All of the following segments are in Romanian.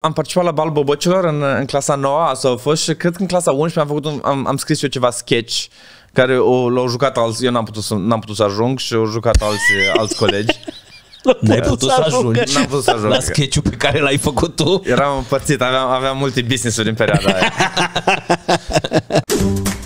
am participat la Bal Bobocilor în, în clasa 9, sau a fost și cred că în clasa 11 am, făcut un, am, am scris eu ceva sketch care o, l-au jucat alți, eu n-am putut să, n-am putut să ajung și au jucat alți, alți colegi. Nu ai putut să ajungi, n-am putut să ajung. la sketch pe care l-ai făcut tu. Eram împărțit, aveam, aveam multe business-uri în perioada aia.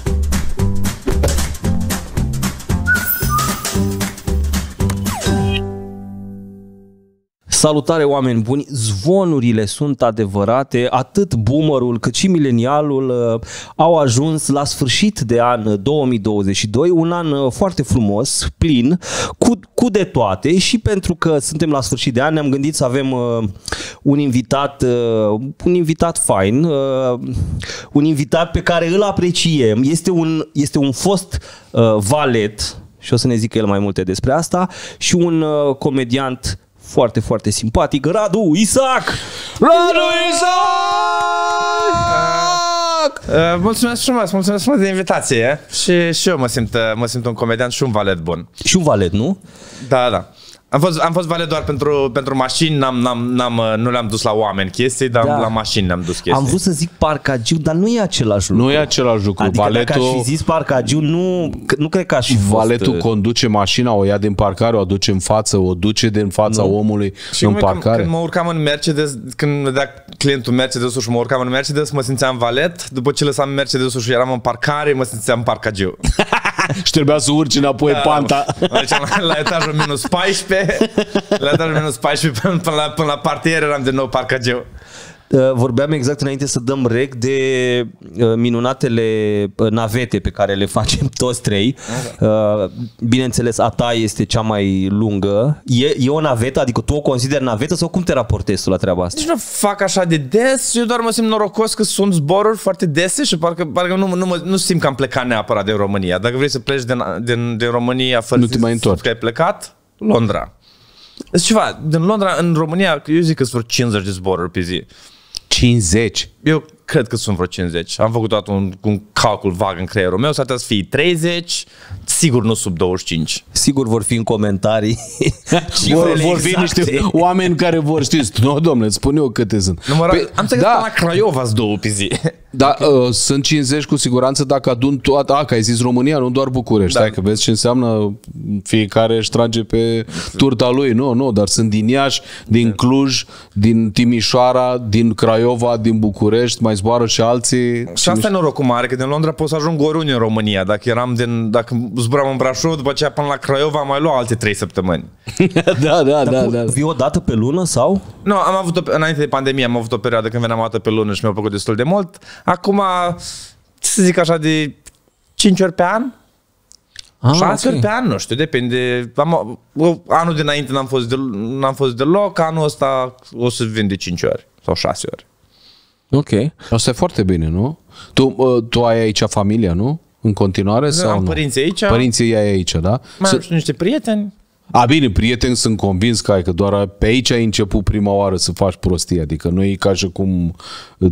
Salutare oameni buni! Zvonurile sunt adevărate, atât boomerul cât și milenialul uh, au ajuns la sfârșit de an 2022, uh, un an uh, foarte frumos, plin, cu, cu de toate și pentru că suntem la sfârșit de an ne-am gândit să avem uh, un invitat, uh, un invitat fain, uh, un invitat pe care îl apreciem, este un, este un fost uh, valet și o să ne zică el mai multe despre asta și un uh, comediant foarte, foarte simpatic, Radu Isaac. Radu Isaac. Uh, mulțumesc frumos, mulțumesc frumos de invitație și, și eu mă simt, uh, mă simt un comedian și un valet bun. Și un valet, nu? Da, da. Am fost, am fost vale doar pentru, pentru mașini, n-am, n-am, n-am, uh, nu le-am dus la oameni chestii, dar da. la mașini le-am dus chestii. Am vrut să zic parcagiu, dar nu e același lucru. Nu e același lucru. Adică valetul, dacă aș fi zis parcagiu, nu, nu cred că aș fi Valetul fost... Uh, conduce mașina, o ia din parcare, o aduce în față, o duce din fața nu. omului și în parcare. Când mă urcam în Mercedes, când dea clientul Mercedes și mă urcam în Mercedes, mă simțeam valet, după ce lăsam Mercedes și eram în parcare, mă simțeam parcagiu. și trebuia să urci înapoi da, panta. Deci la, la etajul minus 14, la etajul minus 14 până, până la, până la partier eram din nou parcageu. Uh, vorbeam exact înainte să dăm rec de uh, minunatele uh, navete pe care le facem toți trei. Bineînțeles, a ta este cea mai lungă. E, e o navetă? Adică tu o consideri navetă sau cum te raportezi la treaba asta? Deci nu fac așa de des eu doar mă simt norocos că sunt zboruri foarte dese și parcă, parcă nu, nu, mă, nu simt că am plecat neapărat de România. Dacă vrei să pleci din, din, din România fără nu te mai întorci. că ai plecat, Londra. Sunt deci ceva, din Londra în România, eu zic că sunt vreo 50 de zboruri pe zi. 50. Eu cred că sunt vreo 50. Am făcut toată un, un calcul vag în creierul meu, s-ar să fie 30, sigur nu sub 25. Sigur vor fi în comentarii. vor, vor fi niște oameni care vor ști. Nu, no, domnule, spun eu câte sunt. Numărat, păi, am să da. la Craiova două pe zi. Da, okay. uh, sunt 50 cu siguranță dacă adun toată, a, că ai zis România, nu doar București, da. stai că vezi ce înseamnă fiecare își trage pe turta lui, nu, nu, dar sunt din Iași, din da. Cluj, din Timișoara, din Craiova, din București, mai zboară și alții. Și asta e norocul mare, că din Londra pot să ajung oriunde în România. Dacă eram din, dacă zburam în Brașov, după aceea până la Craiova am mai luat alte trei săptămâni. da, da, da, da. Vii o dată pe lună sau? Nu, am avut, o, înainte de pandemie am avut o perioadă când veneam o dată pe lună și mi-a plăcut destul de mult. Acum, ce să zic așa, de 5 ori pe an, Ah, șase okay. ori pe an, nu știu, depinde. Am, anul dinainte n-am fost, de, n-am fost deloc, anul ăsta o să vin de 5 ori sau 6 ori. Ok. Asta e foarte bine, nu? Tu, ă, tu ai aici familia, nu? În continuare? Nu, da, sau am nu? părinții aici. Părinții ei aici, da? Mai am și niște prieteni. A, bine, prieteni, sunt convins că ai, că doar pe aici ai început prima oară să faci prostie. Adică nu e ca și cum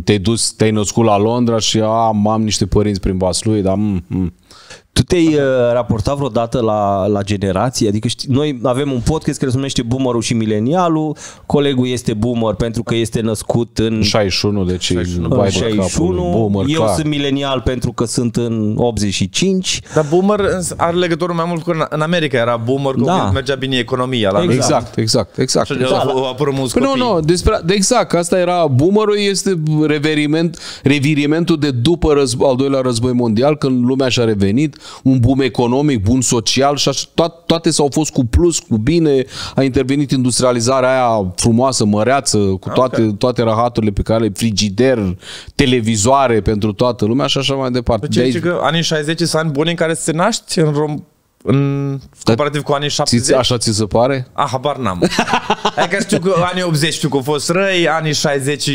te-ai dus, te-ai născut la Londra și a, am niște părinți prin Vaslui, dar... M- mm, m- mm. Tu te-ai uh, raportat vreodată la, la generație? Adică știi, noi avem un podcast care se numește Boomerul și Milenialul, colegul este Boomer pentru că este născut în... 61, deci 61, 61 boomer, eu clar. sunt milenial pentru că sunt în 85. Dar Boomer are legătură mai mult cu în America, era Boomer cu da. mergea bine economia. La exact, exact, exact, exact. Și da, da. Păi Nu, nu, despre, de exact, asta era Boomerul, este reveriment, revirimentul de după război, al doilea război mondial, când lumea și-a revenit, un boom economic, bun social și așa, to- toate s-au fost cu plus, cu bine, a intervenit industrializarea aia frumoasă, măreață, cu toate, okay. toate rahaturile pe care le frigider, televizoare pentru toată lumea și așa mai departe. Deci, de aici... că anii 60 sunt ani buni în care se naști în Rom- în comparativ cu anii 70. Așa ți se pare? Ah, habar n-am. adică știu că anii 80 știu că au fost răi, anii 60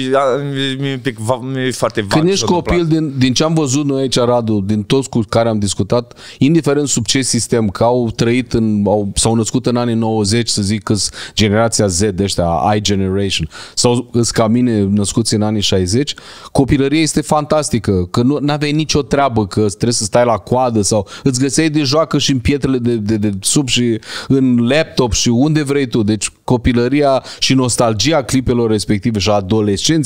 mi-e, foarte vag. Când ești copil, din, din ce am văzut noi aici, Radu, din toți cu care am discutat, indiferent sub ce sistem, că au trăit, în, au, s-au născut în anii 90, să zic că generația Z, de ăștia, I generation, sau îs ca mine născuți în anii 60, copilăria este fantastică, că nu aveai nicio treabă, că trebuie să stai la coadă sau îți găseai de joacă și în pie pietrele de, de, de sub și în laptop și unde vrei tu. Deci copilăria și nostalgia clipelor respective și a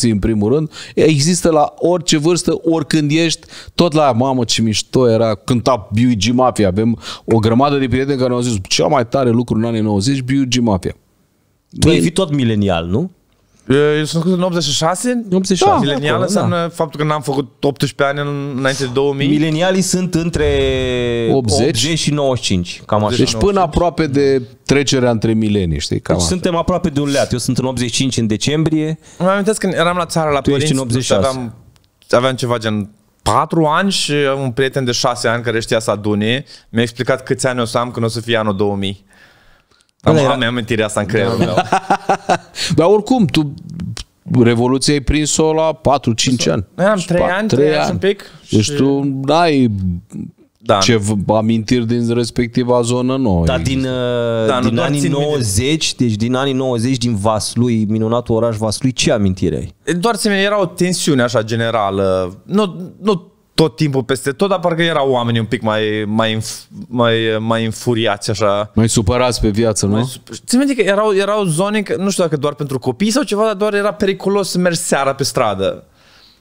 în primul rând există la orice vârstă, oricând ești, tot la mamă ce mișto era, cânta B.U.G. Mafia. Avem o grămadă de prieteni care ne-au zis cea mai tare lucru în anii 90, B.U.G. Mafia. Tu ai fi tot milenial, nu? Eu sunt născut în 86. 86. Da, Milenial da. înseamnă da. faptul că n-am făcut 18 ani înainte de 2000. Milenialii sunt între 80, 80 și 95. Cam așa. Deci până aproape de trecerea între milenii, știi? Cam deci suntem aproape de un leat. Eu sunt în 85 în decembrie. Mă amintesc când eram la țară la tu părinți. Ești în 86. Aveam, aveam ceva gen 4 ani și un prieten de 6 ani care știa să adune mi-a explicat câți ani o să am când o să fie anul 2000. Am, era... am amintirea asta în creierul da. meu. Da. Dar oricum, tu Revoluția ai prins-o la 4-5 ani. Am 3 ani, 3 ani, un pic. Deci și... tu n-ai da. ce amintiri din respectiva zonă nouă. Dar din, da, uh, din anii 90, deci din anii 90, din Vaslui, minunatul oraș Vaslui, ce amintiri ai? Doar se mi era o tensiune așa generală. Nu, nu tot timpul peste tot, dar parcă erau oameni un pic mai, mai, mai, mai infuriați așa. Mai supărați pe viață, nu? Ți minte că erau, erau zone, că, nu știu dacă doar pentru copii sau ceva, dar doar era periculos să mergi seara pe stradă.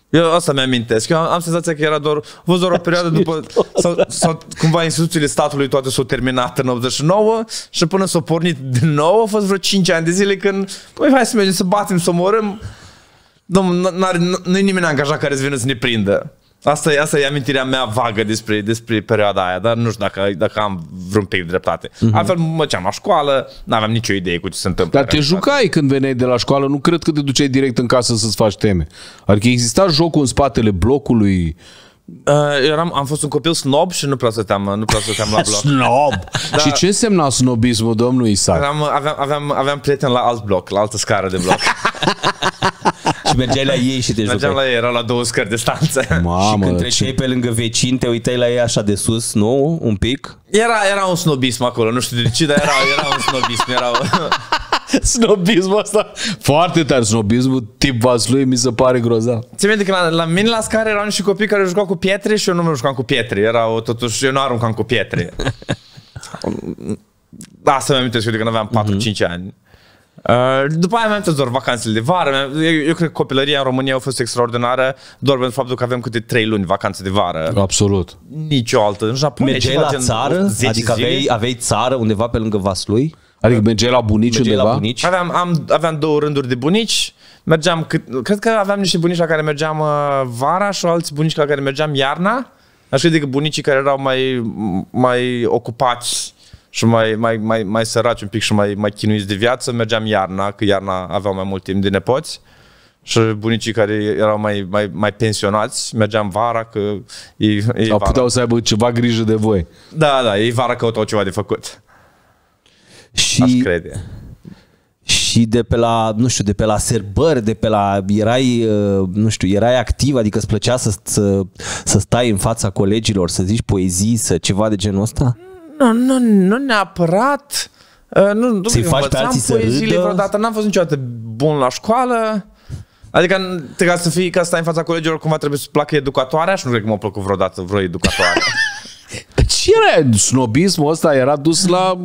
Eu asta mi-amintesc. Eu am, am senzația că era doar, a doar o perioadă după, sau, sau cumva instituțiile statului toate s-au terminat în 89 și până s-au pornit din nou, a fost vreo 5 ani de zile când, păi hai să mergem să batem, să omorâm. Domnul, nu i nimeni angajat care să vină să ne prindă. Asta, e, asta e amintirea mea vagă despre, despre perioada aia, dar nu știu dacă, dacă am vreun pic de dreptate. Uh-huh. Altfel mă ceam la școală, n-aveam nicio idee cu ce se întâmplă. Dar te jucai când veneai de la școală, nu cred că te duceai direct în casă să-ți faci teme. Adică exista jocul în spatele blocului, Uh, eram, am fost un copil snob și nu prea stăteam, nu prea stăteam la bloc. snob! Dar Și ce însemna snobismul, domnul Isaac? Eram, aveam, aveam, aveam prieten la alt bloc, la altă scară de bloc. mergeai la ei și te jucai. Mergeam la ei, era la două scări de distanță. Mamă, și când treceai ce... pe lângă vecini, te uitai la ei așa de sus, nu? Un pic? Era, era un snobism acolo, nu știu de ce, dar era, era un snobism. Era... snobismul ăsta. Foarte tare snobismul, tip vaslui mi se pare grozav. Ți minte că la, la mine la scară erau niște copii care jucau cu pietre și eu nu mă jucam cu pietre. Erau, totuși, eu nu aruncam cu pietre. Asta da, mi-am amintesc eu de când aveam 4-5 mm-hmm. ani. Uh, după aia mi-am doar vacanțele de vară. Eu, eu cred că copilăria în România a fost extraordinară doar pentru faptul că avem câte 3 luni vacanțe de vară. Absolut. Nici o altă. În Japonia Mergeai la țară? Adică aveai, aveai țară undeva pe lângă Vaslui? Adică mergeai la bunici mergeai undeva? La bunici? Aveam, am, aveam două rânduri de bunici. Mergeam, cât, cred că aveam niște bunici la care mergeam uh, vara și alți bunici la care mergeam iarna. Aș crede că bunicii care erau mai, mai ocupați și mai, mai, mai, mai săraci un pic și mai, mai chinuiți de viață, mergeam iarna, că iarna aveam mai mult timp de nepoți și bunicii care erau mai, mai, mai pensionați, mergeam vara că ei, ei vara. puteau să aibă ceva grijă de voi. Da, da, ei vara căutau ceva de făcut. Și... Aș crede. Și de pe la, nu știu, de pe la serbări, de pe la, erai, uh, nu știu, erai activ, adică îți plăcea să, să, să stai în fața colegilor, să zici poezii, să ceva de genul ăsta? Nu, nu, nu neapărat. Uh, nu nu, nu, Să-i faci pe alții să poeziile nu vreodată, n-am fost niciodată bun la școală. Adică trebuia să fii, ca să stai în fața colegilor, cumva trebuie să-ți placă educatoarea și nu cred că m-a plăcut vreodată vreo educatoare. Păi ce era snobismul ăsta? Era dus la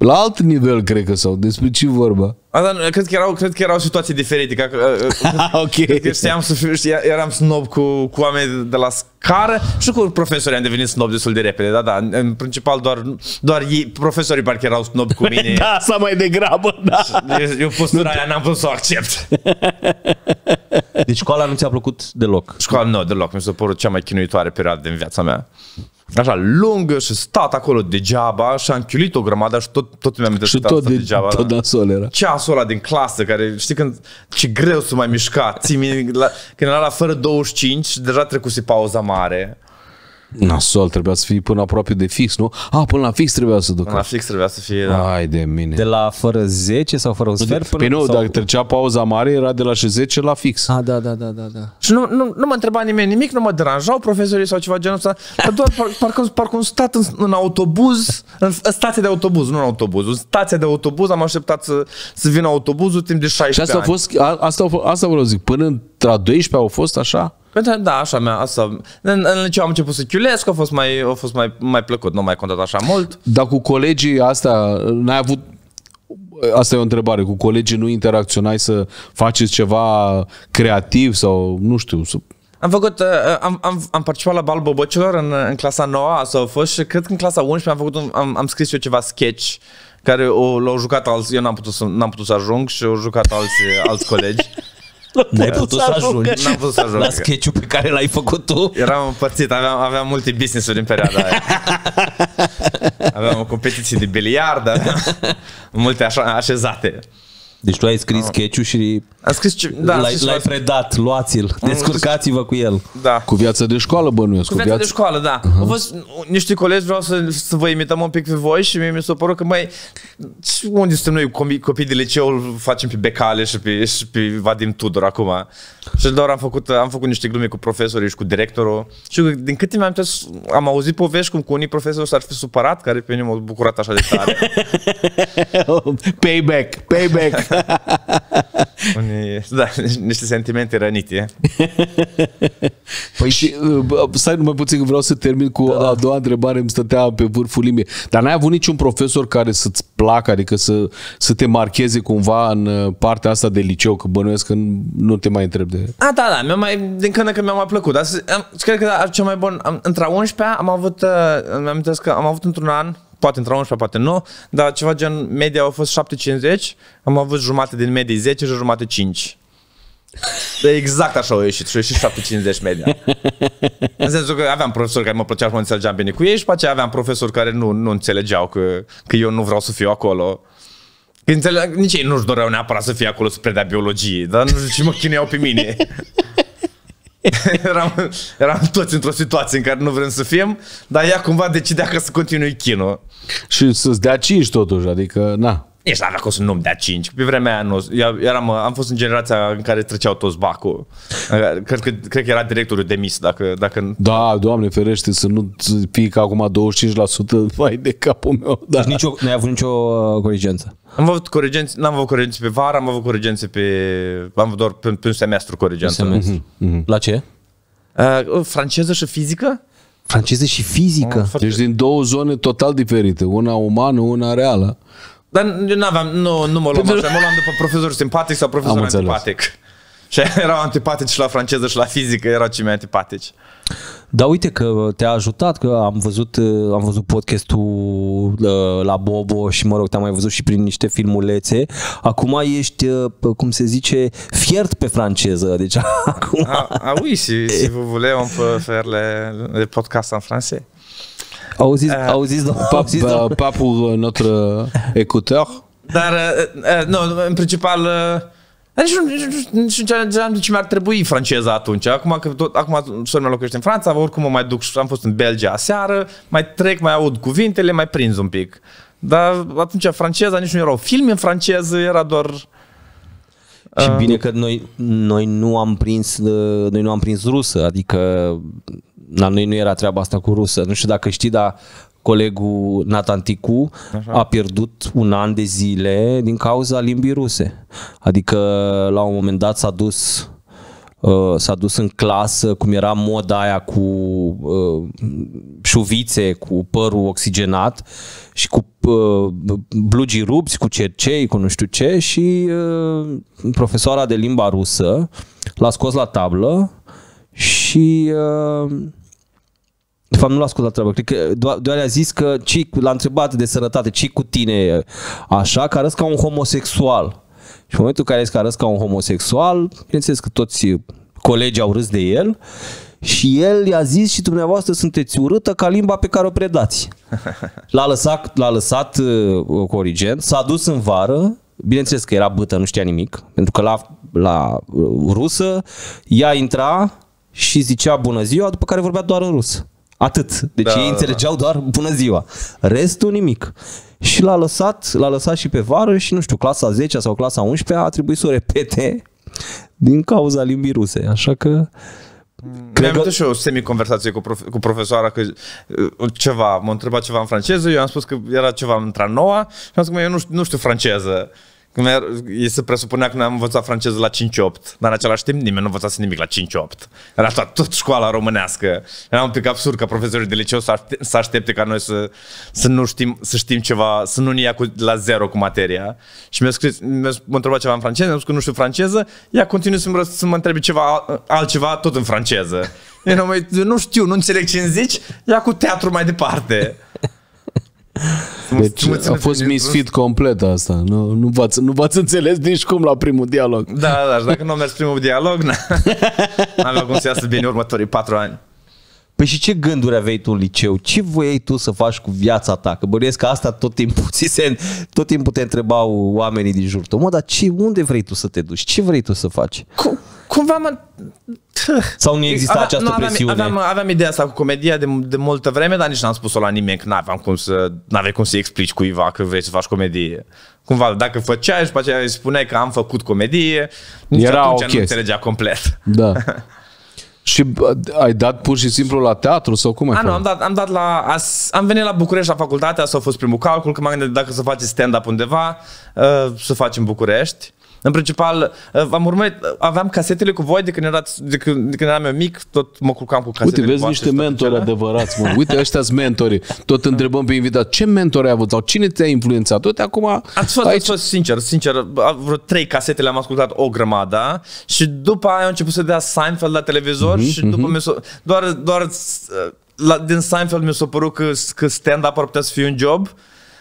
la alt nivel, cred că, sau despre ce vorba? Asta, cred, că erau, cred că erau situații diferite. Ca, ah, ok. că știam să fiu, știam, eram snob cu, cu oameni de la scară și cu profesorii am devenit snob destul de repede. Da, da. În principal doar, doar ei, profesorii parcă erau snob cu mine. da, să mai degrabă, da. Eu nu aia n-am putut să o accept. Deci școala nu ți-a plăcut deloc? Școala nu, deloc. Mi s-a părut cea mai chinuitoare perioadă din viața mea așa, lungă și stat acolo degeaba și am chiulit o grămadă și tot, tot mi-am amintesc și tot de, degeaba. Tot da. era. Ceasul ăla din clasă, care știi când ce greu să mai mișca, ții mine, la, când era la fără 25 deja trecuse pauza mare. Nasol, trebuia să fie până aproape de fix, nu? A, până la fix trebuia să ducă. Până la fix trebuia să fie, da. Ai de mine. De la fără 10 sau fără un sfert păi până... Păi nu, sau... dacă trecea pauza mare, era de la 10 la fix. A, ah, da, da, da, da. da. Și nu, nu, nu mă întreba nimeni nimic, nu mă deranjau profesorii sau ceva genul ăsta, dar doar parcă par, par, par, un stat în, în autobuz, în, în stație de autobuz, nu în autobuz, în stație de autobuz am așteptat să, să vină autobuzul timp de 16 și asta ani. A fost, a, asta, a, asta vreau zic, până a 12 au fost așa? Pentru că, da, așa mea, asta, în, în liceu am început să chiulesc, a fost mai, a fost mai, mai plăcut, nu mai contat așa mult. Dar cu colegii asta, n-ai avut Asta e o întrebare. Cu colegii nu interacționai să faceți ceva creativ sau, nu știu, să am făcut, uh, uh, am, am, am participat la Bal Bobocilor în, în clasa 9, sau a fost și cred că în clasa 11 am făcut un, am, am scris eu ceva sketch care o, l-au jucat alți, eu n-am putut să, n-am putut să ajung și au jucat alți, alți colegi. N-ai putut să ajungi, ajungi. N-am putut să ajung. la sketch pe care l-ai făcut tu. Eram împărțit, aveam, aveam multe business-uri în perioada aia. aveam o competiție de biliard, aveam multe așa, așezate. Deci tu ai scris ah. sketch și a scris ce... da, l-ai, scris l-ai predat, luați-l, descurcați-vă cu el. Da. Cu viața de școală bănuiesc. Cu, viața, viața de școală, da. Uh-huh. Au fost niște colegi, vreau să, să vă imităm un pic pe voi și mie mi s-a părut că mai unde suntem noi copii, de liceu, facem pe Becale și pe, și pe Vadim Tudor acum. Și doar am făcut, am făcut niște glume cu profesorii și cu directorul. Și din câte mi-am am auzit povești cum cu unii profesori s-ar fi supărat, care pe mine m-au bucurat așa de tare. payback, payback. Unii, da, niște sentimente rănite. Păi și uh, stai numai puțin că vreau să termin cu da, a doua întrebare, îmi stătea pe vârful limbii. Dar n-ai avut niciun profesor care să-ți placă, adică să, să te marcheze cumva în uh, partea asta de liceu, că bănuiesc că nu te mai întreb de... A, da, da, mai, din când în când mi-a mai plăcut. Dar, am, cred că da, cel mai bun, am, între 11 am avut, uh, mi că am avut într-un an poate intra 11, poate nu, dar ceva gen media a fost 7,50, am avut jumate din medie 10 și jumate 5. De exact așa au ieșit și au ieșit 7,50 media. În sensul că aveam profesori care mă plăcea și mă înțelegeam bine cu ei și pe aceea aveam profesori care nu, nu înțelegeau că, că eu nu vreau să fiu acolo. înțeleg, nici ei nu-și doreau neapărat să fie acolo să predea biologie, dar nu știu ce mă chineau pe mine. eram, eram toți într-o situație în care nu vrem să fim, dar ea cumva decidea că să continui chinul. Și să-ți dea cinci totuși, adică, na, Ești la avea cum să nu-mi dea 5. Pe vremea aia nu. Eu eram, am fost în generația în care treceau toți bacul. Cred că, cred că era directorul demis. Dacă, dacă... Da, doamne ferește să nu pic ca acum 25% mai de capul meu. Deci da. Deci nicio, nu ai avut nicio uh, corigență. Am avut corigențe, n-am avut corigențe pe vară, am avut corigențe pe... Am avut doar pe, pe un semestru corigență. Semestru. Mm-hmm. La ce? Uh, franceză și fizică? Franceză și fizică. deci din două zone total diferite. Una umană, una reală. Dar eu n-aveam, nu, nu mă luam așa, mă luam după profesor simpatic sau profesor antipatic. Și erau antipatici și la franceză și la fizică, erau cei mai antipatici. Da, uite că te-a ajutat, că am văzut, uh, am văzut podcastul uh, la Bobo și, mă rog, te-am mai văzut și prin niște filmulețe. Acum ești, uh, cum se zice, fiert pe franceză, deci acum... A, ah oui, si, si vous voulez, on peut faire le, le podcast en français. Auziți, uh, eh, auziți, domn, pap, auziți domn. Eh, papul eh, nostru ecuteur. Dar, uh, uh, nu, în principal, uh, nici nu, înțelegeam de ce mi-ar trebui franceza atunci. Acum că tot, acum sora mea locuiește în Franța, oricum mă mai duc, am fost în Belgia aseară, mai trec, mai aud cuvintele, mai prinz un pic. Dar atunci franceza, nici nu erau filme în franceză, era doar... Și bine că noi, noi nu am prins noi nu am prins rusă, adică la noi nu era treaba asta cu rusă. Nu știu dacă știi, dar colegul Nathan Ticu Așa. a pierdut un an de zile din cauza limbii ruse. Adică la un moment dat s-a dus Uh, s-a dus în clasă, cum era moda aia cu uh, șuvițe, cu părul oxigenat și cu uh, blugii rupți, cu cercei, cu nu știu ce și uh, profesoara de limba rusă l-a scos la tablă și uh, de fapt, nu l-a ascultat treaba. Cred că doar a zis că l-a întrebat de sănătate, ce cu tine așa, că arăți ca un homosexual. Și în momentul în care zis că arăți ca un homosexual, bineînțeles că toți colegii au râs de el și el i-a zis și dumneavoastră sunteți urâtă ca limba pe care o predați. L-a lăsat, l-a lăsat uh, corigent, s-a dus în vară, bineînțeles că era bătă, nu știa nimic, pentru că la, la uh, rusă ea intra și zicea bună ziua, după care vorbea doar în rusă. Atât. Deci da, ei da, da. înțelegeau da. doar bună ziua. Restul nimic. Și l-a lăsat, l-a lăsat și pe vară și nu știu, clasa 10 sau clasa 11 a trebuit să o repete din cauza limbii ruse. Așa că mm. Cred că... și o semi-conversație cu, prof- cu profesoara că uh, ceva, m-a întrebat ceva în franceză, eu am spus că era ceva între noua și am spus că eu nu știu, nu știu franceză e se presupunea că noi am învățat franceză la 5-8, dar în același timp nimeni nu învățase nimic la 5-8. Era tot, tot școala românească. Era un pic absurd ca profesorii de liceu să, aștepte, ca noi să, să nu știm, să știm ceva, să nu ne ia cu, la zero cu materia. Și mi-a scris, mi-a întrebat ceva în franceză, mi-a spus că nu știu franceză, ea continuă să mă, să mă întrebe ceva altceva tot în franceză. Eu nu știu, nu înțeleg ce îmi zici, ia cu teatru mai departe. Deci a fost misfit complet asta. Nu, nu, v-ați, nu v-ați înțeles nici cum la primul dialog. Da, da, și dacă nu a mers primul dialog, n-am cum să iasă bine următorii patru ani. Păi și ce gânduri aveai tu în liceu? Ce voiai tu să faci cu viața ta? Că bănuiesc că asta tot timpul, ți se, tot timpul te întrebau oamenii din jur tău. Mă, dar ce, unde vrei tu să te duci? Ce vrei tu să faci? Cum? cumva mă... Sau nu exista avea, această nu, aveam, presiune? Aveam, aveam ideea asta cu comedia de, de multă vreme, dar nici n-am spus-o la nimeni, că n-aveam cum să, n-aveai cum să explici cuiva că vrei să faci comedie. Cumva, dacă făceai și după aceea îi spuneai că am făcut comedie, nici Era atunci o chestie. nu înțelegea complet. Da. Și ai dat pur și simplu la teatru sau cum ai A, nu, am dat, am dat la... As, am venit la București la facultate, asta a fost primul calcul, că m-am gândit dacă să faci stand-up undeva, uh, să facem în București. În principal, eh, am urmărit, eh, aveam casetele cu voi de când, erați, de când, de când eram eu mic, tot mă curcam cu casetele Uite, vezi niște mentori adevărați, mă. Uite, ăștia sunt mentori Tot întrebăm pe invitat, ce mentori ai avut sau cine te-a influențat? Uite, acum... Ați fost, aici... ați fost sincer, sincer, vreo trei casete le-am ascultat o grămadă și după aia am început să dea Seinfeld la televizor mm-hmm, și după mm-hmm. mi doar, doar eh, la, din Seinfeld mi s-a părut că, că stand-up ar putea să fie un job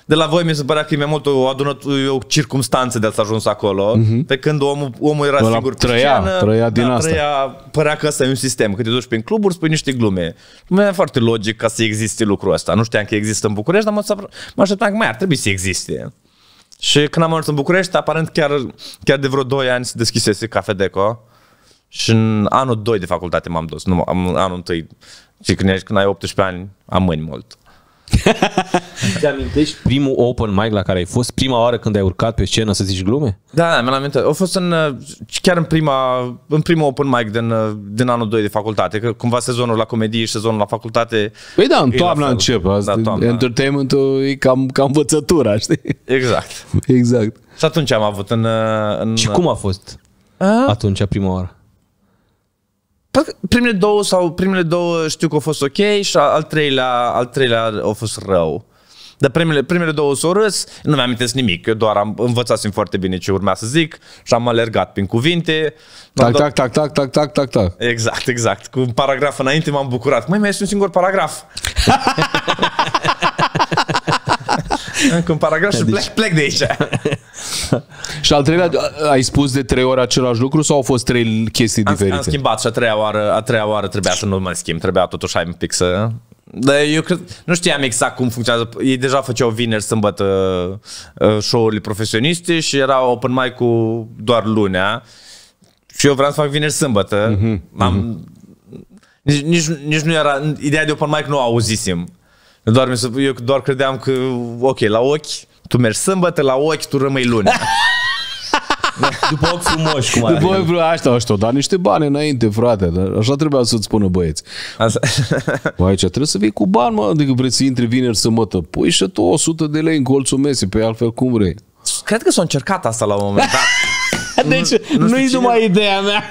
de la voi mi se părea că e mai mult o adunat o circumstanță de a ajuns acolo, mm-hmm. pe când omul, omul era Ăla singur trăia, scenă, trăia da, din asta. Trăia, părea că ăsta e un sistem, că te duci prin cluburi, spui niște glume. Nu e foarte logic ca să existe lucrul ăsta. Nu știam că există în București, dar mă, mă așteptam că mai ar trebui să existe. Și când am ajuns în București, aparent chiar, chiar de vreo 2 ani se deschisese deco. Și în anul 2 de facultate m-am dus, nu, am, anul 1. Și când, ești, când ai 18 ani, am mâini mult. Îți amintești primul open mic la care ai fost? Prima oară când ai urcat pe scenă să zici glume? Da, da, mi-am amintit. A fost în, uh, chiar în, prima, în primul open mic din, uh, din anul 2 de facultate, că cumva sezonul la comedie și sezonul la facultate... Păi da, în toamna încep. Da, da, Entertainment-ul e cam, cam învățătura, știi? Exact. exact. Și atunci am avut în... Uh, în... Și cum a fost a? atunci, prima oară? Păi, primele două sau primele două știu că au fost ok și al treilea, al treilea a fost rău. Dar primele, primele două s-au râs, nu mi-am inteles nimic. Eu doar am învățasem foarte bine ce urmează să zic și am alergat prin cuvinte. Tac, tac, tac, tac, tac, tac, tac, tac. Exact, exact. Cu un paragraf înainte m-am bucurat. Mai mai este un singur paragraf. Încă un paragraf și plec, plec de aici. și al treilea, ai spus de trei ori același lucru sau au fost trei chestii am, diferite? Am schimbat și a treia oară, a treia oară trebuia să nu mai schimb. Trebuia totuși ai un pic să da, eu cred, nu știam exact cum funcționează. Ei deja făceau vineri, sâmbătă uh, show-urile profesioniste și era open mic cu doar lunea. Și eu vreau să fac vineri, sâmbătă. Mm-hmm. Mhm. Am, nici, nici, nici, nu era, ideea de open mic nu auzisem. Doar, eu doar credeam că, ok, la ochi, tu mergi sâmbătă, la ochi, tu rămâi luni. Da. După ochi frumoși, cum După ochi frumoși, așa, asta, dar niște bani înainte, frate. Dar așa trebuia să-ți spună băieți. Asta... aici trebuie să vii cu bani, mă, adică vrei să intri vineri să mă tăpui și tu 100 de lei în colțul mesei, pe altfel cum vrei. Cred că s-a încercat asta la un moment dat. deci nu, nu, nu e numai ideea mea.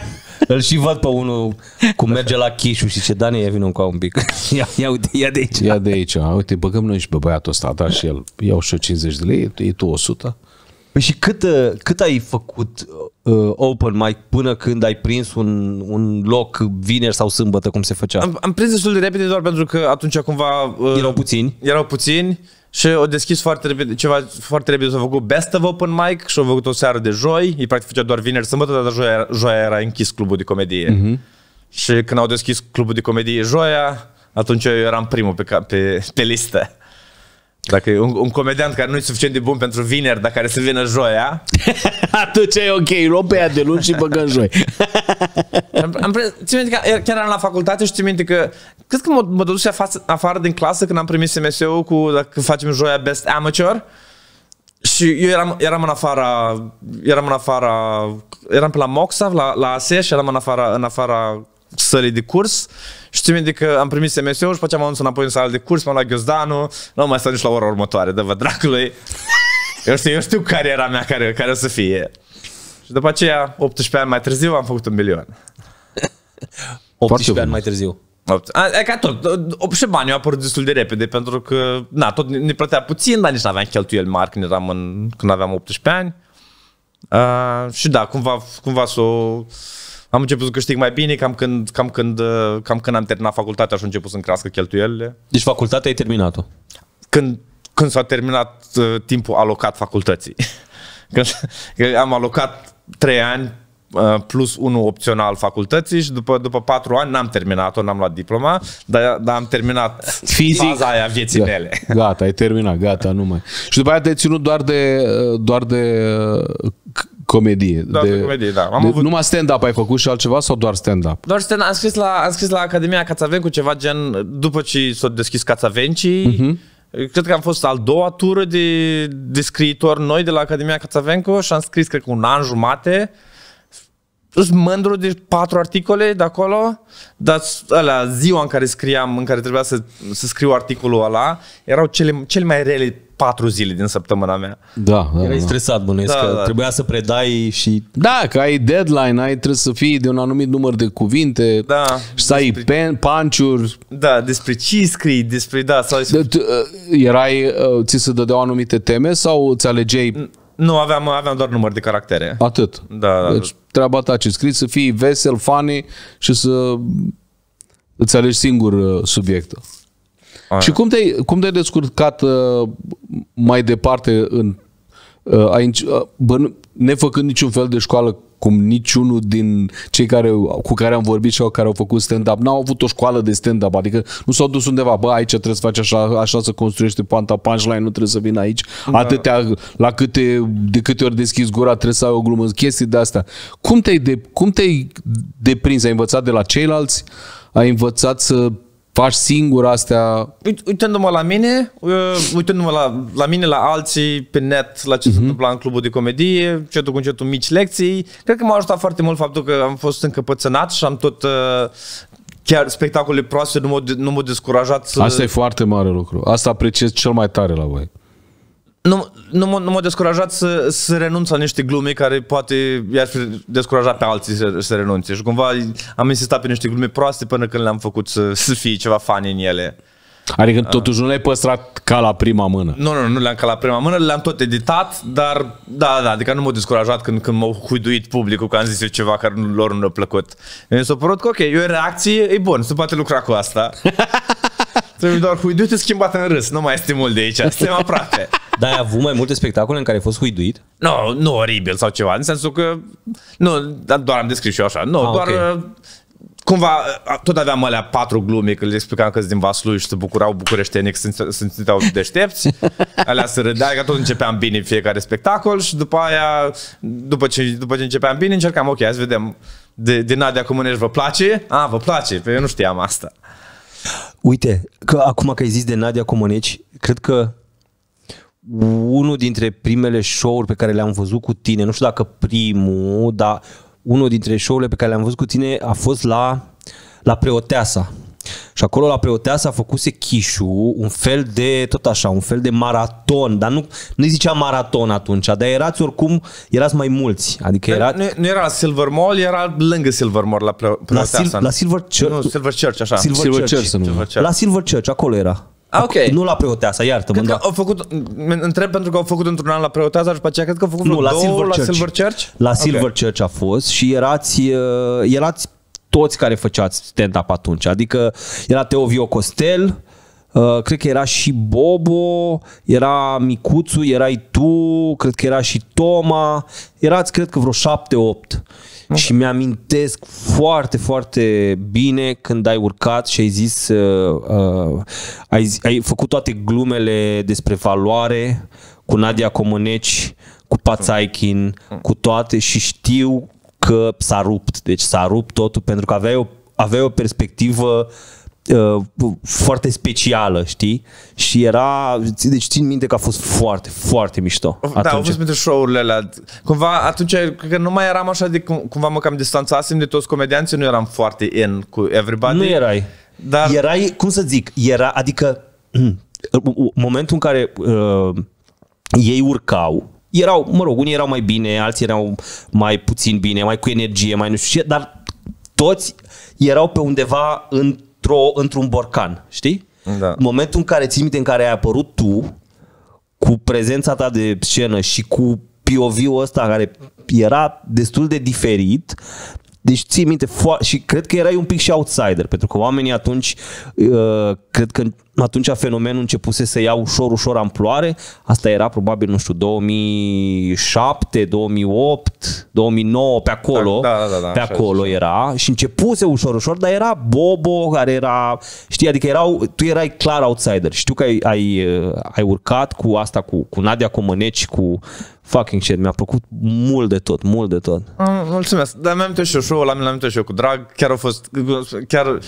Îl și văd pe unul cum merge la chișu și ce Dani, ia vină cu un pic. Ia, ia, uite, ia de aici. Ia de aici. Uite, băgăm noi și pe băiatul ăsta, da, și el. Iau și 50 de lei, e tu 100. Păi și cât, ă, cât ai făcut uh, open mic până când ai prins un, un loc vineri sau sâmbătă, cum se făcea? Am, am prins destul de repede doar pentru că atunci cumva... Uh, erau puțini. Erau puțini și o deschis foarte repede, ceva foarte repede s-a făcut best of open mic și au făcut o seară de joi. Ei practic făcea doar vineri, sâmbătă, dar joia, joia era închis clubul de comedie. Uh-huh. Și când au deschis clubul de comedie joia, atunci eu eram primul pe, pe, pe listă. Dacă e un, un comediant care nu e suficient de bun pentru vineri, dar care să vină joia... Atunci e ok, luăm ea de luni și în joi. am, am, că chiar eram la facultate și țin minte că... Cred că mă, mă duc afară, afară din clasă când am primit SMS-ul cu dacă facem joia Best Amateur. Și eu eram, eram în afara... Eram în afara... Eram pe la Moxav, la, la ASE și eram în afara, în afara sălii de curs și țin minte că am primit SMS-ul și făceam anunțul înapoi în sală de curs, m-am luat ghiozdanul, nu mai stau nici la ora următoare, dă-vă dracului. Eu știu, eu știu care era mea, care, care o să fie. Și după aceea, 18 ani mai târziu, am făcut un milion. 18 Foarte ani mai târziu. e ca tot. Și banii au apărut destul de repede pentru că, na, tot ne plătea puțin, dar nici nu aveam cheltuieli mari când, eram în, când aveam 18 ani. Uh, și da, cumva, cumva s-o am început să câștig mai bine, cam când, cam când, cam când am terminat facultatea și am început să-mi crească cheltuielile. Deci facultatea ai terminat-o? Când, când s-a terminat uh, timpul alocat facultății. când, am alocat 3 ani uh, plus unul opțional facultății și după, după patru ani n-am terminat-o, n-am luat diploma, dar, dar am terminat Fizic. faza aia vieții gata, da. mele. Gata, ai terminat, gata, nu mai. Și după aia te-ai ținut doar de, uh, doar de uh, comedie. Doar de, de comedie, da. Am de, avut... Numai stand-up ai făcut și altceva sau doar stand-up? Doar stand-up. Am scris la, am scris la Academia Cațavencu ceva gen, după ce s au deschis Cațavencii, uh-huh. Cred că am fost al doua tură de, de scriitor noi de la Academia Cațavencu și am scris, cred că, un an jumate. Sunt mândru de patru articole de acolo, dar alea, ziua în care scriam, în care trebuia să, să scriu articolul ăla, erau cele, cele mai rele patru zile din săptămâna mea. Da, da Erai da. stresat, bănuiesc, da, că da. trebuia să predai și... Da, că ai deadline, ai trebuie să fii de un anumit număr de cuvinte, da, și să despre... ai panciuri. Da, despre ce scrii, despre... Da, sau... De, tu, ă, erai, ă, ți se dădeau anumite teme sau ți alegeai... Nu, aveam, aveam doar număr de caractere. Atât. Da, da. da. Deci, treaba ta ce scrii, să fii vesel, funny și să îți alegi singur uh, subiectul. Aia. Și cum te-ai, cum te-ai descurcat uh, mai departe în uh, ai, uh, bă, nefăcând niciun fel de școală cum niciunul din cei care, cu care am vorbit și care au făcut stand-up n-au avut o școală de stand-up, adică nu s-au dus undeva, bă, aici trebuie să faci așa, așa să construiești panta punchline, nu trebuie să vin aici, da. atâtea, la câte, de câte ori deschizi gura trebuie să ai o glumă, chestii de astea. Cum te-ai, de, cum te-ai deprins? Ai învățat de la ceilalți? Ai învățat să faci singur astea? Uitându-mă la mine, uh, uitându-mă la, la mine, la alții, pe net, la ce uh-huh. se mhm. întâmpla în clubul de comedie, cetul cu încetul mici lecții, cred că m-a ajutat foarte mult faptul că am fost încăpățânat și am tot uh, chiar spectacole proaste nu m-au, nu m-au descurajat. Să... Asta e foarte mare lucru. Asta apreciez cel mai tare la voi nu, nu, nu m-a descurajat să, să renunț la niște glume care poate i-ar fi descurajat pe alții să, să renunțe. Și cumva am insistat pe niște glume proaste până când le-am făcut să, să fie ceva fan în ele. Adică totuși nu le-ai păstrat ca la prima mână. Nu, nu, nu le-am ca la prima mână, le-am tot editat, dar da, da, adică nu m-au descurajat când, când m-au huiduit publicul că am zis eu ceva care lor nu le-a plăcut. Mi s-a părut că ok, e o reacție, e bun, se poate lucra cu asta. Trebuie doar huiduit schimbat în râs. Nu mai este mult de aici. Suntem aproape. Dar ai avut mai multe spectacole în care ai fost huiduit? Nu, no, nu oribil sau ceva. În sensul că... Nu, doar am descris și eu așa. Nu, ah, doar... Okay. Uh, cumva, uh, tot aveam alea patru glume, că le explicam că din Vaslui și se bucurau bucureștenii că se simțeau deștepți. Alea se râdea, că tot începeam bine fiecare spectacol și după aia, după ce, după ce începeam bine, încercam, ok, hai să vedem, de, din Nadia Comunești vă place? A, ah, vă place, pe păi eu nu știam asta. Uite, că acum că ai zis de Nadia Comăneci, cred că unul dintre primele show-uri pe care le-am văzut cu tine, nu știu dacă primul, dar unul dintre show-urile pe care le-am văzut cu tine a fost la, la Preoteasa, și acolo la Preoteasa făcut Chișu un fel de, tot așa, un fel de maraton, dar nu, nu zicea maraton atunci, dar erați oricum, erați mai mulți. Adică era... Nu, nu era Silver Mall, era lângă Silver Mall la Preoteasa. La, Sil- la Silver Church. Nu, Silver Church, așa. Silver, Silver Church, Church, Silver Church. La Silver Church, acolo era. A, ah, okay. Nu la Preoteasa, iartă-mă. Cred că au făcut, întreb pentru că au făcut într-un an la Preoteasa și după aceea cred că au făcut nu, la două, Silver la Silver Church. La Silver okay. Church a fost și erați, uh, erați toți care făceați stand-up atunci. Adică era Teo Vio Costel, Uh, cred că era și Bobo, era Micuțu, erai tu, cred că era și Toma, erați cred că vreo șapte, opt. Okay. Și mi-amintesc foarte, foarte bine când ai urcat și ai zis, uh, uh, ai, ai făcut toate glumele despre valoare cu Nadia Comăneci, cu Pațaichin, cu toate și știu că s-a rupt. Deci s-a rupt totul pentru că aveai o, aveai o perspectivă uh, foarte specială, știi? Și era, deci țin minte că a fost foarte, foarte mișto. Da, atunci. au fost pentru show-urile alea. Cumva atunci, cred că nu mai eram așa de, cumva mă cam distanțasem de toți comedianții, nu eram foarte in cu everybody. Nu erai. Dar... Erai, cum să zic, era, adică momentul în care uh, ei urcau, erau, mă rog, unii erau mai bine, alții erau mai puțin bine, mai cu energie, mai nu știu ce, dar toți erau pe undeva într-o, într-un borcan, știi? Da. momentul în care ții minte în care ai apărut tu, cu prezența ta de scenă și cu POV-ul ăsta care era destul de diferit, deci ții minte, și cred că erai un pic și outsider, pentru că oamenii atunci, uh, cred că atunci fenomenul începuse să ia ușor, ușor amploare. Asta era probabil, nu știu, 2007, 2008, 2009, pe acolo. Da, da, da, da, pe acolo așa. era și începuse ușor, ușor, dar era Bobo care era, știi, adică erau, tu erai clar outsider. Știu că ai, ai, ai urcat cu asta, cu, cu Nadia Comăneci, cu fucking shit, mi-a plăcut mult de tot, mult de tot. Mulțumesc, dar mi-am și eu show-ul, mi am amintit și eu cu drag, chiar a fost, chiar,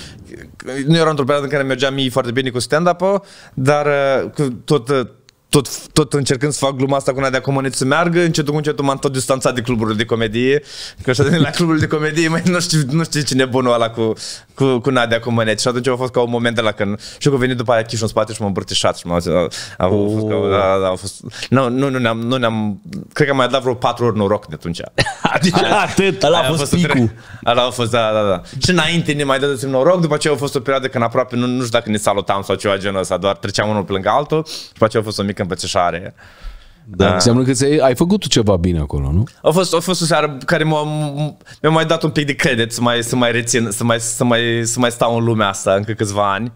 nu era într-o perioadă în care mergeam mie foarte bine cu stand-up-ul, dar uh, cu tot uh, tot, tot încercând să fac gluma asta cu una de acum să meargă, încetul cu încetul m-am tot distanțat de cluburile de comedie, că așa de la cluburile de comedie, mai nu știu, nu știu cine e bunul ăla cu, cu, cu Nadia Comănet. Și atunci a fost ca un moment de la când, știu că a venit după aia Chișu în spate și m-a îmbrătișat și m-a zis, a, a, a, fost, a, a, a fost, nu, nu, nu ne-am, nu ne-am, cred că mai dat vreo patru ori noroc de atunci. adică, Atât, ăla a fost, fost picul. Ăla a fost, da, da, da. Și înainte ne mai dădesem noroc, după aceea a fost o perioadă când aproape, nu, nu știu dacă ne salutam sau ceva genul ăsta, doar treceam unul pe lângă altul, după aceea a fost o mică adică învățășare. Da. da. Înseamnă că ai făcut tu ceva bine acolo, nu? A fost, a fost o seară care m-a, mi-a mai dat un pic de credit să mai, să mai rețin, să mai, să, mai, să mai stau în lumea asta încă câțiva ani.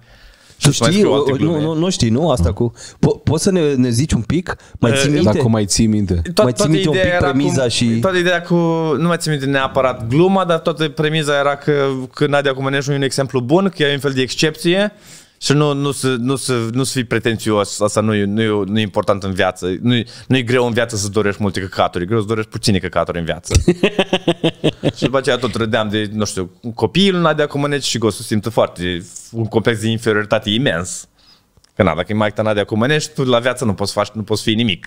Tu știi, o, nu, nu, nu știi, nu? Asta cu... Po- poți să ne, ne zici un pic? Mai uh, ții minte? Dacă mai ții minte. Tot, mai ții minte un pic premiza cu, și... Toată ideea cu... Nu mai ții minte neapărat gluma, dar toată premiza era că, că Nadia Comănești nu e un exemplu bun, că e un fel de excepție și nu, nu, să, nu, să, nu să fii pretențios, asta nu e, nu, e, nu e important în viață. Nu e, nu e greu în viață să dorești multe căcaturi, e greu să dorești puține căcaturi în viață. și după aceea tot râdeam de, nu știu, copiii lui de acum și Gosu simtă foarte un complex de inferioritate imens. Că na, dacă e mai ta Nadia mănești, tu la viață nu poți, faci, nu poți fi nimic.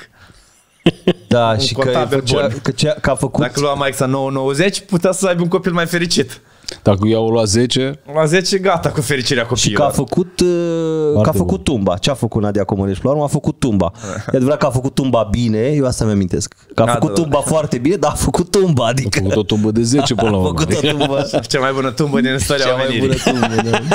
Da, un și că, făcea, că, ce, că a făcut... Dacă lua Mike 990, putea să aibă un copil mai fericit. Dacă i au luat 10... La 10 gata cu fericirea copiilor. Și că a făcut, uh, că a făcut tumba. Ce a făcut Nadia Comăneș? la urmă? A făcut tumba. E adevărat că a făcut tumba bine, eu asta mi-amintesc. Că a da, făcut da, tumba da. foarte bine, dar a făcut tumba. Adică... A făcut o tumbă de 10 până la urmă. A făcut o tumbă. Cea mai bună tumbă din istoria Cea mai bună tumbă, da.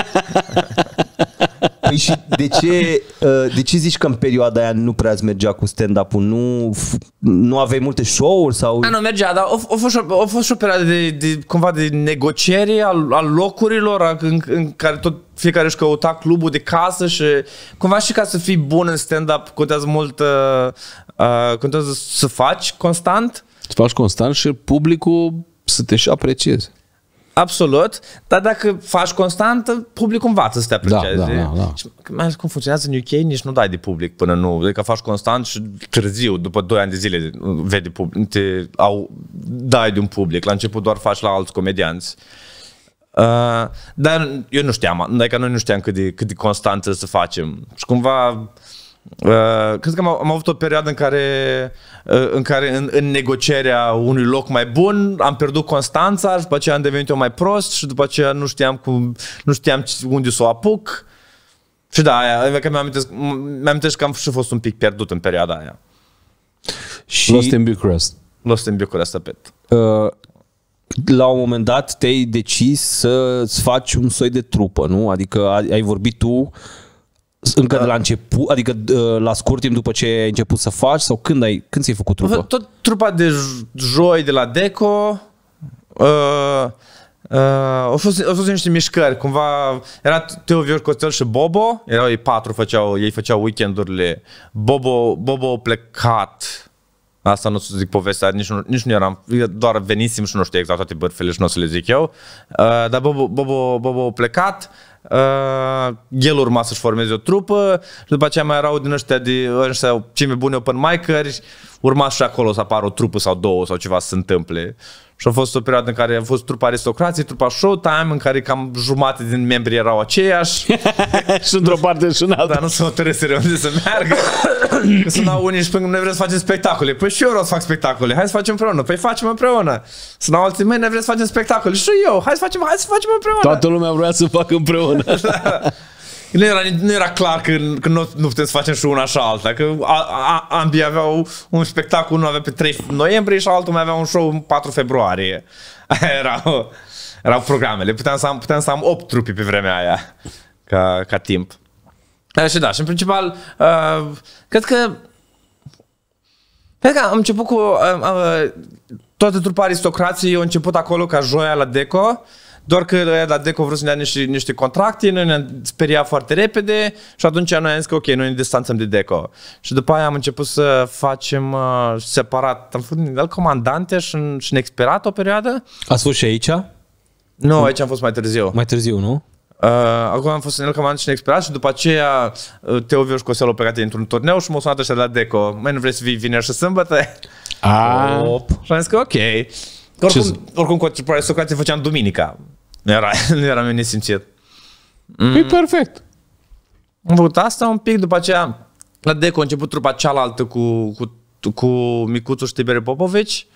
Păi și de ce, uh, de ce zici că în perioada aia nu prea mergea cu stand-up-ul? Nu, nu aveai multe show-uri? Sau... A, nu, mergea, dar a, fost, a fost și o perioadă de, de, cumva de negociere a, a locurilor a, în, în care tot fiecare își căuta clubul de casă și cumva și ca să fii bun în stand-up contează mult uh, uh contează să faci constant. Să faci constant și publicul să te și aprecieze. Absolut, dar dacă faci constant, publicul învață să te aprecieze. Da, da, da, da. Și mai ales cum funcționează în UK, nici nu dai de public până nu. Adică faci constant și târziu, după 2 ani de zile, vede public, te au, dai de un public. La început doar faci la alți comedianți. Uh, dar eu nu știam, adică noi nu știam cât de, cât de constant să facem. Și cumva Uh, cred că am, am avut o perioadă în care, uh, în, care în, în negocierea unui loc mai bun am pierdut Constanța și după aceea am devenit eu mai prost și după aceea nu știam, cum, nu știam unde să o apuc. Și da, aia, că adică mi-am amintesc, mi că am și fost un pic pierdut în perioada aia. Și... Lost in Bucharest. Lost in Bucharest, apet. Uh, la un moment dat te-ai decis să-ți faci un soi de trupă, nu? Adică ai vorbit tu încă da. de la început, adică ă, la scurt timp după ce ai început să faci sau când ai, când ți-ai făcut trupa? Tot trupa de joi de la Deco, uh, Uh, au, fost, au fost niște mișcări, cumva era Teo Vior Costel și Bobo, erau ei patru, făceau, ei făceau weekendurile. Bobo, Bobo a plecat. Asta nu să zic povestea, nici nu, nici nu eram, doar venisim și nu știu exact toate bărfele și nu o să le zic eu. Uh, dar Bobo, Bobo, Bobo a plecat, Uh, el urma să-și formeze o trupă și după aceea mai erau din ăștia, de, ăștia cei mai buni open mic urma și acolo să apară o trupă sau două sau ceva să se întâmple. Și a fost o perioadă în care a fost trupa aristocrației, trupa Showtime, în care cam jumate din membri erau aceiași. și într-o parte și în alta. Dar nu se hotărâsere unde să meargă. Că sunau unii și spun, noi vrem să facem spectacole. Păi și eu vreau să fac spectacole. Hai să facem împreună. Păi facem împreună. Sunt alții, măi, ne vrem să facem spectacole. Și eu. Hai să facem, hai să facem împreună. Toată lumea vrea să facă împreună. nu era, nu era clar că, că nu, nu putem să facem și una și alta, că a, a, ambii aveau un spectacol, unul avea pe 3 noiembrie și altul mai avea un show în 4 februarie. erau, erau programele, puteam să, am, puteam să am 8 trupi pe vremea aia ca, ca timp. Și da, și în principal, uh, cred că Cred că am început cu... Uh, uh, toată trupa aristocrației eu început acolo ca joia la Deco doar că la Deco vrut să ne dea niște, niște contracte, noi ne-am speriat foarte repede și atunci noi am zis că ok, noi ne distanțăm de Deco. Și după aia am început să facem uh, separat. Am fost nivel comandante și, și în expirat o perioadă. Ați fost și aici? Nu, aici am fost mai târziu. Mai târziu, nu? Uh, acum am fost în el comandant și neexperat și după aceea te Teovio și Cosel au într-un turneu și m-au sunat ăștia de la Deco. Mai nu vrei să vii vineri și sâmbătă? Ah. Și am zis că ok. Oricum, oricum cu Socrate făceam duminica. Nu era, nu era eu simțit. Păi mm. E perfect. Am făcut asta un pic, după aceea la Deco a început trupa cealaltă cu, cu, cu micuțul Știbere Popovici.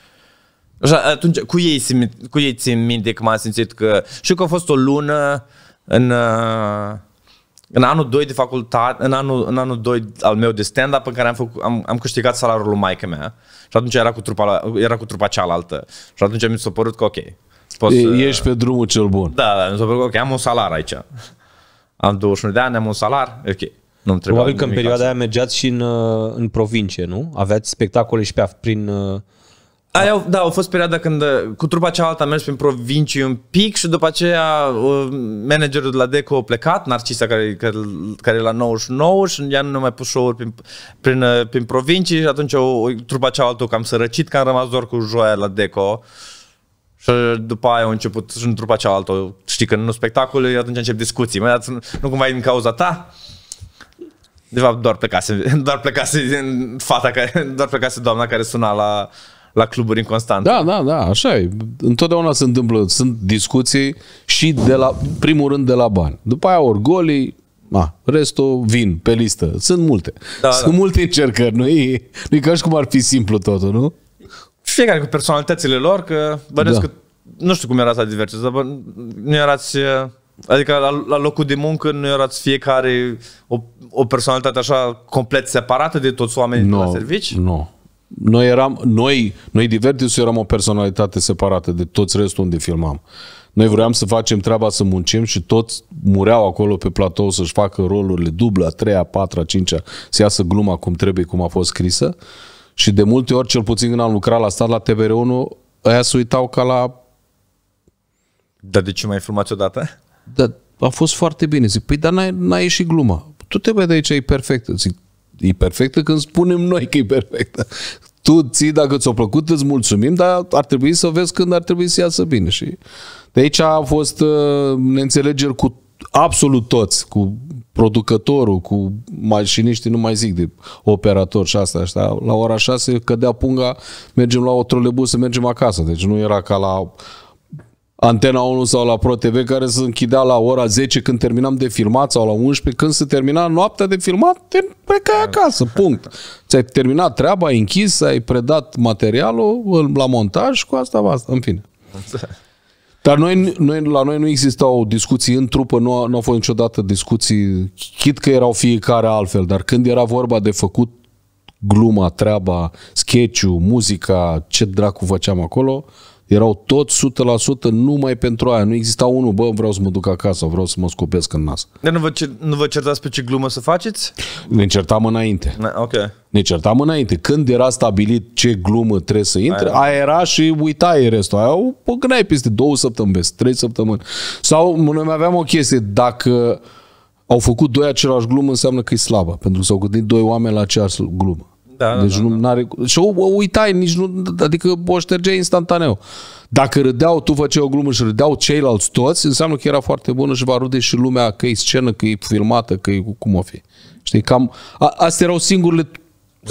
Așa, atunci, cu ei, cu ei țin minte că m-am simțit că... Știu că a fost o lună în, uh, în anul 2 de facultate, în anul, în anul 2 al meu de stand-up, în care am, făcut, am, am câștigat salariul lui maică mea. Și atunci era cu trupa, era cu trupa cealaltă. Și atunci mi s-a părut că ok, fost... să... ești pe drumul cel bun. Da, da, mi s-a părut, ok, am un salar aici. Am 21 de ani, am un salar, ok. Nu-mi Probabil că în perioada azi. aia mergeați și în, uh, în provincie, nu? Aveați spectacole și pe, prin... Uh, aia, da, a fost perioada când uh, cu trupa cealaltă am mers prin provincie un pic și după aceea managerul de la Deco a plecat, Narcisa care, care, care e la 99 și ea nu a mai pus show prin, prin, prin provincie, și atunci o, trupa cealaltă cam sărăcit că am rămas doar cu joia la Deco și după aia au început și în trupa cealaltă, știi că nu spectacol, atunci încep discuții. Mă, nu cumva e din cauza ta? De fapt, doar plecase, doar plecase fata care, doar plecase doamna care suna la, la cluburi în Constanța. Da, da, da, așa e. Întotdeauna se întâmplă, sunt discuții și de la, primul rând de la bani. După aia orgolii, na, restul vin pe listă. Sunt multe. Da, sunt da. multe încercări, nu e, nu e ca și cum ar fi simplu totul, nu? fiecare cu personalitățile lor, că bănesc da. că nu știu cum erați la diverse, dar bă, nu erați, adică la, la locul de muncă nu erați fiecare o, o personalitate așa complet separată de toți oamenii no, de la servici? Nu. No. Noi eram, noi, noi Divertis eram o personalitate separată de toți restul unde filmam. Noi vroiam să facem treaba să muncim și toți mureau acolo pe platou să-și facă rolurile dublă, a treia, a patra, a cincea, să iasă gluma cum trebuie, cum a fost scrisă. Uh, și de multe ori, cel puțin când am lucrat la stat la TVR1, aia se uitau ca la... Dar de ce mai filmați odată? Da, a fost foarte bine. Zic, păi dar n-a, n-a ieșit gluma. Tu te vede aici, e perfectă. Zic, e perfectă când spunem noi că e perfectă. Tu ții, dacă ți-a plăcut, îți mulțumim, dar ar trebui să vezi când ar trebui să iasă bine. Și de aici a fost uh, neînțelegeri cu absolut toți, cu producătorul, cu mașiniștii, nu mai zic de operator și asta, asta. La ora 6 cădea punga, mergem la o să mergem acasă. Deci nu era ca la Antena 1 sau la TV care se închidea la ora 10 când terminam de filmat sau la 11 când se termina noaptea de filmat, te plecai acasă, punct. Ți-ai terminat treaba, ai închis, ai predat materialul la montaj cu asta, asta, în fine. Dar noi, noi, la noi nu existau discuții în trupă, nu, nu au fost niciodată discuții, chit că erau fiecare altfel, dar când era vorba de făcut gluma, treaba, sketch muzica, ce dracu făceam acolo, erau tot 100% numai pentru aia. Nu exista unul, bă, vreau să mă duc acasă, vreau să mă scopesc în nas. Dar nu vă, cer, nu vă certați pe ce glumă să faceți? Ne certam înainte. Na, ok. Ne certam înainte. Când era stabilit ce glumă trebuie să intre, aia, aia era și uitai restul. Aia o păgâneai peste două săptămâni, peste trei săptămâni. Sau noi mai aveam o chestie, dacă au făcut doi același glumă, înseamnă că e slabă, pentru că s-au gândit doi oameni la aceeași glumă. Da, da, deci da, nu da. are Și o, o uitai, nici nu, adică o ștergeai instantaneu. Dacă râdeau, tu făceai o glumă și râdeau ceilalți toți, înseamnă că era foarte bună și va râde și lumea că e scenă, că e filmată, că e cum o fi. Știi, cam, a, astea erau singurele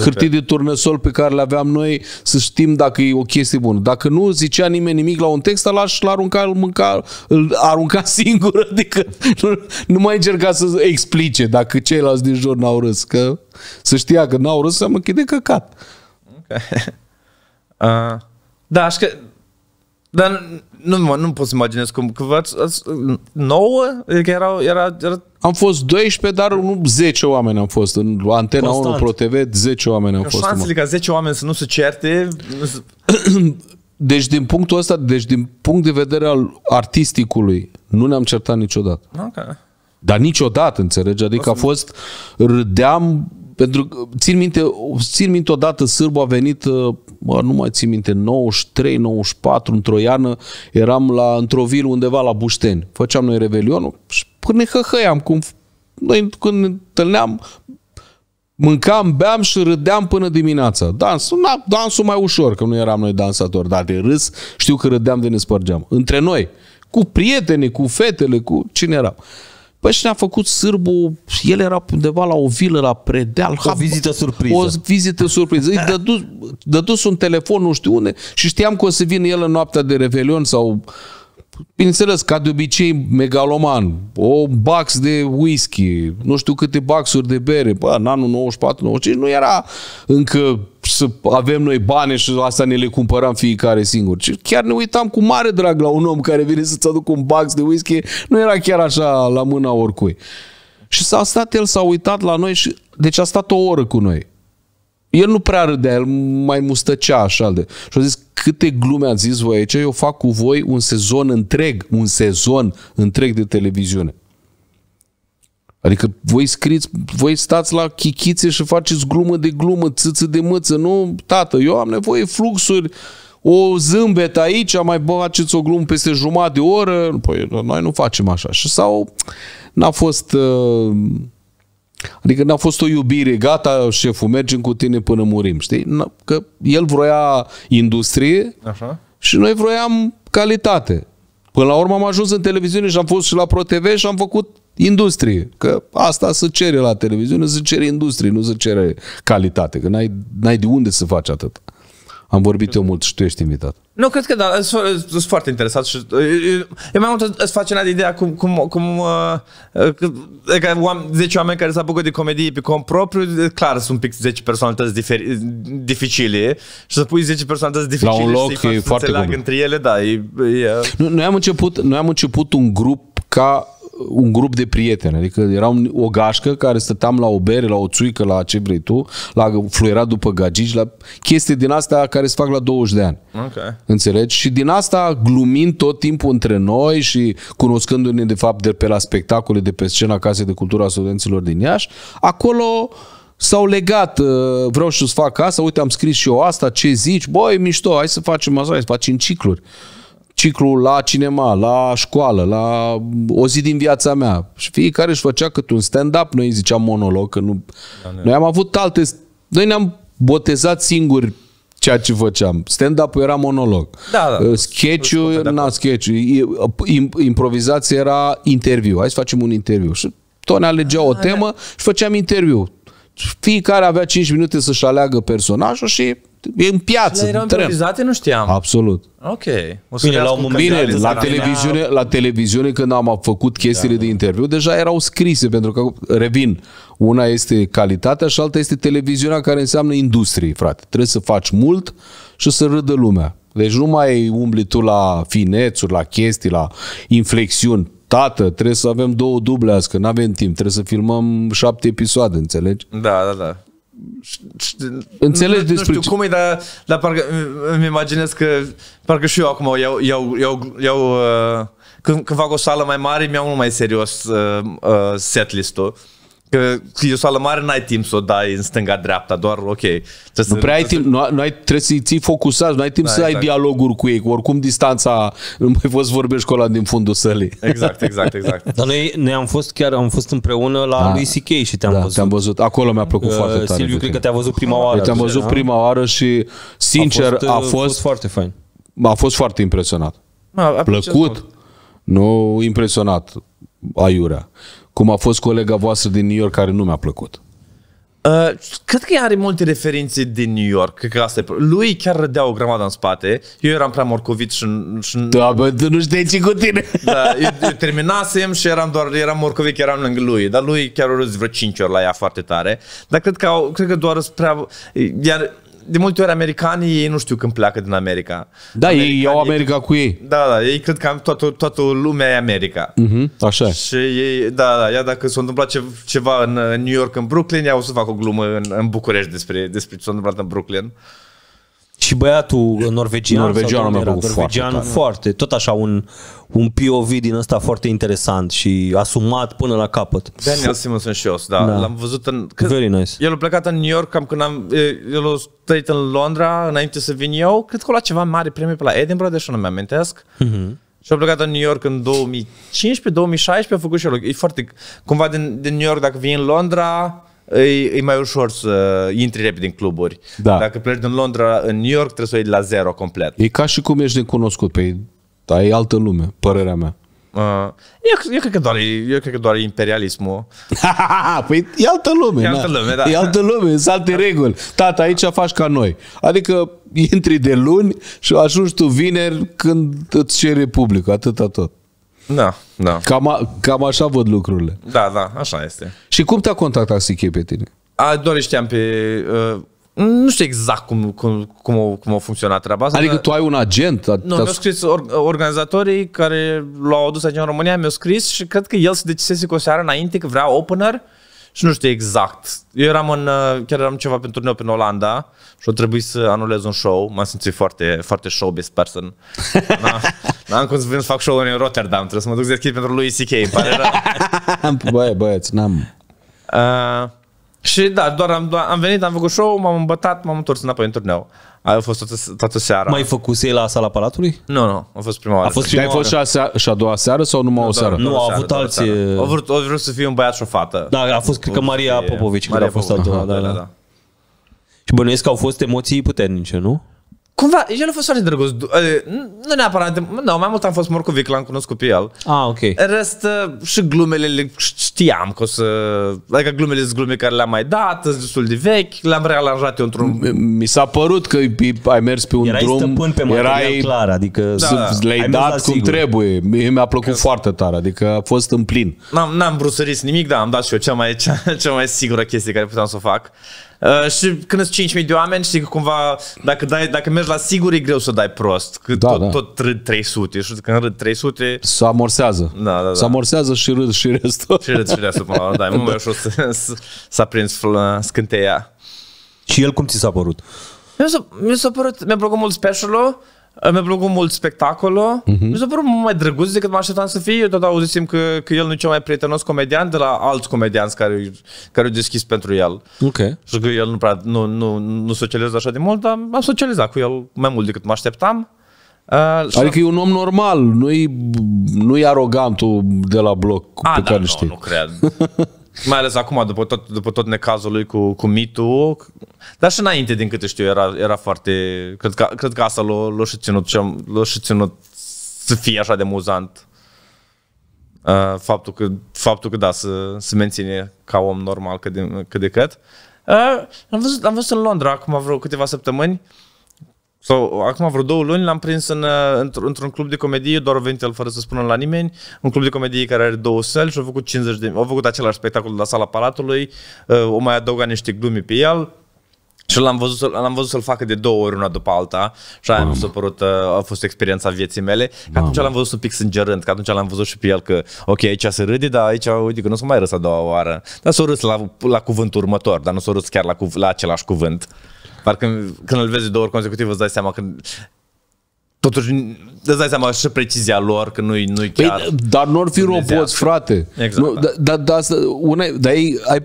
hârtii de turnesol pe care le aveam noi să știm dacă e o chestie bună. Dacă nu zicea nimeni nimic la un text, ăla și l-arunca, îl mânca, îl arunca singur, adică nu, nu mai încerca să explice dacă ceilalți din jur n-au râs, că să știa că n-au râs, să mă chide căcat. Okay. Uh, da, aș că dar nu, nu, nu pot să imaginez cum, că v-ați, ați, nouă? Adică erau, era, era... Am fost 12, dar nu 10 oameni am fost. În Antena Constant. 1 Pro TV, 10 oameni am fost. Șansele ca 10 oameni să nu se certe... Nu se... Deci din punctul ăsta, deci din punct de vedere al artisticului, nu ne-am certat niciodată. Okay. Dar niciodată, înțelegi? Adică a fost, râdeam pentru că țin minte, țin minte odată sârbu a venit, uh, mă, nu mai țin minte, 93, 94, într-o iarnă, eram la, într-o vilă undeva la Bușteni. Făceam noi revelionul și când ne hăhăiam, cum, noi când ne întâlneam, mâncam, beam și râdeam până dimineața. dans, na, dansul mai ușor, că nu eram noi dansatori, dar de râs știu că râdeam de ne spărgeam. Între noi, cu prietenii, cu fetele, cu cine eram. Păi și ne-a făcut sârbu, el era undeva la o vilă, la Predeal. O vizită surpriză. O vizită surpriză. Îi dădus, dădus un telefon, nu știu unde, și știam că o să vină el în noaptea de Revelion sau bineînțeles, ca de obicei, megaloman, o box de whisky, nu știu câte baxuri de bere, bă, în anul 94-95 nu era încă să avem noi bani și asta ne le cumpăram fiecare singur. Și chiar ne uitam cu mare drag la un om care vine să-ți aducă un box de whisky. Nu era chiar așa la mâna oricui. Și s-a stat el, s-a uitat la noi și deci a stat o oră cu noi. El nu prea râdea, el mai mustăcea așa de. Și a zis, câte glume ați zis voi aici, eu fac cu voi un sezon întreg, un sezon întreg de televiziune. Adică voi scriți, voi stați la chichițe și faceți glumă de glumă, țâță de mâță. Nu, tată, eu am nevoie fluxuri, o zâmbet aici, mai faceți o glumă peste jumătate de oră. Păi, noi nu facem așa. Și sau n-a fost... Uh, adică n-a fost o iubire, gata, șeful, mergem cu tine până murim, știi? Că el vroia industrie așa. și noi vroiam calitate. Până la urmă am ajuns în televiziune și am fost și la ProTV și am făcut industrie. Că asta se cere la televiziune, se cere industrie, nu se cere calitate. Că n-ai, n-ai de unde să faci atât. Am vorbit eu mult și tu ești invitat. Nu, cred că da, sunt foarte interesat și e mai mult îți face de ideea cum, cum, cum uh, uh că oam, 10 oameni care se apucă de comedie pe cont propriu, clar sunt un pic 10 personalități diferi, dificile și să pui 10 personalități dificile La un loc și e foarte înțeleagă între ele, da. E, e... Uh, noi, am început, noi am început un grup ca un grup de prieteni. Adică era o gașcă care stăteam la o bere, la o țuică, la ce vrei tu, la fluierat după gagici, la chestii din asta care se fac la 20 de ani. Okay. Înțelegi? Și din asta glumind tot timpul între noi și cunoscându-ne de fapt de pe la spectacole, de pe scena Casei de Cultura a Studenților din Iași, acolo s-au legat, uh, vreau și să fac asta, uite am scris și eu asta, ce zici, băi, mișto, hai să facem asta, hai să facem cicluri ciclu la cinema, la școală, la o zi din viața mea. Și fiecare își făcea cât un stand-up, noi îi ziceam monolog, că nu... Da, noi am avut alte... Noi ne-am botezat singuri ceea ce făceam. stand up era monolog. Da, da. Uh, sketch-ul, na, sketch Improvizația era interviu. Hai să facem un interviu. Și tot ne alegea o ah, da. temă și făceam interviu. Fiecare avea 5 minute să-și aleagă personajul și e în piață. Le erau improvizate, nu știam. Absolut. Ok. O să bine, la, un bine la, la da. televiziune, la... la televiziune, când am făcut chestiile da, da, de interviu, deja erau scrise, pentru că, revin, una este calitatea și alta este televiziunea care înseamnă industrie, frate. Trebuie să faci mult și să râdă lumea. Deci nu mai umbli tu la finețuri, la chestii, la inflexiuni. Tată, trebuie să avem două duble azi, că nu avem timp. Trebuie să filmăm șapte episoade, înțelegi? Da, da, da. Înțelegi nu, despre nu știu cum e, dar, dar parcă îmi imaginez că parcă și eu acum iau, iau, iau, iau uh, când, când fac o sală mai mare, mi-au mult mai serios uh, uh, setlist-ul. Că, e o sală mare, n-ai timp să o dai în stânga-dreapta, doar ok. Nu prea ai timp, nu, ai, trebuie să-i ții focusați, nu ai timp da, să exact. ai dialoguri cu ei, oricum distanța, nu mai poți vorbești cu ăla din fundul sălii. Exact, exact, exact. Dar noi, ne am fost chiar, am fost împreună la da. lui C.K. și te-am da, văzut. te-am văzut, acolo mi-a plăcut uh, foarte tare. Silviu, cred că te-a văzut prima oară. Te-am văzut da? prima oară și, sincer, a fost, a fost, a fost foarte fain. A fost foarte impresionat. A, a plăcut, nu impresionat, aiurea. Cum a fost colega voastră din New York care nu mi-a plăcut. Uh, cred că are multe referințe din New York, cred că asta e. Lui chiar rădea o grămadă în spate. Eu eram prea morcovit și... și... Da, bă, tu nu știi ce cu tine. Da, eu, eu terminasem și eram doar, eram morcovit, eram lângă lui. Dar lui chiar o râs vreo 5 ori la ea foarte tare. Dar cred că, cred că doar prea... Iar de multe ori americanii ei nu știu când pleacă din America. Da, americanii, ei iau America cu ei. Da, da, ei cred că am toată, toată lumea e America. Uh-huh, așa Și ei, da, da, ea dacă s-a întâmplat ce, ceva în New York, în Brooklyn, ea o să fac o glumă în, în București despre, despre ce s-a întâmplat în Brooklyn. Uh, și băiatul norvegian, norvegianul mi-a plăcut foarte, foarte tot așa un, un POV din ăsta foarte interesant și asumat până la capăt. Daniel Simonson și da, da. l-am văzut în... Că Very nice. El a plecat în New York cam când am... El a trăit în Londra înainte să vin eu, cred că a luat ceva mare premiu pe la Edinburgh, deși nu mi amintesc. Mm-hmm. Și a plecat în New York în 2015-2016, a făcut și el. E foarte... Cumva din, din New York, dacă vii în Londra, e, e mai ușor să intri repede în cluburi. Da. Dacă pleci din Londra în New York, trebuie să o iei de la zero complet. E ca și cum ești necunoscut, pe păi, e altă lume, părerea mea. Uh, eu, eu, cred că doar, eu cred că doar imperialismul. păi e altă lume. E altă lume, da. E altă lume, sunt alte da. reguli. Tata, aici faci ca noi. Adică intri de luni și ajungi tu vineri când îți cere public atâta tot. Da, da. Cam, a, cam așa văd lucrurile. Da, da, așa este. Și cum te-a contactat CK pe tine? A, doar știam pe... Uh, nu știu exact cum, cum, cum, cum a funcționat treaba asta. Adică dar... tu ai un agent? A, nu, mi-au scris or, organizatorii care l-au adus aici în România, mi-au scris și cred că el se decisese cu o seară înainte că vrea opener uh, și nu știu exact. Eu eram în, uh, chiar eram ceva pentru turneu în Olanda și o trebuie să anulez un show. M-am simțit foarte, foarte showbiz person. N-am cum să vin să fac show în Rotterdam, trebuie să mă duc să deschid pentru lui C.K. Îmi pare rău. băieți, n-am... Uh, și da, doar am, doar am venit, am făcut show, m-am îmbătat, m-am întors înapoi în turneu. Aia a fost toată, toată seara. Mai făcuse la sala palatului? Nu, nu, a fost prima oară. A fost prima Ai fost și a, și a doua seară sau numai nu, o seară? Nu, a avut alții. A vrut, a vrut să fie un băiat și o fată. Da, a fost, cred că Maria Popovici, Maria a fost a doua. Da da, da, da, da. Și bănuiesc că au fost emoții puternice, nu? Cumva, deci el a fost foarte drăguț. Adică, nu neapărat, nu, mai mult am fost morcovic, l-am cunoscut pe el. Ah, ok. Rest, uh, și glumele le știam că o să... Adică glumele sunt glume care le-am mai dat, sunt destul de vechi, le-am realanjat eu într-un... Mi s-a părut că ai mers pe un erai drum... Stăpân pe erai clar, adică... Da, le-ai dat cum trebuie. Mie mi-a plăcut că... foarte tare, adică a fost în plin. N-am, n-am brusărit nimic, dar am dat și eu cea mai, cea, cea mai sigură chestie care puteam să o fac. Uh, și când sunt 5.000 de oameni, știi că cumva, dacă, dai, dacă mergi la sigur, e greu să dai prost. Că da, tot, da. tot râd 300. Și când râd 300... Să amorsează. Da, da, da. Să amorsează și râd și restul. Și râd și restul până la urmă. Da, e mult mai ușor să, să, aprins uh, scânteia. Și el cum ți s-a părut? Mi-a, mi-a părut, mi-a plăcut mult specialul. Mi-a plăcut mult spectacolul. Mhm. Mi s-a părut mai drăguț decât mă așteptam să fie. Eu tot auzisem că, că el nu e cel mai prietenos comedian de la alți comedianți care, care au deschis pentru el. Ok. Și că el nu, prea, nu, nu, nu socializează așa de mult, dar am socializat cu el mai mult decât mă așteptam. Uh, adică e un om normal, nu-i, nu-i arogantul de la bloc A, pe da, care nu, știi. nu cred. Mai ales acum, după tot, după tot necazul lui cu, cu mitul, dar și înainte, din câte știu, era, era foarte... Cred că, cred că asta l-a, și ținut, l-a și ținut să fie așa de muzant. Uh, faptul, că, faptul că da, să se menține ca om normal cât de cât. De cât. Uh, am, văzut, am văzut în Londra acum vreo câteva săptămâni sau acum vreo două luni l-am prins în, uh, într-un club de comedie, doar venit el fără să spună la nimeni, un club de comedie care are două săli și au făcut 50 de... Au făcut același spectacol la sala Palatului, uh, o mai adăugat niște glume pe el, și l-am văzut, l-am văzut să-l facă de două ori una după alta și aia mi s-a părut, uh, a fost experiența vieții mele. Că atunci l-am văzut un pic sângerând, că atunci l-am văzut și pe el că, ok, aici se râde, dar aici, uite că nu s-a mai râs a doua oară. Dar s-a râs la, la cuvântul următor, dar nu s-a râs chiar la, cuv- la același cuvânt. Parcă când îl vezi de două ori consecutiv îți dai seama că Totuși, îți dai seama și precizia lor, că nu-i, nu-i păi, chiar... dar nu ar fi roboți, frate. Exact. Nu, da, da, da, una, da ai, ai,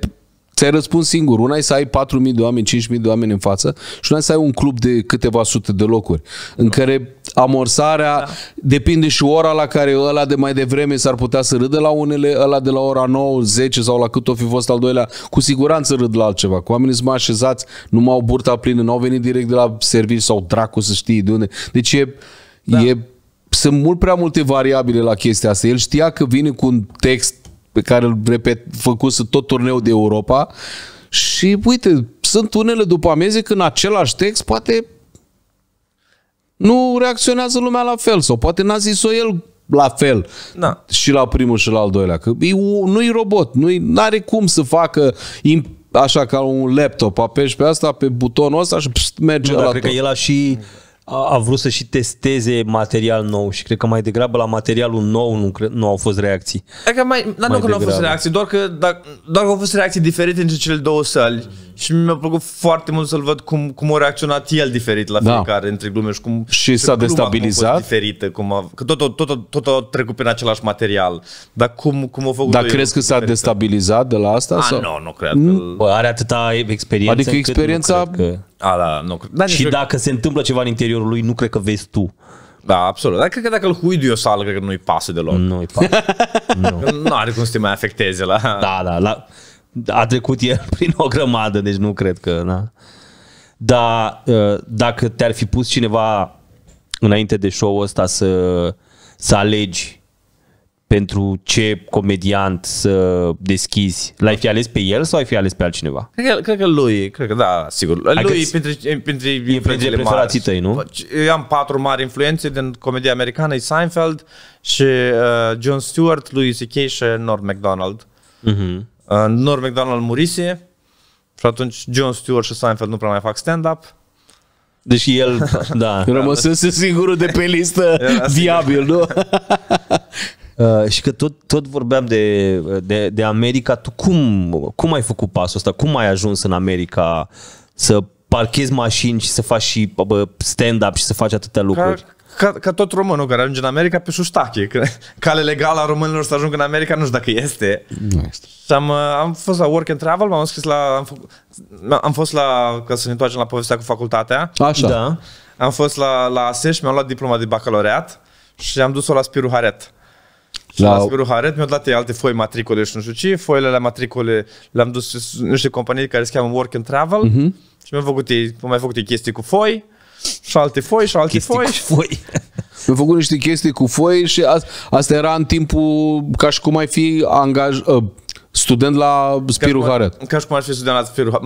ți-ai răspuns singur. Una e să ai 4.000 de oameni, 5.000 de oameni în față și una e să ai un club de câteva sute de locuri, în da. care amorsarea, da. depinde și ora la care ăla de mai devreme s-ar putea să râdă la unele, ăla de la ora 9, 10 sau la cât o fi fost al doilea, cu siguranță râd la altceva. Cu oamenii sunt mai așezați, nu m-au burta plină, nu au venit direct de la serviciu sau dracu să știi de unde. Deci e, da. e sunt mult prea multe variabile la chestia asta. El știa că vine cu un text pe care îl repet, făcuse tot turneul de Europa și uite, sunt unele după amieze când același text poate nu reacționează lumea la fel. Sau poate n-a zis-o el la fel da. și la primul și la al doilea. Că nu-i robot, nu are cum să facă așa ca un laptop, apeși pe asta, pe butonul ăsta și pst, merge nu, la cred tot. că el a și a, a vrut să și testeze material nou și cred că mai degrabă la materialul nou nu, cre- nu au fost reacții. Cred că mai, dar mai nu că nu au fost reacții, doar că, dar doar că au fost reacții diferite între cele două săli. Mm-hmm și mi-a plăcut foarte mult să-l văd cum, cum a reacționat el diferit la da. fiecare între glume și cum... Și s-a destabilizat. Cum a diferită, cum a, că tot, tot, tot, tot a trecut prin același material. Dar cum, cum a făcut Dar crezi că s-a diferită. destabilizat de la asta? A, sau? nu, nu cred. Nu. Că... Mm. Are atâta experiență Adică experiența... Că... A, da, nu cred. Da, și cred... dacă se întâmplă ceva în interiorul lui, nu cred că vezi tu. Da, absolut. Dar cred că dacă îl huidui o sală, cred că nu-i pasă deloc. Nu-i pasă. nu. nu are cum să te mai afecteze la... Da, da, la a trecut el prin o grămadă, deci nu cred că... Na. Da. Dar uh, dacă te-ar fi pus cineva înainte de show ăsta să, să alegi pentru ce comediant să deschizi? L-ai fi ales pe el sau ai fi ales pe altcineva? Cred că, cred că lui, cred că da, sigur. Adică lui printre, printre influențele mari. tăi, nu? Eu am patru mari influențe din comedia americană, e Seinfeld și uh, John Stewart, Louis C.K. și Norm MacDonald. Uh-huh. Uh, Norm McDonald murise și atunci John Stewart și Seinfeld nu prea mai fac stand-up. Deci el, da. Rămăsese singurul de pe listă viabil, nu? Uh, și că tot, tot vorbeam de, de, de America, tu cum, cum ai făcut pasul ăsta? Cum ai ajuns în America să parchezi mașini și să faci și bă, stand-up și să faci atâtea lucruri? ca, ca tot românul care ajunge în America pe sustache. Cale legală a românilor să ajungă în America nu știu dacă este. Nu este. Și am, uh, am fost la work and travel, m-am scris la... Am, fă, am fost la... Ca să ne întoarcem la povestea cu facultatea. Așa. Da. Am fost la, la și mi-am luat diploma de bacalaureat și am dus-o la Spiru Haret. La... la Spiru Haret mi-au dat alte foi matricole și nu știu ce. Foile la matricole le-am dus niște companii care se cheamă Work and Travel uh-huh. și mi-au făcut ei, mai făcut ei chestii cu foi și alte foi și alte chestii foi. mi Am făcut niște chestii cu foi și a, asta era în timpul ca și cum ai fi angaj, uh, student la Spiru Haret. Ca și cum aș fi student la Spiru Haret.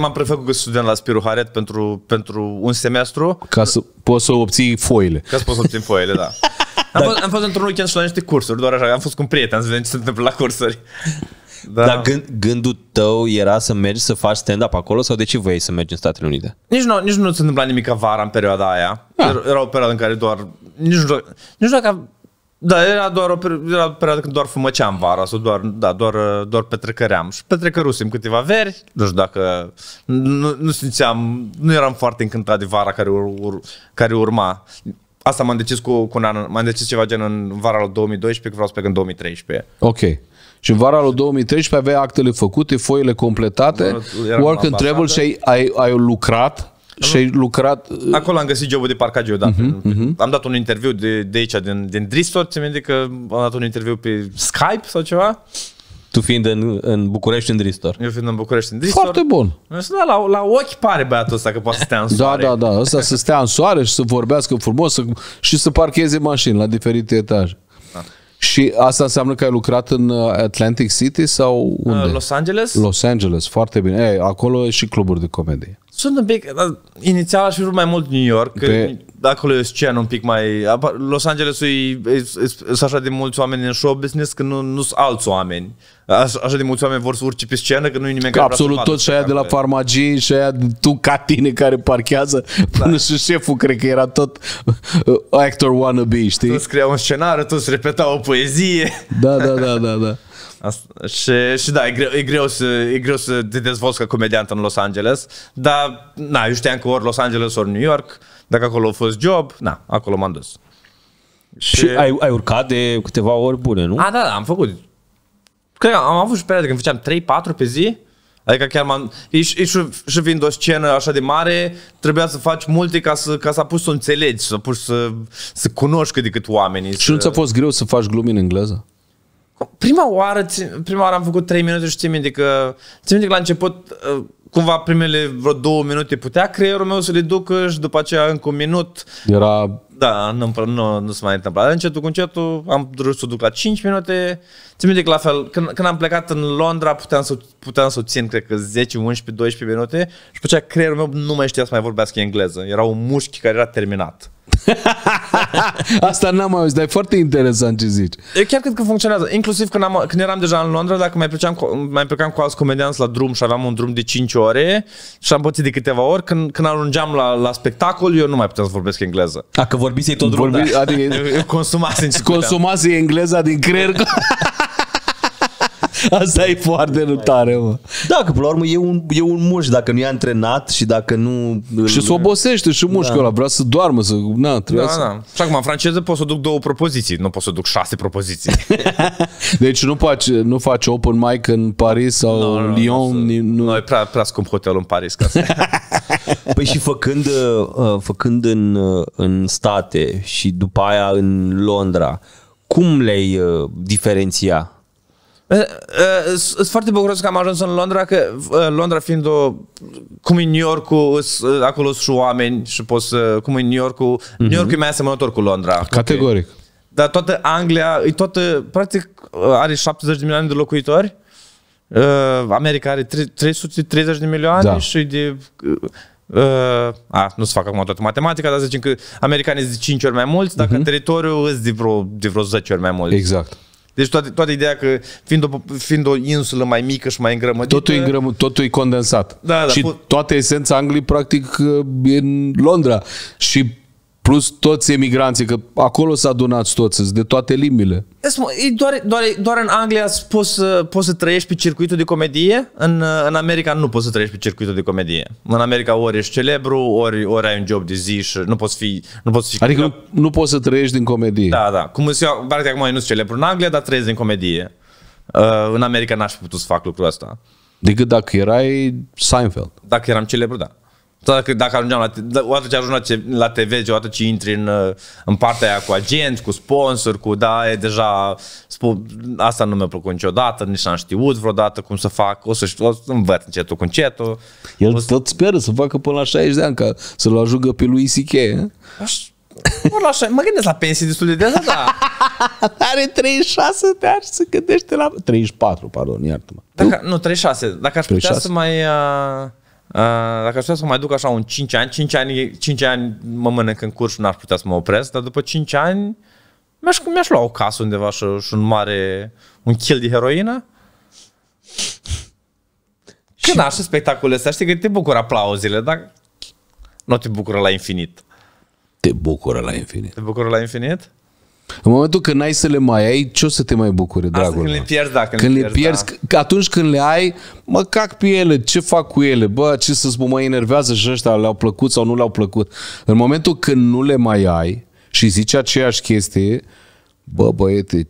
M-am, prefăcut că student la Spiru Haret pentru, pentru un semestru. Ca să poți să obții foile. Ca să poți să obții foile, da. Am, Dar... fost, am fost într-un weekend și la niște cursuri, doar așa, am fost cu un prieten să vedem ce se întâmplă la cursuri. Da. Dar gând, gândul tău era să mergi să faci stand-up acolo sau de ce vrei să mergi în Statele Unite? Nici nu, nici nu se întâmpla nimic vara în perioada aia. Da. Era o perioadă în care doar... Nici nu, nici nu dacă... Da, era doar o era perioadă când doar fumăceam vara sau doar, da, doar, doar petrecăream. Și petrecărusem câteva veri, nu știu dacă... Nu, nu simțeam... Nu eram foarte încântat de vara care, ur, ur, care urma. Asta m-am decis cu, cu un an, m-am decis ceva gen în vara lui 2012, că vreau să plec în 2013. Ok. Și în vara lui 2013 aveai actele făcute, foile completate, Eram work and travel și ai, ai, ai lucrat și ai lucrat... Uh, Acolo am găsit jobul de parcagiu, da. Uh-huh, uh-huh. Am dat un interviu de, de aici, din, din Dristor, ți că am dat un interviu pe Skype sau ceva tu fiind în, în București, în Dristor. Eu fiind în București, în Dristor. Foarte bun. Eu da, la, la ochi pare băiatul ăsta că poate să stea în da, soare. Da, da, da. Ăsta să stea în soare și să vorbească frumos să, și să parcheze mașini la diferite etaje. Da. Și asta înseamnă că ai lucrat în uh, Atlantic City sau uh, unde? Los Angeles. Los Angeles, foarte bine. Ei, acolo e și cluburi de comedie. Sunt un pic, inițial aș fi vrut mai mult New York, că de... acolo e scenă un pic mai... Los Angeles sunt așa de mulți oameni în show business că nu, nu sunt alți oameni. Așa de mulți oameni vor să urce pe scenă că nu e nimeni care Absolut tot și aia de la farmacie și aia tu ca tine care parchează da. până și șeful cred că era tot uh, actor wannabe, știi? Toți scriau un scenariu, toți repetau o poezie. Da, da, da, da, da și, și da, e greu, e, greu să, e greu să te dezvolți ca comediant în Los Angeles, dar na, eu știam că ori Los Angeles, ori New York, dacă acolo a fost job, na, acolo m-am dus. Și, și ai, ai urcat de câteva ori bune, nu? A, da, da, am făcut. Cred că am avut și perioade când făceam 3-4 pe zi, Adică chiar m-am... și, și, și fiind o scenă așa de mare, trebuia să faci multe ca să, ca să apuci să înțelegi, să apuci să, să cunoști cât de cât oamenii. Și să... nu ți-a fost greu să faci glumi în engleză? prima oară, prima oară am făcut 3 minute și țin minte că, țin minte că la început uh, cumva primele vreo 2 minute putea creierul meu să le ducă și după aceea încă un minut. Era... Da, nu, nu, nu s-a mai întâmpla. Încetul cu încetul am dorit să o duc la 5 minute. Țin minte că la fel, când, când am plecat în Londra puteam să, puteam să o țin, cred că 10, 11, 12 minute și după aceea creierul meu nu mai știa să mai vorbească engleză. Era un mușchi care era terminat. Asta n-am auzit, dar e foarte interesant ce zici. Eu chiar cred că funcționează. Inclusiv când, am, când eram deja în Londra, dacă mai plecam, cu, mai plecam cu alți comedianți la drum și aveam un drum de 5 ore și am pățit de câteva ori, când, când ajungeam la, la spectacol, eu nu mai puteam să vorbesc engleză. Dacă vorbiți tot drumul, da. adică, eu, eu consumase, consumase engleza din creier. Asta e foarte nu tare, mă. Da, că până la urmă e un, e un muș, dacă nu e antrenat și dacă nu... Și se obosește și mușchiul da. ăla, vrea să doarmă, să... Na, da, să... da. Și acum, în franceză pot să duc două propoziții, nu pot să duc șase propoziții. deci nu faci, nu faci open mic în Paris sau no, no, Lyon? Nu, nu. e prea, prea scump hotel în Paris ca să... păi și făcând, uh, uh, făcând în, uh, în state și după aia în Londra, cum le-ai diferenția? Sunt foarte bucuros că am ajuns în Londra, că Londra fiind o... Cum e New york acolo sunt și oameni și poți să... Cum e New york mm-hmm. New mhm. York e mai asemănător cu Londra. Categoric. Okay. Dar toată Anglia, e toată... Practic are 70 de milioane de locuitori. America are 330 de milioane da. și de... Uh, a, nu se fac acum toată matematica, dar zicem că americanii sunt de 5 ori mai mulți, dacă uh-huh. Mm-hmm. teritoriul îți de vreo, de vreo 10 ori mai mulți. Exact. Deci toată, toată ideea că fiind o, fiind o insulă mai mică și mai îngrămădită... Totul e, îngrămă, totul e condensat. Da, da, și pot... toată esența Angliei practic e în Londra. Și Plus toți emigranții, că acolo s-a adunat toți, de toate limbile. Doar, doar, doar în Anglia poți să, uh, poți să trăiești pe circuitul de comedie, în, uh, în America nu poți să trăiești pe circuitul de comedie. În America ori ești celebru, ori, ori ai un job de zi și nu poți fi... Nu poți fi adică nu, nu poți să trăiești din comedie. Da, da. Cum eu, practic acum nu sunt celebru în Anglia, dar trăiesc din comedie. Uh, în America n-aș fi putut să fac lucrul ăsta. Decât dacă erai Seinfeld. Dacă eram celebru, da. Dacă, dacă ajungeam la, o dată ce ajungi la la TV, o dată ce intri în, în partea aia cu agenți, cu sponsor, cu da, e deja, spun, asta nu mi-a plăcut niciodată, nici n-am știut vreodată cum să fac, o să știu, o să învăț încetul cu încetul. El să... tot speră să facă până la 60 de ani, ca să-l ajungă pe lui C.K. Eh? Aș... Mă, gândesc la pensii destul de des, da. Are 36 de ani să gândește la... 34, pardon, iartă-mă. Dacă, nu, 36. Dacă aș 36. putea să mai... Uh Uh, dacă aș putea să mai duc așa un 5 ani, 5 ani, 5 ani mă mănânc în curs și n-aș putea să mă opresc, dar după 5 ani mi-aș, mi-aș lua o casă undeva și, și un mare, un kill de heroină. Când și... așa spectacolele astea, știi că te bucur aplauzele, dar nu te bucură la infinit. Te bucură la infinit. Te bucură la infinit? În momentul când ai să le mai ai, ce o să te mai bucure, dragul Asta când le pierzi, da. Când, când le pierzi, pierzi da. atunci când le ai, mă cac pe ele, ce fac cu ele, bă, ce să spun, mai enervează și ăștia, le-au plăcut sau nu le-au plăcut. În momentul când nu le mai ai și zici aceeași chestie, bă, băiete,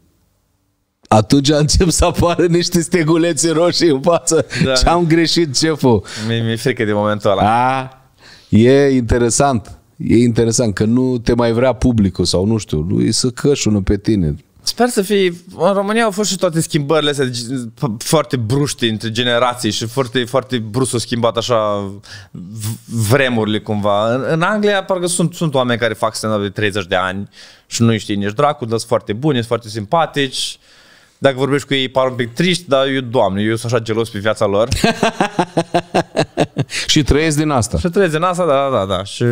atunci încep să apară niște stegulețe roșii în față. Da. Ce am greșit, șeful? Mi-e frică de momentul ăla. A, e interesant e interesant că nu te mai vrea publicul sau nu știu, lui să cășună pe tine. Sper să fie... În România au fost și toate schimbările astea foarte bruște între generații și foarte, foarte brusc au schimbat așa vremurile cumva. În, în Anglia parcă sunt, sunt oameni care fac stand de 30 de ani și nu știi nici dracu, dar sunt foarte buni, sunt foarte simpatici. Dacă vorbești cu ei, par un pic triști, dar eu, doamne, eu sunt așa gelos pe viața lor. și trăiesc din asta. Și trăiesc din asta, da, da, da. da. Și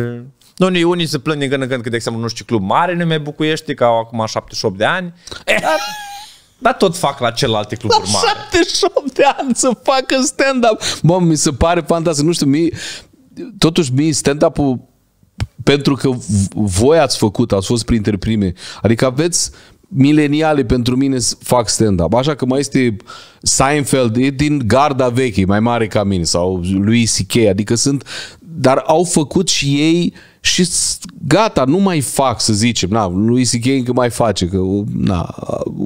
nu, nu, unii se plâng din când în când, că de exemplu, nu știu ce club mare mai București, că au acum 78 de ani. Eh! Dar, dar tot fac la celelalte cluburi la mari. 78 de ani să facă stand-up. Bă, mi se pare fantastic. Nu știu, mie, totuși mie stand-up-ul pentru că voi ați făcut, ați fost printre prime. Adică aveți mileniale pentru mine fac stand-up. Așa că mai este Seinfeld, e din garda veche, mai mare ca mine, sau lui C.K. Adică sunt dar au făcut și ei și gata, nu mai fac, să zicem, na, lui C.K. încă mai face, că na,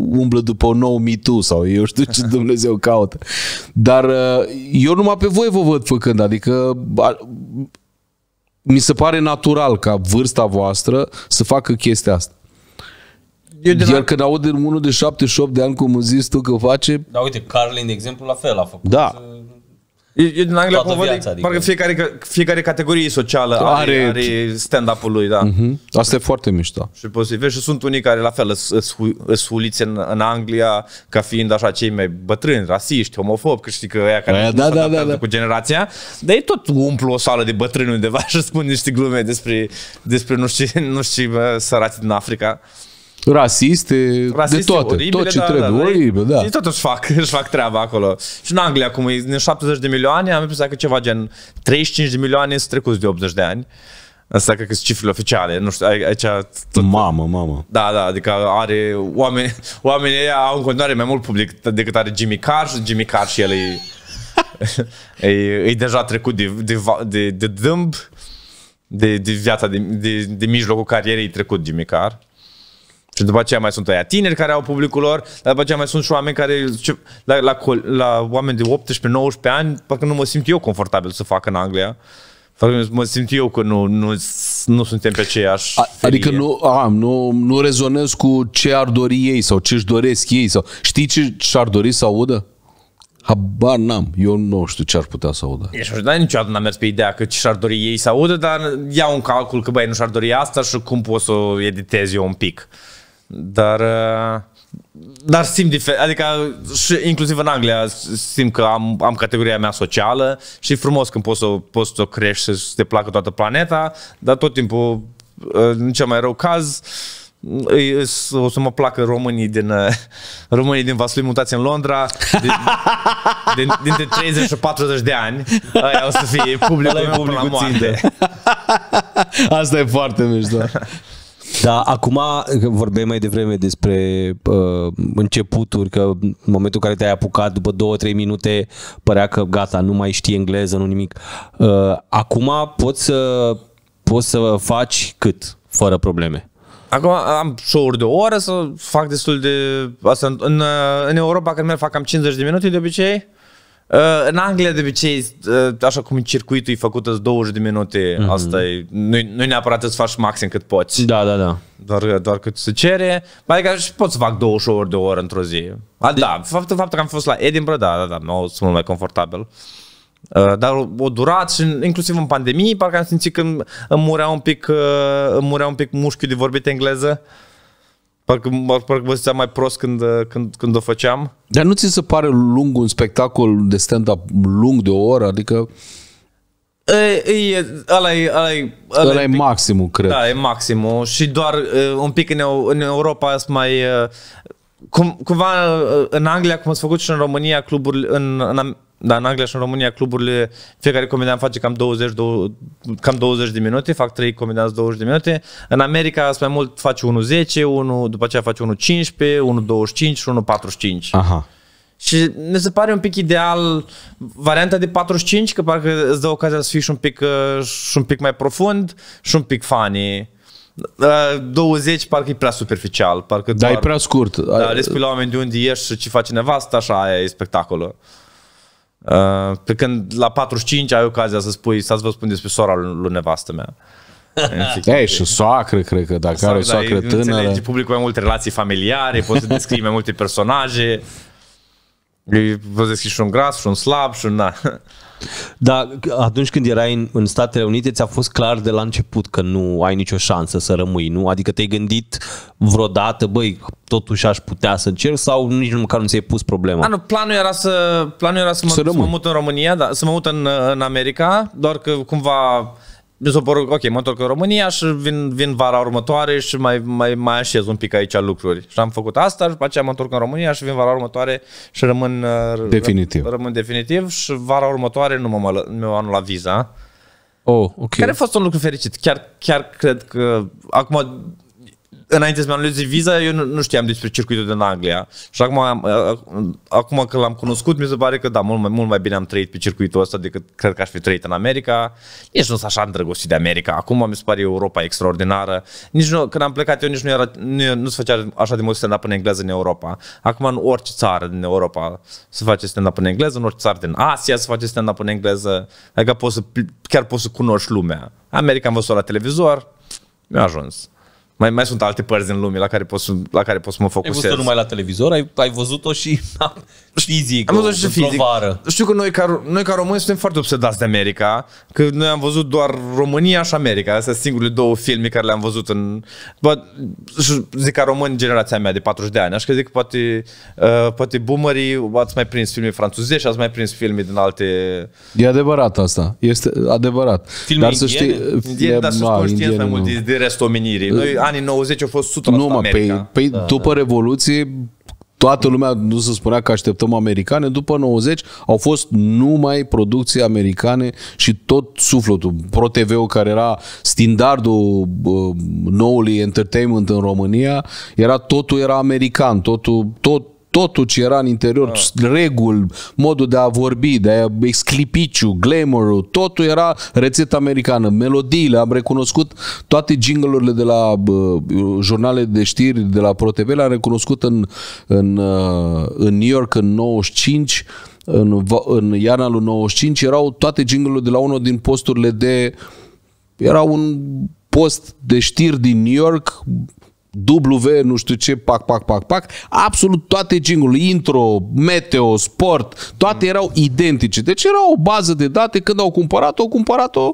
umblă după un nou mitu sau eu știu ce Dumnezeu caută. Dar uh, eu numai pe voi vă văd făcând, adică mi se pare natural ca vârsta voastră să facă chestia asta. Eu de Iar la... când aud unul de 78 de ani, cum zis tu că face... Da, uite, Carlin, de exemplu, la fel a făcut. Da. Uh, E, din Anglia, cumva, viața, adică. parcă fiecare, fiecare categorie socială are, are, are stand-up-ul lui, da. Uh-huh. Asta e foarte mișto. Și poți vezi și sunt unii care la fel îs huliți în, în Anglia ca fiind așa cei mai bătrâni, rasiști, homofobi, că știi că ăia care Aia, da, da, da, da. cu generația, dar ei tot umplu o sală de bătrâni undeva și spun niște glume despre, despre nu știu, nu știu sărați din Africa rasiste, rasiste, de toate, oribile, tot da, ce da, da, trebuie, da, oribile, da. Și tot își fac, își fac treaba acolo. Și în Anglia, acum, din 70 de milioane, am impresia că ceva gen 35 de milioane sunt trecuți de 80 de ani. Asta cred că sunt cifrele oficiale, nu știu, aici... Tot... Mamă, mamă. Da, da, adică are oameni, oamenii au în continuare mai mult public decât are Jimmy Carr și Jimmy Carr și el e, e, e deja trecut de, de, de, de dâmb, de, de viața, de, de, de mijlocul carierei trecut Jimmy Carr. Și după aceea mai sunt aia tineri care au publicul lor, dar după aceea mai sunt și oameni care, la, la, la oameni de 18-19 ani, parcă nu mă simt eu confortabil să fac în Anglia. mă simt eu că nu, nu, nu suntem pe aceeași a, Adică nu, a, nu, nu rezonez cu ce ar dori ei sau ce își doresc ei. Sau, știi ce și-ar dori să audă? Habar n-am. Eu nu știu ce ar putea să audă. Ești, dar niciodată n-am mers pe ideea că ce și-ar dori ei să audă, dar iau un calcul că băi, nu și-ar dori asta și cum pot să o editez eu un pic. Dar, uh, dar simt diferit, adică și inclusiv în Anglia simt că am, am categoria mea socială și e frumos când poți să, poți să o crești, să te placă toată planeta, dar tot timpul, uh, în cel mai rău caz, o să mă placă românii din uh, românii din Vaslui mutați în Londra din, din, dintre 30 și 40 de ani aia o să fie publicul meu public la moarte. Asta e foarte mișto. Da, acum vorbeai mai devreme despre uh, începuturi, că în momentul în care te-ai apucat, după 2-3 minute, părea că gata, nu mai știi engleză, nu nimic. Uh, acum poți să, poți să faci cât, fără probleme? Acum am show-uri de o oră, să fac destul de... Asta, în, în Europa, când merg, fac cam 50 de minute de obicei. Uh, Uh, în Anglia de obicei, uh, așa cum circuitul e făcut, 20 de minute, mm-hmm. asta e, nu, nu neapărat să faci maxim cât poți. Da, da, da. Doar, doar cât se cere. Adică și pot să fac 20 ori de oră într-o zi. A, de... Deci- da, faptul, faptul că am fost la Edinburgh, da, da, da, nu, au sunt mult mai confortabil. Uh, dar o durat și inclusiv în pandemie, parcă am simțit că îmi murea un pic, uh, îmi murea un pic mușchiul de vorbit engleză. Uh, Parcă, parcă mă simțeam mai prost când, când, când o făceam. Dar nu ți se pare lung un spectacol de stand-up lung de o oră? Adică... E, e, e, ăla e, ăla e, ăla ăla e pic, maximul, cred. Da, e maximul. Și doar e, un pic în, în Europa sunt mai... E, cum, cumva uh, în Anglia, cum ați făcut și în România, cluburile, în, în, da, în Anglia și în România, cluburile, fiecare comedian face cam 20, dou, cam 20 de minute, fac 3 comedianți 20 de minute. În America, spre mai mult, face 1 10, 1, după aceea face 1 15, 1 25 și 1 45. Aha. Și mi se pare un pic ideal varianta de 45, că parcă îți dă ocazia să fii și un pic, uh, și un pic mai profund și un pic funny. 20 uh, parcă e prea superficial. Parcă da, doar, e prea scurt. Da, le spui la oameni de unde ești și ce face nevasta, așa, aia e spectacolul. Uh, pe când la 45 ai ocazia să spui, să vă spun despre sora lui nevastă mea. Ei, și soacră, cred că, dacă soacră, are o soacră da, tânără. Înțelegi, public mai multe relații familiare, poți să descrii mai multe personaje. Îi văzesc și un gras, și un slab, și un na. Dar atunci când erai în, în Statele Unite, ți-a fost clar de la început că nu ai nicio șansă să rămâi, nu? Adică te-ai gândit vreodată, băi, totuși aș putea să încerc sau nici măcar nu ți-ai pus problema? Anu, nu, planul era să, planul era să, mă, să, să mă mut în România, da, să mă mut în, în America, doar că cumva mi s-a părut, ok, mă întorc în România și vin, vin vara următoare și mai, mai, mai așez un pic aici lucruri. Și am făcut asta și după aceea mă întorc în România și vin vara următoare și rămân uh, definitiv, rămân definitiv și vara următoare nu mă, mă anul la viza. Oh, ok. Care a fost un lucru fericit. Chiar, chiar cred că acum înainte să mi-am luat viza, eu nu, nu știam despre circuitul din Anglia. Și acum, acum că l-am cunoscut, mi se pare că da, mult mai, mult mai bine am trăit pe circuitul ăsta decât cred că aș fi trăit în America. Nici deci nu s așa îndrăgostit de America. Acum mi se pare Europa extraordinară. Nici nu, când am plecat eu, nici nu, era, nu, nu se făcea așa de mult stand-up în engleză în Europa. Acum în orice țară din Europa se face stand-up în engleză, în orice țară din Asia se face stand-up în engleză. Adică poți să, chiar poți să cunoști lumea. America am văzut la televizor, mi-a ajuns. Mai, mai sunt alte părți din lume la care pot, la care pot să mă focusez. Ai văzut numai la televizor, ai, ai văzut-o și na, fizic, am văzut și fizic. Vară. Știu că noi ca, noi ca români suntem foarte obsedați de America, că noi am văzut doar România și America. Astea sunt singurele două filme care le-am văzut în... Bă, zic ca român generația mea de 40 de ani, așa că zic că poate, uh, poate boomerii ați mai prins filme și ați mai prins filme din alte... E adevărat asta, este adevărat. Filme dar indiene? să știi... Indiene, dar să mai mult de, de restul omenirii. Noi, uh, anii 90 au fost 100% Nu, mă, America. Pe, păi, pe, păi da, după da. Revoluție Toată lumea nu se spunea că așteptăm americane. După 90 au fost numai producții americane și tot sufletul. tv ul care era standardul uh, noului entertainment în România, era totul era american, totul, tot, totul ce era în interior, ah. regul, modul de a vorbi, de a exclipiciu, glamour totul era rețeta americană. Melodiile, am recunoscut toate jingle-urile de la uh, jurnale de știri, de la ProTV, le-am recunoscut în, în, uh, în New York în 95, în, în iarna lui 95, erau toate jingle-urile de la unul din posturile de... Era un post de știri din New York W, nu știu ce, pac, pac, pac, pac, absolut toate jingle intro, meteo, sport, toate erau identice. Deci era o bază de date, când au cumpărat-o, au cumpărat-o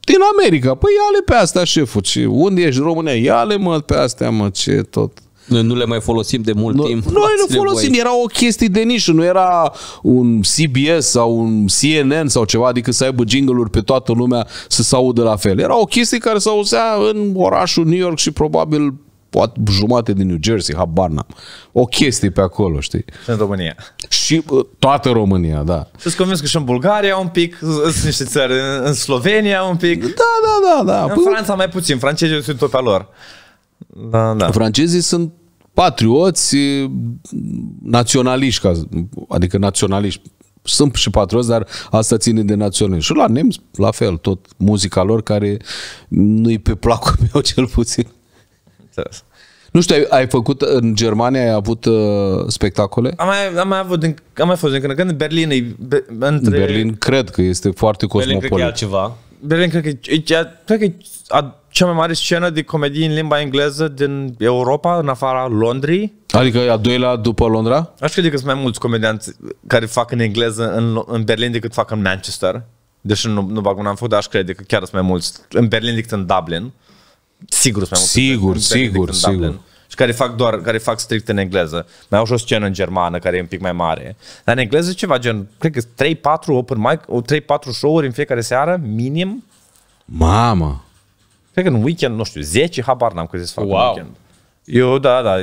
din America. Păi ia-le pe astea, șeful, ce, unde ești România? Ia-le, mă, pe astea, mă, ce tot. Noi nu le mai folosim de mult no, timp. Noi nu folosim, voi. era o chestie de nișă, nu era un CBS sau un CNN sau ceva, adică să aibă jingle pe toată lumea să se audă la fel. Era o chestie care se auzea în orașul New York și probabil poate jumate din New Jersey, habar n-am. O chestie pe acolo, știi? Și în România. Și toată România, da. Și ți convins că și în Bulgaria un pic, sunt niște țări, în Slovenia un pic. Da, da, da, da. În Până... Franța mai puțin, francezii sunt tot pe lor. Da, da. Francezii sunt patrioți naționaliști, adică naționaliști sunt și patrioți, dar asta ține de naționalism. Și la nemți, la fel, tot muzica lor care nu-i pe placul meu cel puțin înțeles. Nu știu, ai, ai făcut în Germania, ai avut uh, spectacole? Am mai, am mai avut, din, am mai fost din când în când. Berlin Be, între... Berlin cred că este foarte cosmopolit. Berlin cred că e altceva. Berlin cred că e, e, cred că e a, cea mai mare scenă de comedie în limba engleză din Europa, în afara Londrei. Adică e a doilea după Londra? Aș crede că sunt mai mulți comedianți care fac în engleză în, în Berlin decât fac în Manchester. Deși nu, nu bag un am făcut, dar aș crede că chiar sunt mai mulți în Berlin decât în Dublin sigur sunt mai multe Sigur, decât, sigur, decât sigur. Dublin, și care fac doar, care fac strict în engleză. Mai au și o scenă în germană care e un pic mai mare. Dar în engleză ceva gen, cred că 3-4 open mic, 3-4 show-uri în fiecare seară, minim. Mamă! Cred că în weekend, nu știu, 10, habar n-am câte să fac wow. în weekend. Eu, da, da.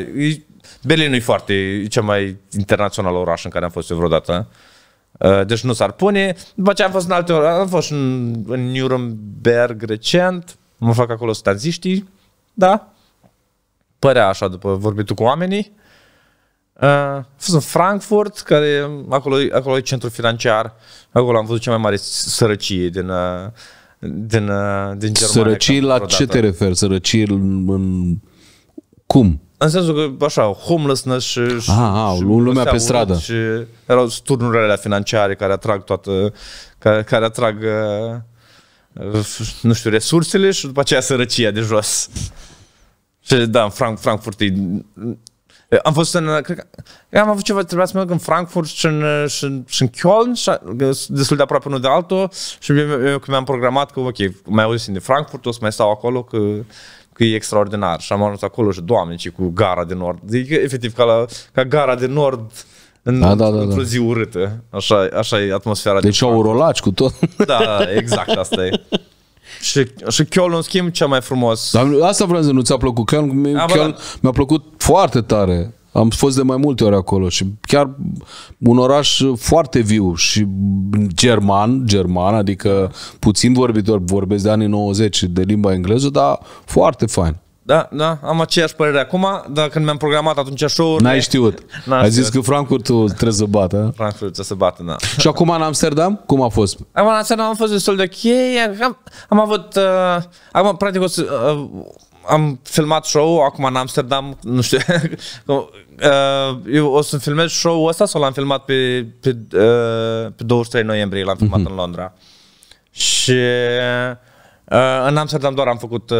Berlin nu e foarte, e cel mai internațional oraș în care am fost eu vreodată. Uh, deci nu s-ar pune. După ce am fost în alte ori, am fost în, în Nuremberg recent, mă fac acolo staziștii, da, părea așa după vorbitul cu oamenii. Uh, fost în Frankfurt, care acolo, acolo e centru financiar, acolo am văzut cea mai mare sărăcie din, uh, din, uh, din Germania. Sărăcii la ce te referi? Sărăcii în... cum? În sensul că, așa, homelessness și... și, Aha, ah, și lumea pe stradă. Și erau turnurile financiare care atrag toată... care, care atrag... Uh, nu știu, resursele și după aceea sărăcia de jos. Și da, în Frank, Frankfurt e... Am fost în... Cred că am avut ceva, trebuia să duc în Frankfurt și în, și în, și în Köln, și destul de aproape unul de altul, și eu, eu când mi-am programat că, ok, mai auzisem de Frankfurt, o să mai stau acolo, că că e extraordinar. Și am ajuns acolo și, doamne, și cu gara de nord. Adică, efectiv, ca, la, ca gara de nord în, da, da, da, într-o da. zi urâtă. Așa, așa e atmosfera. Deci au rolaci cu tot. Da, exact, asta e. Și, și Chiol, în schimb, cea mai frumos. Dar asta vreau să nu ți-a plăcut. Chiol, mi-a, da. mi-a plăcut foarte tare. Am fost de mai multe ori acolo și chiar un oraș foarte viu și german, german, adică puțin vorbitor, vorbesc de anii 90 de limba engleză, dar foarte fain. Da, da, am aceeași părere acum, dar când mi-am programat atunci show N-ai știut. N-am Ai zis că Frankfurtul trebuie să bată. Frankfurt trebuie să bată, da. Și acum în Amsterdam, cum a fost? Acum în Amsterdam am fost destul de ok. Am, am avut... Uh, acum, practic, o să, uh, am filmat show acum în Amsterdam, nu știu, uh, eu o să filmez show-ul ăsta sau l-am filmat pe, pe, uh, pe 23 noiembrie, l-am filmat uh-huh. în Londra. Și uh, în Amsterdam doar am făcut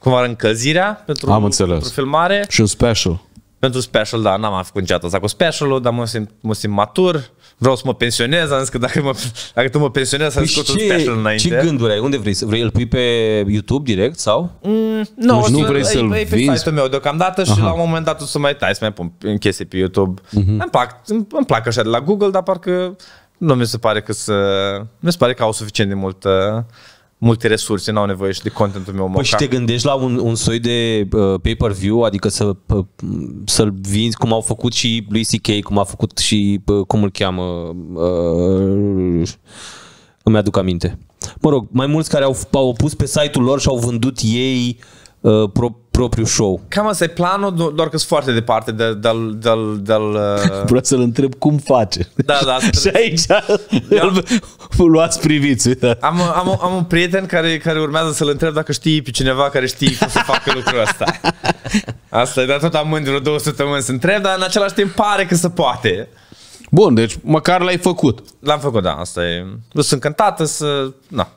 cum ar încălzirea pentru, Am înțeles. pentru filmare. Și un special. Pentru special, da, n-am făcut niciodată asta cu specialul, dar mă simt, mă simt matur, vreau să mă pensionez, am zis că dacă, mă, dacă tu mă pensionezi, să am scos un păi special înainte. Ce gânduri ai? Unde vrei? Vrei îl pui pe YouTube direct sau? Mm, nu, deci nu să, vrei să-l vinzi? pe site-ul meu deocamdată Aha. și la un moment dat o să mai tai, să mai pun în chestii pe YouTube. Uh-huh. Îmi, plac, îmi, îmi plac așa de la Google, dar parcă nu mi se pare că să... Mi se pare că au suficient de mult uh, multe resurse, n-au nevoie și de contentul meu moca. Păi și te gândești la un, un soi de uh, pay-per-view, adică să, uh, să-l vinzi cum au făcut și lui C.K., cum a făcut și, uh, cum îl cheamă, uh, îmi aduc aminte. Mă rog, mai mulți care au, au pus pe site-ul lor și au vândut ei uh, pro, propriu show. Cam asta e planul, doar că sunt foarte departe de, de, de, de, de... Vreau să-l întreb cum face. Da, da. și aici eu... îl da. luați priviți. Am, am, am, un prieten care, care urmează să-l întreb dacă știi pe cineva care știe cum să facă lucrul ăsta. Asta e, dar tot am vreo două săptămâni să întreb, dar în același timp pare că se poate. Bun, deci măcar l-ai făcut. L-am făcut, da, asta e. sunt încântată să... Na,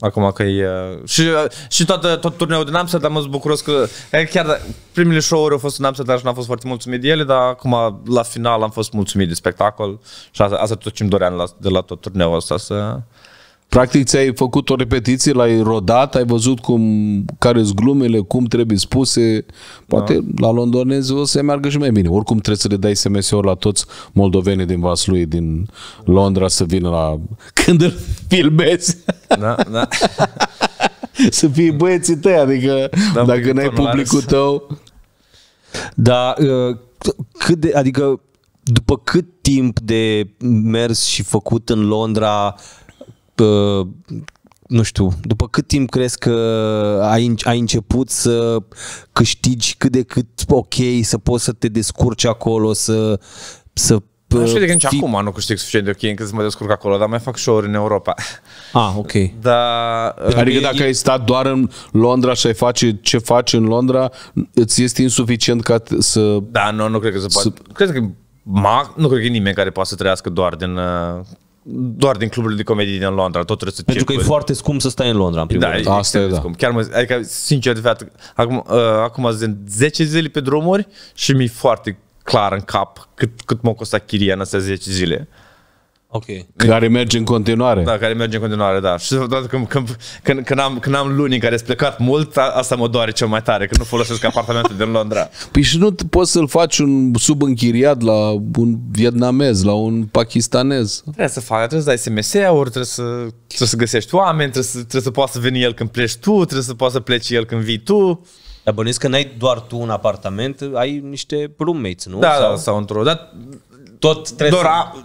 Acum că e... Și, și toată, tot turneul din Amsterdam, mă bucuros că... Chiar da, primele show-uri au fost în Amsterdam și n-am fost foarte mulțumit de ele, dar acum la final am fost mulțumit de spectacol și asta, asta tot ce-mi doream la, de la tot turneul ăsta, să, Practic ți-ai făcut o repetiție, l-ai rodat, ai văzut cum, care sunt glumele, cum trebuie spuse. Poate da. la londonezi o să meargă și mai bine. Oricum trebuie să le dai SMS-uri la toți moldovenii din Vaslui, din Londra, să vină la... Când îl filmezi. Da, da. să fii băieții tăi, adică da, dacă n-ai publicul tău... Da, ă, cât de, adică după cât timp de mers și făcut în Londra, Uh, nu știu, după cât timp crezi că ai, ai început să câștigi cât de cât ok, să poți să te descurci acolo, să, să nu știu uh, de nici fi... acum nu câștig suficient de ok încât să mă descurc acolo, dar mai fac show în Europa. Ah, ok. Da, adică e, dacă e... ai stat doar în Londra și ai face ce faci în Londra, îți este insuficient ca să... Da, nu, nu cred că se poate. Să... Cred că ma, nu cred că e nimeni care poate să trăiască doar din doar din cluburile de comedie din Londra, tot trebuie să Pentru că e foarte scump să stai în Londra, în primul da, rând. Asta e, da. Scump. Chiar mă, adică, sincer, de fapt, acum, uh, acum sunt 10 zile pe drumuri și mi-e foarte clar în cap cât, cât m-a costat chiria în astea 10 zile. Okay. Care merge în continuare. Da, care merge în continuare, da. Și când, când, când, când, am, când am luni în care sunt plecat mult, asta mă doare cel mai tare, că nu folosesc apartamentul din Londra. Păi și nu poți să-l faci un subînchiriat la un vietnamez, la un pakistanez? Trebuie să faci, trebuie să dai SMS-uri, trebuie să, trebuie să găsești oameni, trebuie să, trebuie să poți să veni el când pleci tu, trebuie să poți să pleci el când vii tu. Dar bănuiesc că n-ai doar tu un apartament, ai niște roommates, nu? Da, sau, da, sau într-o... Dar tot trebuie doar să... a,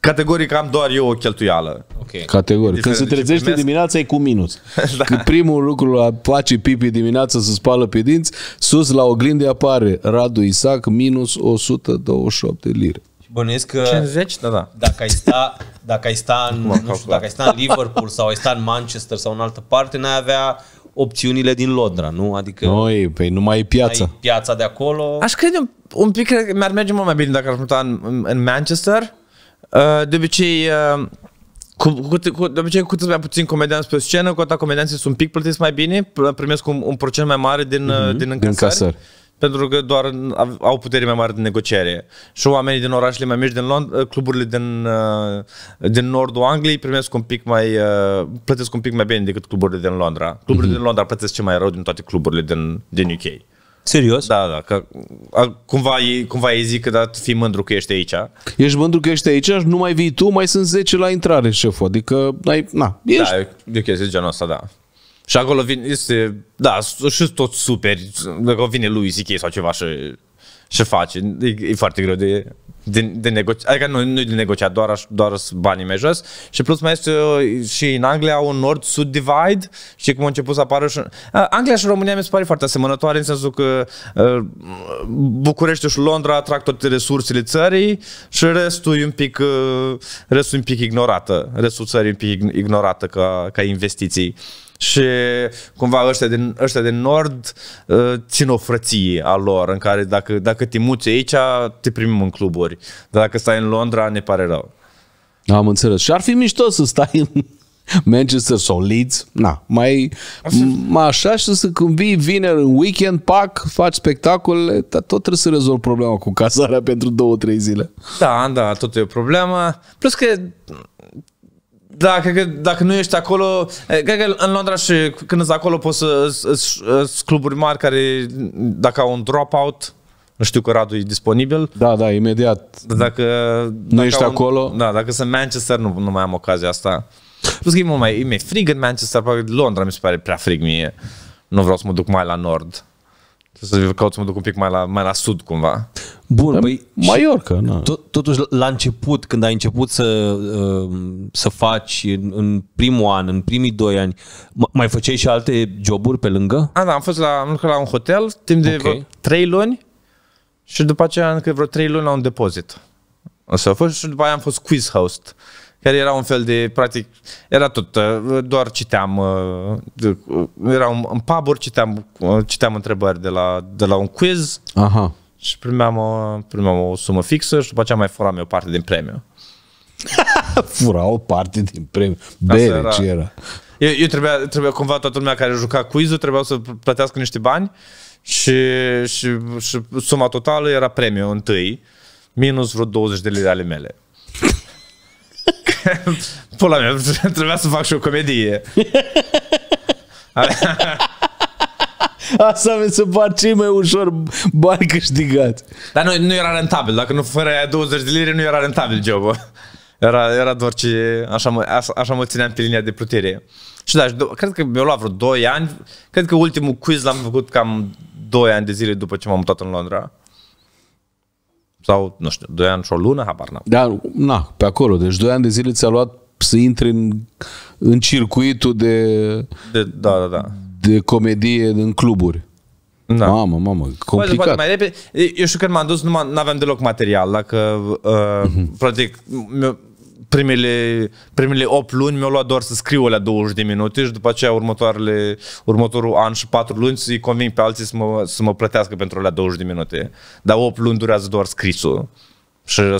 Categoric am doar eu o cheltuială. Okay. Categoric. Când se trezește primesc... dimineața e cu minus. da. Când primul lucru la face pipi dimineața să spală pe dinți, sus la oglindă apare Radu Isac minus 128 lire. Bănuiesc că 50, da, da. Dacă ai sta, dacă ai sta în, nu știu, dacă ai sta în Liverpool sau ai sta în Manchester sau în altă parte, n-ai avea opțiunile din Londra, nu? Adică... Noi, păi nu mai e piața. Ai piața de acolo. Aș crede un, un pic, cred că mi-ar merge mult mai bine dacă aș muta în, în Manchester, Uh, de obicei, uh, cu, cu, cu, de obicei, cu cât mai puțin comedianți pe scenă, cu atât comedianții sunt un pic plătiți mai bine, primesc un, un procent mai mare din, uh-huh, din încasări. Din casări pentru că doar au putere mai mare de negociere. Și oamenii din orașele mai mici, din Lond- uh, cluburile din, din nordul Angliei primesc un pic mai, plătesc un pic mai bine decât cluburile din Londra. Cluburile mm-hmm. din Londra plătesc ce mai rău din toate cluburile din, din UK. Serios? Da, da, că a, cumva, ei, cumva ei zic că da, tu fii mândru că ești aici. Ești mândru că ești aici, nu mai vii tu, mai sunt 10 la intrare, șeful. Adică, ai, na, da, ești... Da, e o chestie genul ăsta, da. Și acolo vine, este, da, și tot super, dacă vine lui CK sau ceva și, și face, e, e foarte greu de de, de negociat, adică nu, nu de negociat, doar, doar banii mei jos și plus mai este uh, și în Anglia un nord-sud divide și cum a început să apară și... Anglia și România mi se pare foarte asemănătoare în sensul că uh, București și Londra atrag toate resursele țării și restul e un pic, uh, restul e un pic ignorată, restul țării e un pic ignorată ca, ca investiții. Și cumva ăștia din, ăștia din nord uh, țin o frăție a lor în care dacă, dacă te muți aici, te primim în cluburi. Dar dacă stai în Londra, ne pare rău. Am înțeles. Și ar fi mișto să stai în Manchester sau Leeds, na, mai, mai așa și să când vii vineri în weekend, pac, faci spectacole, dar tot trebuie să rezolvi problema cu casarea pentru două, trei zile. Da, da, tot e o problemă. Plus că da, cred că dacă nu ești acolo, cred că în Londra și când ești acolo poți să cluburi mari care dacă au un dropout, nu știu că Radu e disponibil. Da, da, imediat. Dacă, nu dacă ești un, acolo. Da, dacă sunt Manchester, nu, nu mai am ocazia asta. Plus că e mult mai, e mai frig în Manchester, probabil Londra mi se pare prea frig mie. Nu vreau să mă duc mai la nord. Trebuie să caut să mă duc un pic mai la, mai la sud cumva. Bun, da, păi Maiorca, na. Tot, totuși la început, când ai început să, uh, să faci în, în primul an, în primii doi ani, mai făceai și alte joburi pe lângă? A, da, am fost la, am lucrat la un hotel timp de okay. trei luni și după aceea încă vreo trei luni la un depozit. Asta a fost și după aia am fost quiz host care era un fel de, practic, era tot, uh, doar citeam, uh, era un, în pub citeam, citeam întrebări de la, de la un quiz. Aha și primeam o, primeam o sumă fixă și după aceea mai furam eu parte din premiu. Fura o parte din premiu. Bere, era. ce era? Eu, eu trebuia, trebuia cumva toată lumea care juca quiz-ul trebuia să plătească niște bani și, și, și suma totală era premiu întâi, minus vreo 20 de lire ale mele. Pula mea, trebuia să fac și o comedie. Asta mi se par cei mai ușor bani câștigați. Dar nu, nu era rentabil. Dacă nu fără 20 de lire, nu era rentabil jobul. Era, era doar ce... Așa mă, așa, așa mă țineam pe linia de plutire. Și da, și do- cred că mi-a luat vreo 2 ani. Cred că ultimul quiz l-am făcut cam 2 ani de zile după ce m-am mutat în Londra. Sau, nu știu, 2 ani și o lună, habar n-am. Da, na, pe acolo. Deci 2 ani de zile ți-a luat să intri în, în circuitul de, de da, da, da de comedie în cluburi. Da. Mamă, mamă, complicat. Poate, poate mai repede. Eu știu că m-am dus, nu aveam deloc material, dacă uh, uh-huh. practic primele, primele 8 luni mi-au luat doar să scriu alea 20 de minute și după aceea următoarele, următorul an și 4 luni să-i conving pe alții să mă, să mă plătească pentru alea 20 de minute. Dar 8 luni durează doar scrisul. Și o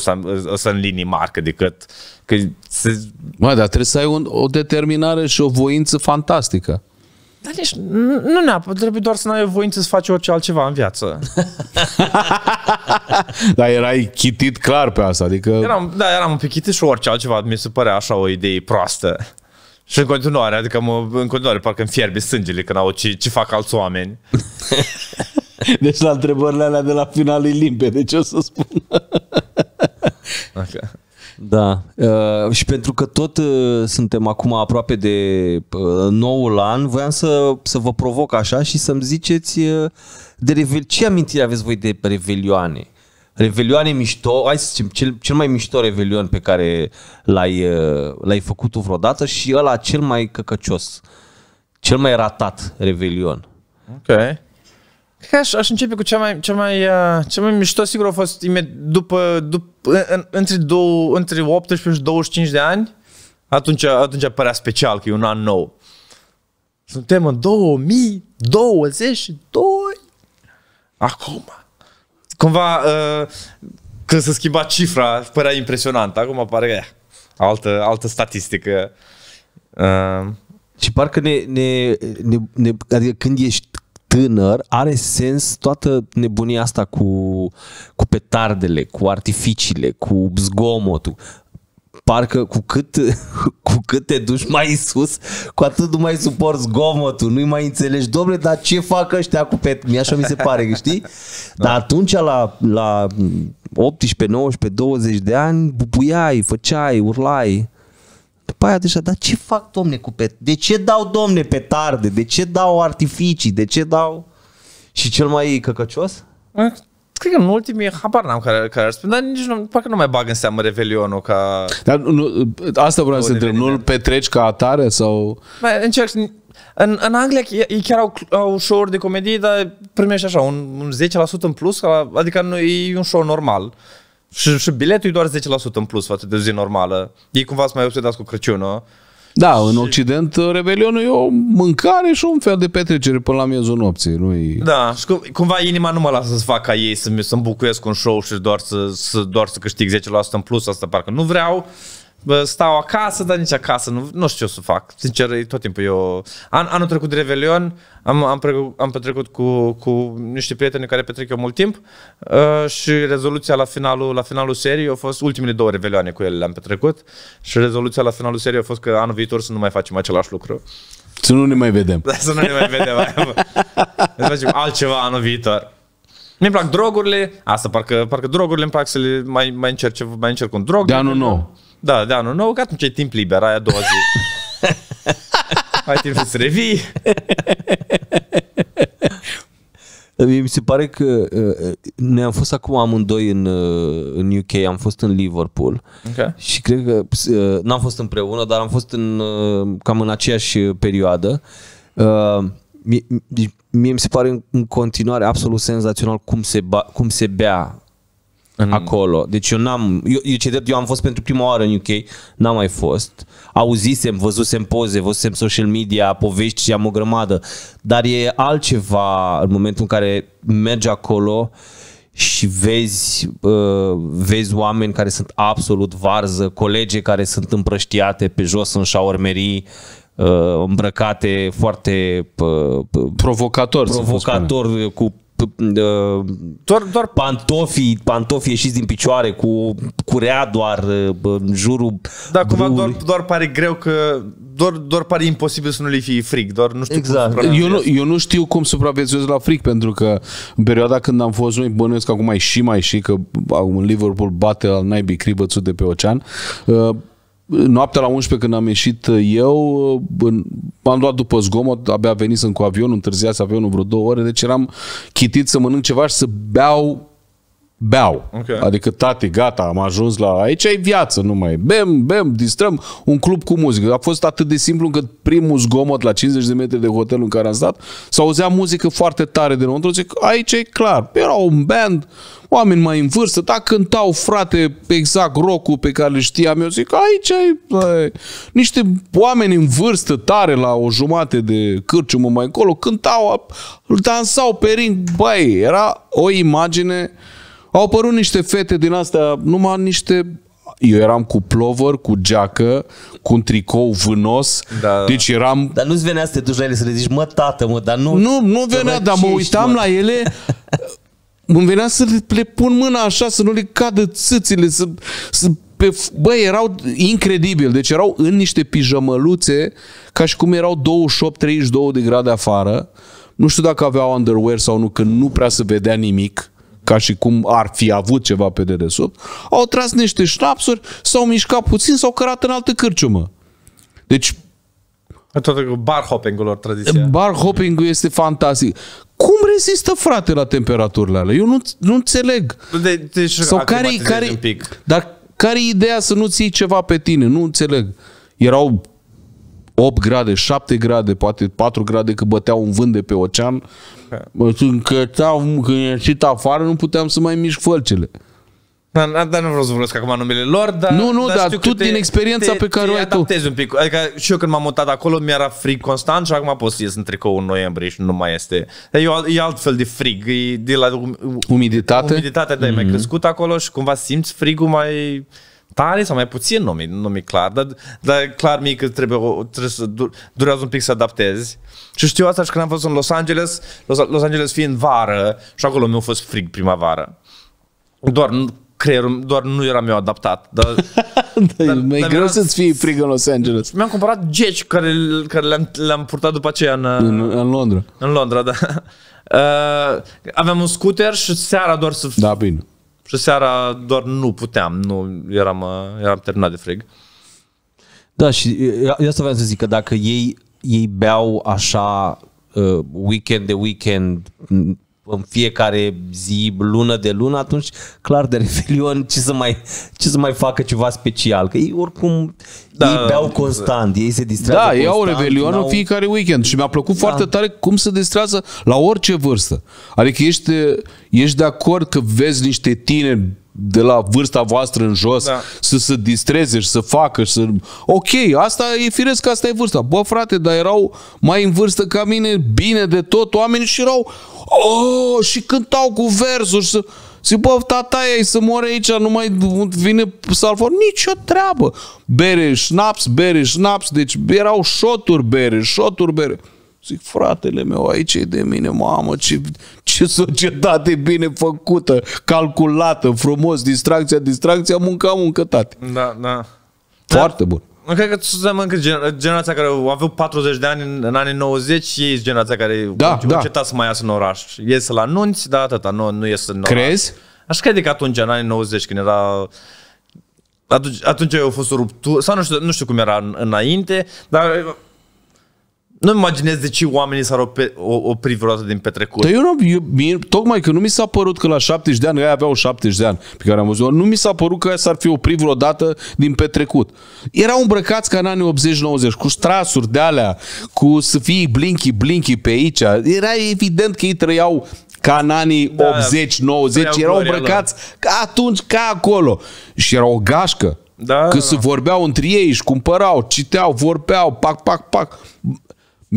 să în linii marcă decât... Că se... Mă, dar trebuie să ai un, o determinare și o voință fantastică. Dar deci, nu neapărat, trebuie doar să n-ai voință să faci orice altceva în viață. Dar erai chitit clar pe asta, adică... Eram, da, eram un pic chitit și orice altceva, mi se părea așa o idee proastă. Și în continuare, adică mă, în continuare parcă îmi fierbe sângele când au ce, ce fac alți oameni. deci la întrebările alea de la final e limpede, ce o să spun. okay. Da. Uh, și pentru că tot uh, suntem acum aproape de uh, noul an, voiam să, să vă provoc așa și să-mi ziceți uh, de revel- ce amintiri aveți voi de Revelioane? Revelioane mișto, hai să zicem, cel, cel mai mișto revelion pe care l-ai, uh, l-ai făcut tu vreodată și ăla cel mai căcăcios, cel mai ratat revelion. Ok. aș, aș începe cu cea mai, cea mai, uh, cea mai mișto, sigur a fost imed- după, după Păi, în, între, două, între 18 și 25 de ani, atunci, atunci părea special că e un an nou. Suntem în 2022. Acum. Cumva, uh, când se schimba cifra, părea impresionant. Acum pare că Altă, altă statistică. Uh, și parcă ne, ne, ne, ne, adică când ești tânăr are sens toată nebunia asta cu, cu petardele, cu artificiile, cu zgomotul parcă cu cât, cu cât te duci mai sus, cu atât nu mai suporți zgomotul, nu-i mai înțelegi, domnule, dar ce fac ăștia cu pet? Mi așa mi se pare, știi? Dar atunci la, la 18, 19, 20 de ani, bubuiai, făceai, urlai. După aia deja, dar ce fac domne cu pet De ce dau domne pe tarde? De ce dau artificii? De ce dau... Și cel mai căcăcios? Cred că în ultimii habar n-am care, care ar spune, dar nici nu, parcă nu mai bag în seamă Revelionul ca... Dar nu, asta vreau să întreb, nu-l petreci ca atare sau... Mai, încerc, în, în Anglia ei chiar au, au show-uri de comedie, dar primești așa, un, un 10% în plus, adică nu, e un show normal. Și, și biletul e doar 10% în plus față de zi normală. Ei cumva să mai obsedați cu Crăciunul. Da, și... în Occident uh, Revelionul e o mâncare și un fel de petrecere până la miezul nopții. nu Da, și cum, cumva inima nu mă lasă să fac ca ei, să-mi, să bucuiesc un show și doar să, să, doar să câștig 10% în plus, asta parcă nu vreau stau acasă, dar nici acasă nu, nu știu ce o să fac. Sincer, e tot timpul eu... An, anul trecut de Revelion am, am, am petrecut cu, cu niște prieteni care petrec eu mult timp uh, și rezoluția la finalul, la finalul serii a fost ultimele două Revelioane cu ele le-am petrecut și rezoluția la finalul serii a fost că anul viitor să nu mai facem același lucru. Să nu ne mai vedem. Da, să nu ne mai vedem. Să facem altceva anul viitor. Mi plac drogurile, asta parcă, parcă drogurile îmi plac să le mai, mai încerc, mai încerc un drog. De anul nou. Da, de anul nou, că atunci e timp liber, aia a doua zi. Ai timp să-ți revii. Mi se pare că uh, uh, ne-am fost acum amândoi în, uh, în UK, am fost în Liverpool okay. și cred că n-am fost împreună, dar am fost în, cam în aceeași perioadă. Mie, deci, mie mi se pare în continuare absolut senzațional cum se, ba, cum se bea în... acolo. Deci eu n-am, eu, eu ce eu am fost pentru prima oară în UK, n-am mai fost. Auzisem, văzusem poze, văzusem social media, povești și am o grămadă. Dar e altceva în momentul în care mergi acolo și vezi, uh, vezi oameni care sunt absolut varză, colege care sunt împrăștiate pe jos în șaormerii, uh, îmbrăcate foarte uh, uh provocator, provocator cu doar, doar pantofii, pantofii ieșiți din picioare cu curea doar în jurul Da, cumva doar, doar pare greu că doar, doar pare imposibil să nu le fie frig, doar nu știu exact. cum eu nu, eu nu știu cum supraviețuiesc la frig, pentru că în perioada când am fost noi, bănuiesc acum mai și mai și că în Liverpool bate al naibii cribățul de pe ocean, uh, noaptea la 11 când am ieșit uh, eu, uh, m-am luat după zgomot, abia venisem cu avionul, întârziați avionul vreo două ore, deci eram chitit să mănânc ceva și să beau beau. Okay. Adică, tati, gata, am ajuns la... Aici e viață numai. Bem, bem, distrăm un club cu muzică. A fost atât de simplu încât primul zgomot la 50 de metri de hotel în care am stat s-auzea muzică foarte tare de înăuntru. Zic, aici e clar. Era un band, oameni mai în vârstă, da, cântau, frate, exact rock pe care le știam eu. Zic, aici e... Ai, niște oameni în vârstă tare la o jumate de cârciumă mai încolo cântau, dansau pe ring. Băi, era o imagine... Au apărut niște fete din astea, numai niște eu eram cu plover, cu geacă, cu un tricou vânos. Da, da, da, deci eram... Dar nu-ți venea să te duci la ele să le zici, mă, tată, mă, dar nu... Nu, nu venea, dar mă uitam mă. la ele... Îmi venea să le pun mâna așa, să nu le cadă țâțile, să, să pe, bă, erau incredibil. Deci erau în niște pijamăluțe, ca și cum erau 28-32 de grade afară. Nu știu dacă aveau underwear sau nu, că nu prea se vedea nimic ca și cum ar fi avut ceva pe dedesubt, au tras niște șnapsuri, s-au mișcat puțin, s-au cărat în altă cârciumă. Deci... Tot bar hopping-ul lor tradiția. Bar hopping este fantastic. Cum rezistă, frate, la temperaturile alea? Eu nu, nu înțeleg. De, deci, Sau care, care, un pic. Dar care e ideea să nu-ți ceva pe tine? Nu înțeleg. Erau 8 grade, 7 grade, poate 4 grade că băteau un vânt de pe ocean. Okay. când ieșit afară nu puteam să mai mișc fălcele. Dar, dar da, nu vreau să vorbesc acum numele lor, dar... Nu, nu, dar, dar tu din experiența te, pe care o ai tu. un pic. Adică și eu când m-am mutat acolo mi-era frig constant și acum pot să ies în tricou în noiembrie și nu mai este. e, e altfel de frig. E de la um, umiditate. Umiditatea da, de mm-hmm. mai crescut acolo și cumva simți frigul mai tare sau mai puțin, nu mi, nu mi clar, dar, dar clar mi că trebuie, trebuie să durează un pic să adaptezi. Și știu asta și când am fost în Los Angeles, Los, Los Angeles fiind vară și acolo mi-a fost frig primavară. Doar creierul, doar nu eram eu adaptat. Dar, da, dar, e dar greu să-ți fie frig în Los Angeles. Mi-am cumpărat geci care, care le-am, le-am purtat după aceea în, în, în Londra. În Londra, da. Uh, aveam un scooter și seara doar să... Da, bine și seara doar nu puteam, nu eram, uh, eram terminat de frig. Da, și uh, eu asta vreau să zic, că dacă ei, ei beau așa uh, weekend de weekend în fiecare zi, lună de lună, atunci clar de Revelion ce să mai, ce să mai facă ceva special, că ei oricum da, ei beau constant, ei se distrează Da, ei au Revelion în fiecare weekend și mi-a plăcut da. foarte tare cum se distrează la orice vârstă. Adică ești, ești de acord că vezi niște tineri de la vârsta voastră în jos da. să se distreze și să facă și să... Ok, asta e firesc, că asta e vârsta. Bă, frate, dar erau mai în vârstă ca mine, bine de tot oamenii și erau oh, și cântau cu versuri și Zic, bă, tata ei să moare aici, nu mai vine salvor. Nici o treabă. Bere, șnaps, bere, șnaps. Deci erau șoturi bere, șoturi bere. Zic, fratele meu, aici e de mine, mamă, ce, ce societate bine făcută, calculată, frumos, distracția, distracția, munca, muncă, tate. Da, da. Foarte da. bun. Nu cred că suntem încă generația care aveau 40 de ani în, în anii 90 ei sunt generația care da, da. încetat să mai iasă în oraș. Iese la nunți, da, atâta, nu, nu iese în oraș. Crezi? Aș crede că atunci, în anii 90, când era... Atunci, atunci a fost o ruptură, sau nu știu, nu știu cum era înainte, dar nu imaginez de ce oamenii s-ar opri, opri vreodată din petrecut. Dar păi eu, nu, eu mie, tocmai că nu mi s-a părut că la 70 de ani, aia aveau 70 de ani pe care am văzut nu mi s-a părut că s-ar fi oprit vreodată din petrecut. Erau îmbrăcați ca în anii 80-90, cu strasuri de alea, cu să fie blinky-blinky pe aici. Era evident că ei trăiau ca în anii da, 80-90, da. erau îmbrăcați ca atunci, ca acolo. Și era o gașcă. Da, că da. se da. vorbeau între ei, și cumpărau, citeau, vorbeau, pac, pac, pac.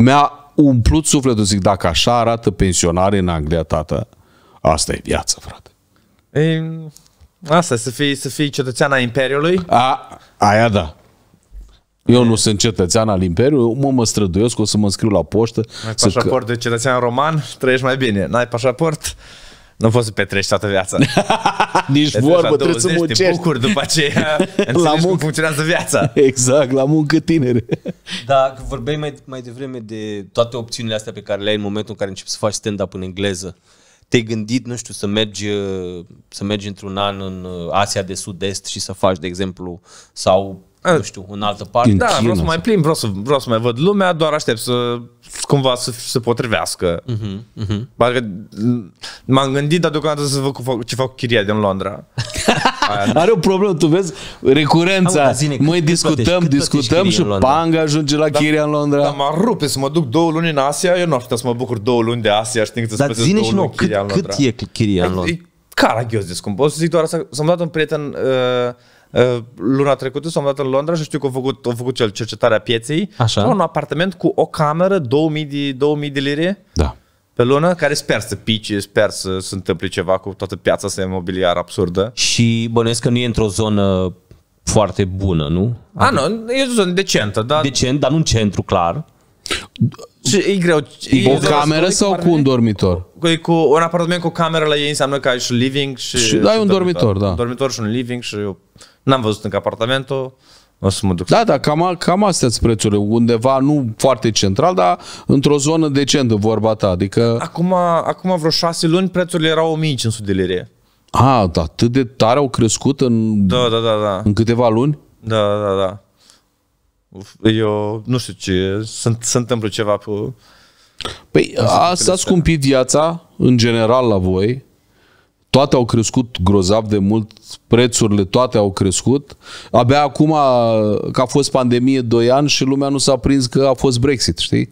Mi-a umplut sufletul, zic, dacă așa arată pensionare în Anglia, tată, asta e viață, frate. E, asta, să fii, să fii cetățean al Imperiului? A, aia da. Eu nu sunt cetățean al Imperiului, mă, mă străduiesc, o să mă scriu la poștă. Ai pașaport că... de cetățean roman, trăiești mai bine. N-ai pașaport? nu poți să petrești toată viața. Nici Petrești vorbă, trebuie să muncești. Te bucuri după aceea, la muncă. cum funcționează viața. Exact, la muncă tinere. Da, vorbeai mai, mai devreme de toate opțiunile astea pe care le ai în momentul în care începi să faci stand-up în engleză. Te-ai gândit, nu știu, să mergi, să mergi într-un an în Asia de Sud-Est și să faci, de exemplu, sau Eh, nu știu, în altă parte. da, vreau să mai plimb, vreau să, vreau să mai văd lumea, doar aștept să cumva să se potrivească. Uh-huh, uh-huh. m-am gândit, dar deocamdată să văd ce fac cu chiria din Londra. Aia. Are o problemă, tu vezi, recurența. Noi discutăm, cât discutăm și panga ajunge la da. chiria în Londra. Dar m a rupe să mă duc două luni în Asia, eu nu aș putea să mă bucur două luni de Asia, știi că să spăsesc două luni cât, în Londra. cât e chiria în păi, Londra? Caragios de scump. O să zic doar asta, s-a dat un prieten uh, Uh, luna trecută s-am dat în Londra și știu că au făcut, au făcut cel cercetarea pieței. Așa. Un apartament cu o cameră, 2000 de, 2000 de lire. Da pe lună, care sper să pici, sper să se întâmple ceva cu toată piața asta imobiliară absurdă. Și bănuiesc că nu e într-o zonă foarte bună, nu? A, nu, e o zonă decentă, dar... Decent, dar nu în centru, clar. Și e greu. E o cameră sau cu un dormitor? Cu, cu un apartament cu cameră la ei înseamnă că ai și living și... Și da, ai un dormitor, dormitor, da. Un dormitor și un living și... Eu... N-am văzut încă apartamentul, o să mă duc. Da, da, cam, cam astea sunt prețurile. Undeva, nu foarte central, dar într-o zonă decentă, vorba ta. Adică... Acum, acum vreo șase luni prețurile erau 1500 de lire. A, da, atât de tare au crescut în, da, da, da, da. în câteva luni? Da, da, da. Eu nu știu ce, sunt, se întâmplă ceva păi, pe... Păi asta a scumpit viața în general la voi, toate au crescut grozav de mult, prețurile toate au crescut. Abia acum, că a fost pandemie 2 ani și lumea nu s-a prins că a fost Brexit, știi?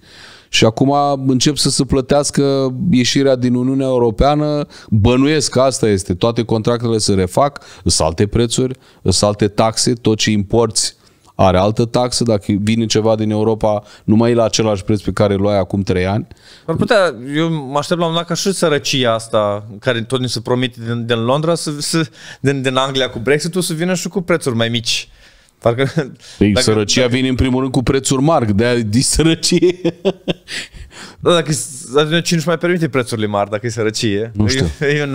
Și acum încep să se plătească ieșirea din Uniunea Europeană, bănuiesc că asta este, toate contractele se refac, sunt alte prețuri, sunt alte taxe, tot ce importi are altă taxă, dacă vine ceva din Europa, nu mai e la același preț pe care îl luai acum trei ani. Ar putea, eu mă aștept la un dat ca și sărăcia asta, care tot ni se promite din, din Londra, să, să, din, din Anglia cu Brexit-ul, să vină și cu prețuri mai mici. Parcă, Ei, dacă, sărăcia dacă, vine în primul rând cu prețuri mari, de aia de sărăcie. Da, dacă atunci cine își mai permite prețurile mari dacă e sărăcie? Nu știu. E, e un,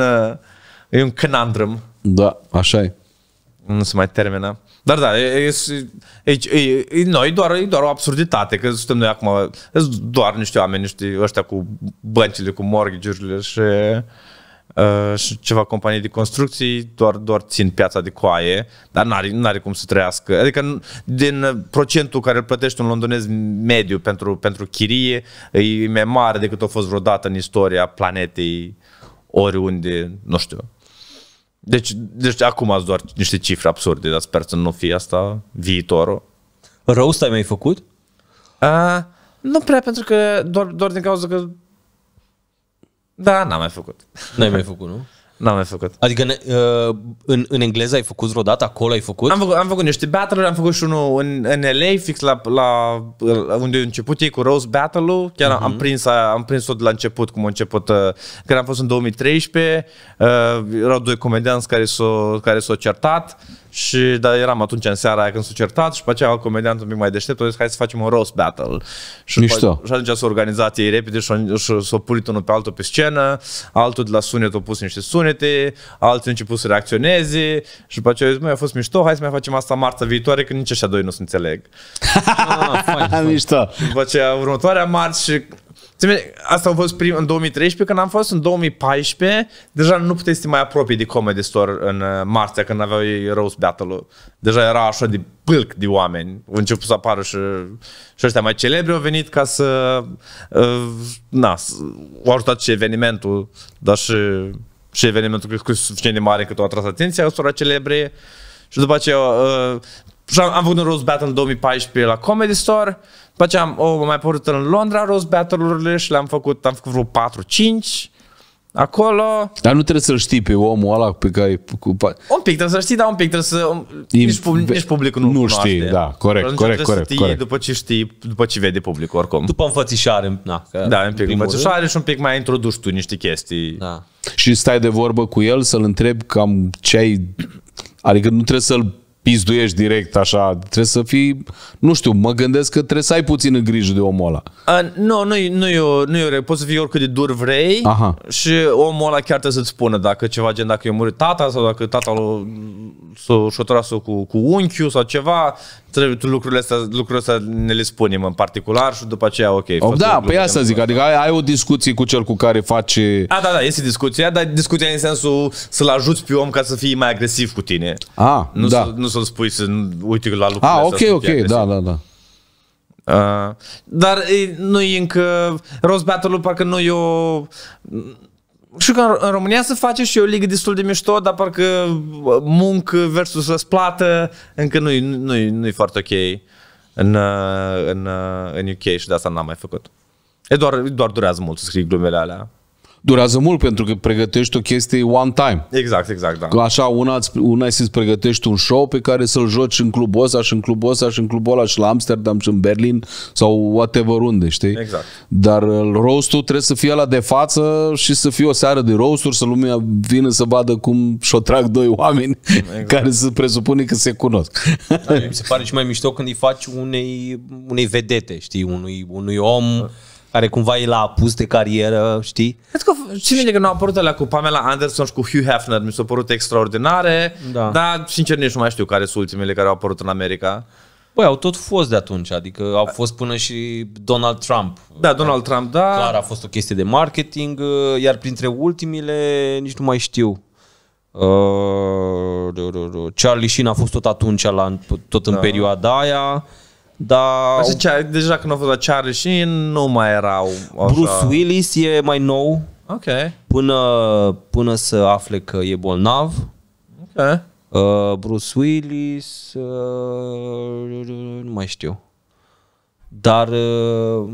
e un conundrum. Da, așa e nu se mai termină. Dar da, e, e, e, e, noi doar, e doar o absurditate, că suntem noi acum, doar niște oameni, niște ăștia cu băncile, cu mortgage-urile și, uh, și ceva companii de construcții, doar, doar țin piața de coaie, dar n-are, n-are cum să trăiască. Adică din procentul care îl plătește un londonez mediu pentru, pentru chirie, e mai mare decât a fost vreodată în istoria planetei oriunde, nu știu, deci, deci acum ați doar niște cifre absurde, dar sper să nu fie asta viitorul. Roast ai mai făcut? A, nu prea, pentru că doar, doar din cauza că... Da, n-am mai făcut. N-ai mai făcut, nu? N-am mai făcut. Adică în, uh, în, în engleză ai făcut vreodată? Acolo ai făcut? Am făcut, am făcut niște battle am făcut și unul în, în LA, fix la, la unde a început ei cu Rose Battle-ul. Chiar uh-huh. am, prins, am prins-o de la început, cum a început. Uh, când am fost în 2013, uh, erau doi comedianți care s-au s-o, care s-o certat și, dar eram atunci în seara aia când s-a certat și pe aceea alt comediant un pic mai deștept a zis hai să facem un roast battle. Și, Mișto. și atunci s-a organizat ei repede și s-a pulit unul pe altul pe scenă, altul de la sunet a pus niște sunete, altul a început să reacționeze și după aceea a zis, a fost mișto, hai să mai facem asta marța viitoare, că nici așa doi nu se înțeleg. ah, fain, fain. Mișto. Și după aceea următoarea marți și Asta a fost prim, în 2013, când am fost în 2014, deja nu puteai să te mai apropii de Comedy Store în uh, marțea, când aveau ei Rose Battle-ul. Deja era așa de pâlc de oameni. Au început să apară și, și ăștia mai celebri, au venit ca să... Uh, na, au ajutat și evenimentul, dar și, și evenimentul cred că suficient de mare cât au atras atenția ăstora celebre. Și după aceea... Uh, am, am făcut un Rose Battle în 2014 la Comedy Store după aceea am, oh, mai părut în Londra Rose Battle-urile și le-am făcut, am făcut vreo 4-5 acolo. Dar nu trebuie să-l știi pe omul ăla pe care... Cu... Un pic trebuie să știi, dar un pic trebuie să... E, Nici, pub... Nici publicul nu Nu cunoaște. știi, da, corect, Atunci corect, corect, să corect. după ce știi, după ce vede publicul oricum. După înfățișare. Na, da, un pic înfățișare și un pic mai introduci tu niște chestii. Da. Și stai de vorbă cu el să-l întrebi cam ce ai... Adică nu trebuie să-l pizduiești direct așa, trebuie să fii, nu știu, mă gândesc că trebuie să ai puțin grijă de omul ăla. Uh, nu, nu, nu, eu nu eu, poți să fii oricât de dur vrei Aha. și omul ăla chiar trebuie să-ți spună dacă ceva gen, dacă eu murit tata sau dacă tata s o cu, cu unchiul sau ceva, trebuie lucrurile astea, lucrurile astea ne le spunem în particular și după aceea, ok. Oh, da, păi asta zic, adică ai, ai o discuție cu cel cu care face... A, da, da, este discuția, dar discuția în sensul să-l ajuți pe om ca să fie mai agresiv cu tine. A, nu da. Să, nu să-l spui să uite la lucrurile A, astea, ok, ok, da, da, da. Uh, dar nu e încă... Rose Battle-ul parcă nu e o știu că în România se face și o ligă destul de mișto, dar parcă muncă versus răsplată încă nu-i, nu-i, nu-i foarte ok în, în, în UK și de asta n-am mai făcut. E doar, doar durează mult să scrii glumele alea durează mult pentru că pregătești o chestie one time. Exact, exact, da. așa, una, una e să pregătești un show pe care să-l joci în clubul ăsta și în clubul ăsta și în clubul ăla și la Amsterdam și în Berlin sau whatever unde, știi? Exact. Dar uh, roast trebuie să fie la de față și să fie o seară de roast să lumea vină să vadă cum și-o trag doi oameni exact. care se presupune că se cunosc. Da, mi se pare și mai mișto când îi faci unei, unei vedete, știi, unui, unui om... Da care cumva e la apus de carieră, știi? Cred că cine de că nu a apărut alea cu Pamela Anderson și cu Hugh Hefner, mi s-au părut extraordinare, da. dar sincer nici nu mai știu care sunt ultimele care au apărut în America. Băi, au tot fost de atunci, adică au fost până și Donald Trump. Da, Donald Trump, da. Clar, a fost o chestie de marketing, uh, iar printre ultimile nici nu mai știu. Uh, Charlie Sheen a fost tot atunci, tot în da. perioada aia. Dar... Păi așa cea, deja când a fost la Charlie nu mai erau așa. Bruce Willis e mai nou. Ok. Până, până să afle că e bolnav. Ok. Uh, Bruce Willis, uh, nu mai știu. Dar uh,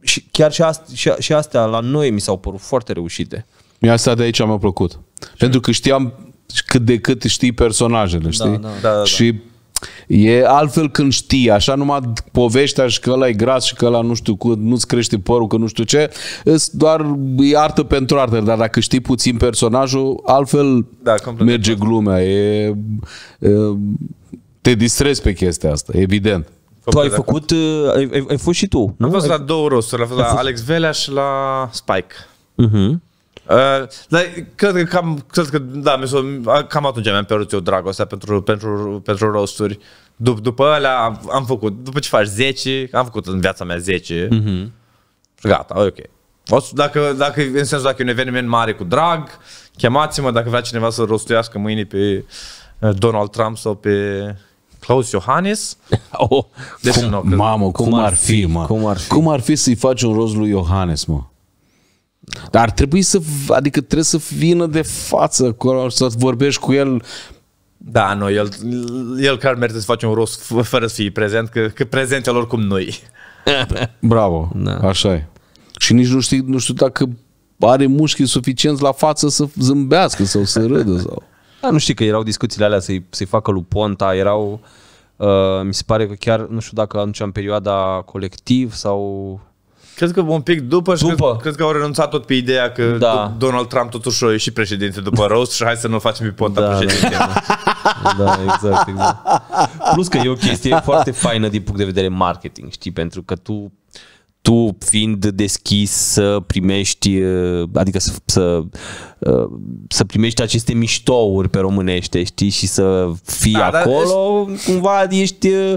și chiar și, ast- și, și astea la noi mi s-au părut foarte reușite. Mi-a stat de aici mi-a plăcut. Pentru că știam cât de cât știi personajele, da, știi? Da, da, da, da. Și E altfel când știi, așa numai poveștea și că ăla e gras și că ăla nu știu cum, nu-ți crește părul, că nu știu ce, doar e artă pentru artă, dar dacă știi puțin personajul, altfel da, merge glumea. E, e, te distrezi pe chestia asta, evident. Tu ai făcut, uh, ai, ai, ai fost și tu, nu? Am fost la două rosturi, la Alex Velea și la Spike. Uh-huh. Uh, dar cred că cam, cred că, da, mi cam atunci mi-am pierdut eu dragostea pentru, pentru, pentru rosturi. Dup, după alea am, am făcut, după ce faci 10, am făcut în viața mea 10, mm-hmm. gata, ok. O, dacă, dacă, în sensul, dacă e un eveniment mare cu drag, chemați-mă dacă vrea cineva să rostuiască mâine pe uh, Donald Trump sau pe Claus Iohannis. Oh, deci, cum, nu, mamă, cum, cum ar fi, mă? Cum ar fi, cum ar fi să-i faci un rost lui Iohannis, mă? Dar ar trebui să, adică trebuie să vină de față acolo, să vorbești cu el da, nu, el, el chiar merge să face un rost fără să fie prezent, că, că prezența lor cum noi. Bravo, da. așa e. Și nici nu știu, nu știu dacă are mușchi suficient la față să zâmbească sau să râdă. Sau. Da, nu știu că erau discuțiile alea să-i, să facă lui Ponta, erau... Uh, mi se pare că chiar, nu știu dacă atunci în perioada colectiv sau Cred că un pic după și după. Cred, cred că au renunțat tot pe ideea că da. Donald Trump totuși a ieșit președinte după roast și hai să nu facem ipota da, da, președinte. Da, da. da, exact, exact. Plus că e o chestie foarte faină din punct de vedere marketing, știi, pentru că tu tu fiind deschis să primești, eh, adică să, să, eh, să primești aceste miștouri pe românește, știi, și să fii da, acolo, dar... cumva ești eh,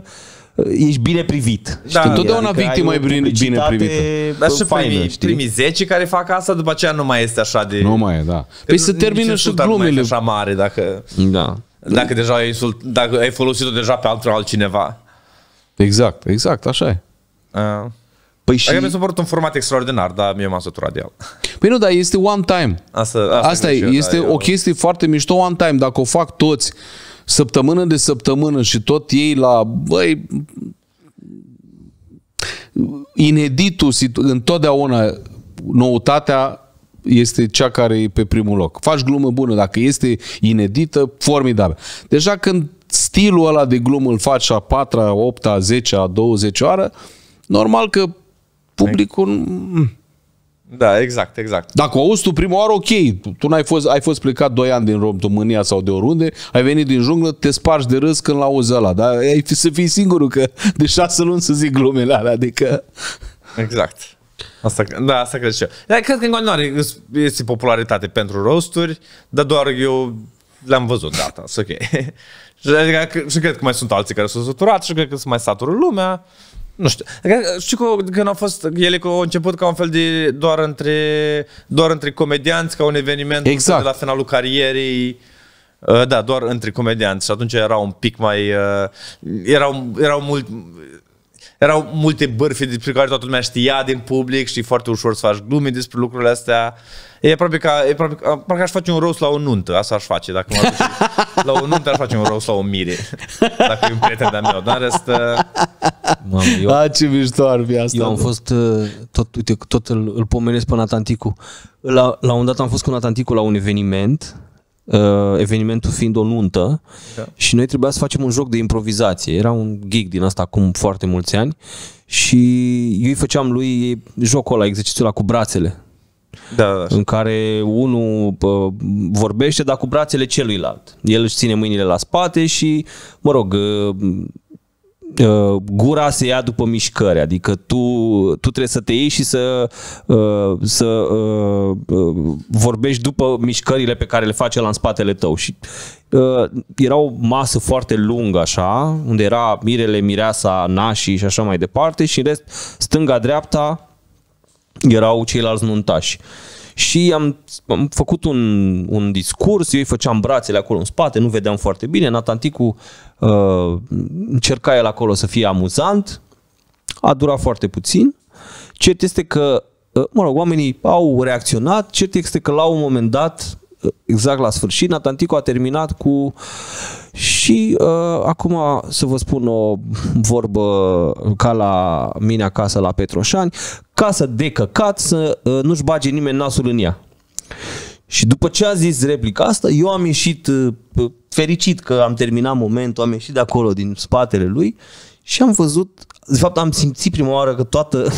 Uh, ești bine privit. Da, adică Totdeauna adică victima e bine, bine privită. Așa faină, primi știi? primii 10 care fac asta, după aceea nu mai este așa de... Nu mai e, da. Păi să termină și glumele. așa mare dacă... Da. Dacă deja ai, insult, dacă ai folosit-o deja pe altul altcineva. Exact, exact, așa e. Uh. Păi adică și... Adică mi s-a părut un format extraordinar, dar mie m a săturat de el. Păi nu, dar este one time. Asta, asta, asta e, eu, este da, o eu... chestie foarte mișto one time. Dacă o fac toți, săptămână de săptămână și tot ei la, băi, ineditul, întotdeauna noutatea este cea care e pe primul loc. Faci glumă bună, dacă este inedită, formidabil. Deja când stilul ăla de glumă îl faci a patra, a opta, a zecea, a 20 oară, normal că publicul... Hai mm, da, exact, exact. Dacă o auzi tu prima oară, ok, tu n-ai fost, ai fost plecat 2 ani din România sau de oriunde, ai venit din junglă, te spargi de râs când l-auzi ăla, dar ai fi, să fii singurul că de șase luni să zic glumele alea, adică... Exact. Asta, da, asta cred și eu. Dar cred că în continuare este popularitate pentru rosturi, dar doar eu le-am văzut, data. ok. și, adică, și cred că mai sunt alții care sunt săturați și cred că se mai satură lumea. Nu știu. Știu că când au fost, ele că au început ca un fel de doar între, doar între comedianți, ca un eveniment exact. de la finalul carierei. Uh, da, doar între comedianți și atunci era un pic mai... Uh, erau, erau mult, erau multe bârfe despre care toată lumea știa din public și foarte ușor să faci glume despre lucrurile astea. E aproape ca, e aproape, parcă aș face un roast la o nuntă, asta aș face, dacă mă la o nuntă aș face un roast la o mire, dacă e un prieten de-a meu, dar rest, uh, Mamă, eu, A, ah, ce mișto ar fi asta. Eu am fost, uh, tot, uite, tot îl, îl pomenesc pe Natanticu, la, la un dat am fost cu Natanticu la un eveniment, Uh, evenimentul fiind o nuntă da. și noi trebuia să facem un joc de improvizație. Era un gig din asta acum foarte mulți ani și eu îi făceam lui jocul ăla, exercițiul ăla cu brațele. Da, da, da, în care unul uh, vorbește, dar cu brațele celuilalt. El își ține mâinile la spate și, mă rog, uh, Uh, gura se ia după mișcări, adică tu, tu trebuie să te iei și să, uh, să uh, vorbești după mișcările pe care le face la în spatele tău. Și era o masă foarte lungă așa, unde era Mirele, Mireasa, Nașii și așa mai departe și în rest, stânga-dreapta erau ceilalți nuntași. Uh, și am, am făcut un, un discurs, eu îi făceam brațele acolo în spate, nu vedeam foarte bine, Natanticu uh, încerca el acolo să fie amuzant, a durat foarte puțin. Cert este că, uh, mă rog, oamenii au reacționat, cert este că la un moment dat exact la sfârșit. Natantico a terminat cu și uh, acum să vă spun o vorbă ca la mine acasă la Petroșani, casă de căcat să uh, nu-și bage nimeni nasul în ea. Și după ce a zis replica asta, eu am ieșit uh, fericit că am terminat momentul, am ieșit de acolo din spatele lui și am văzut, de fapt am simțit prima oară că toată,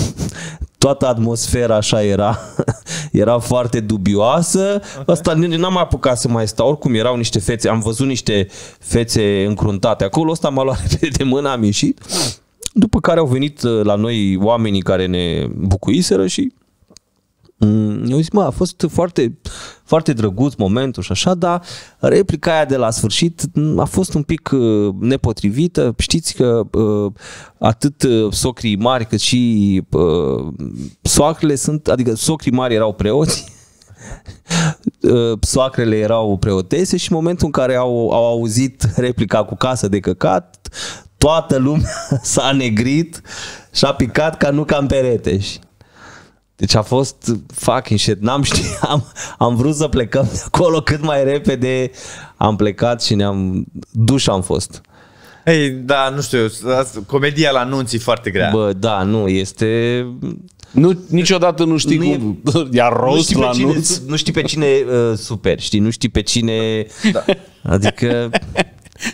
toată atmosfera așa era, era foarte dubioasă. Okay. n-am apucat să mai stau, oricum erau niște fețe, am văzut niște fețe încruntate acolo, ăsta m-a luat repede de mână, am ieșit. După care au venit uh, la noi oamenii care ne bucuiseră și Mm, eu zic, mă, a fost foarte, foarte drăguț momentul și așa, dar replica aia de la sfârșit mm, a fost un pic uh, nepotrivită. Știți că uh, atât uh, socrii mari cât și soacrele sunt, adică socrii mari erau preoți, soacrele erau preotese și în momentul în care au, au auzit replica cu casă de căcat, toată lumea s-a negrit și a picat ca nu ca în perete. Deci a fost fucking shit. N-am știut, am, am vrut să plecăm de acolo cât mai repede. Am plecat și ne-am... Duș am fost. Ei, hey, da, nu știu, comedia la anunții foarte grea. Bă, da, nu, este... Nu, niciodată nu știi nu cum... E, iar rost nu la cine, anunț. Nu știi pe cine uh, super, știi? Nu știi pe cine... Da. Adică...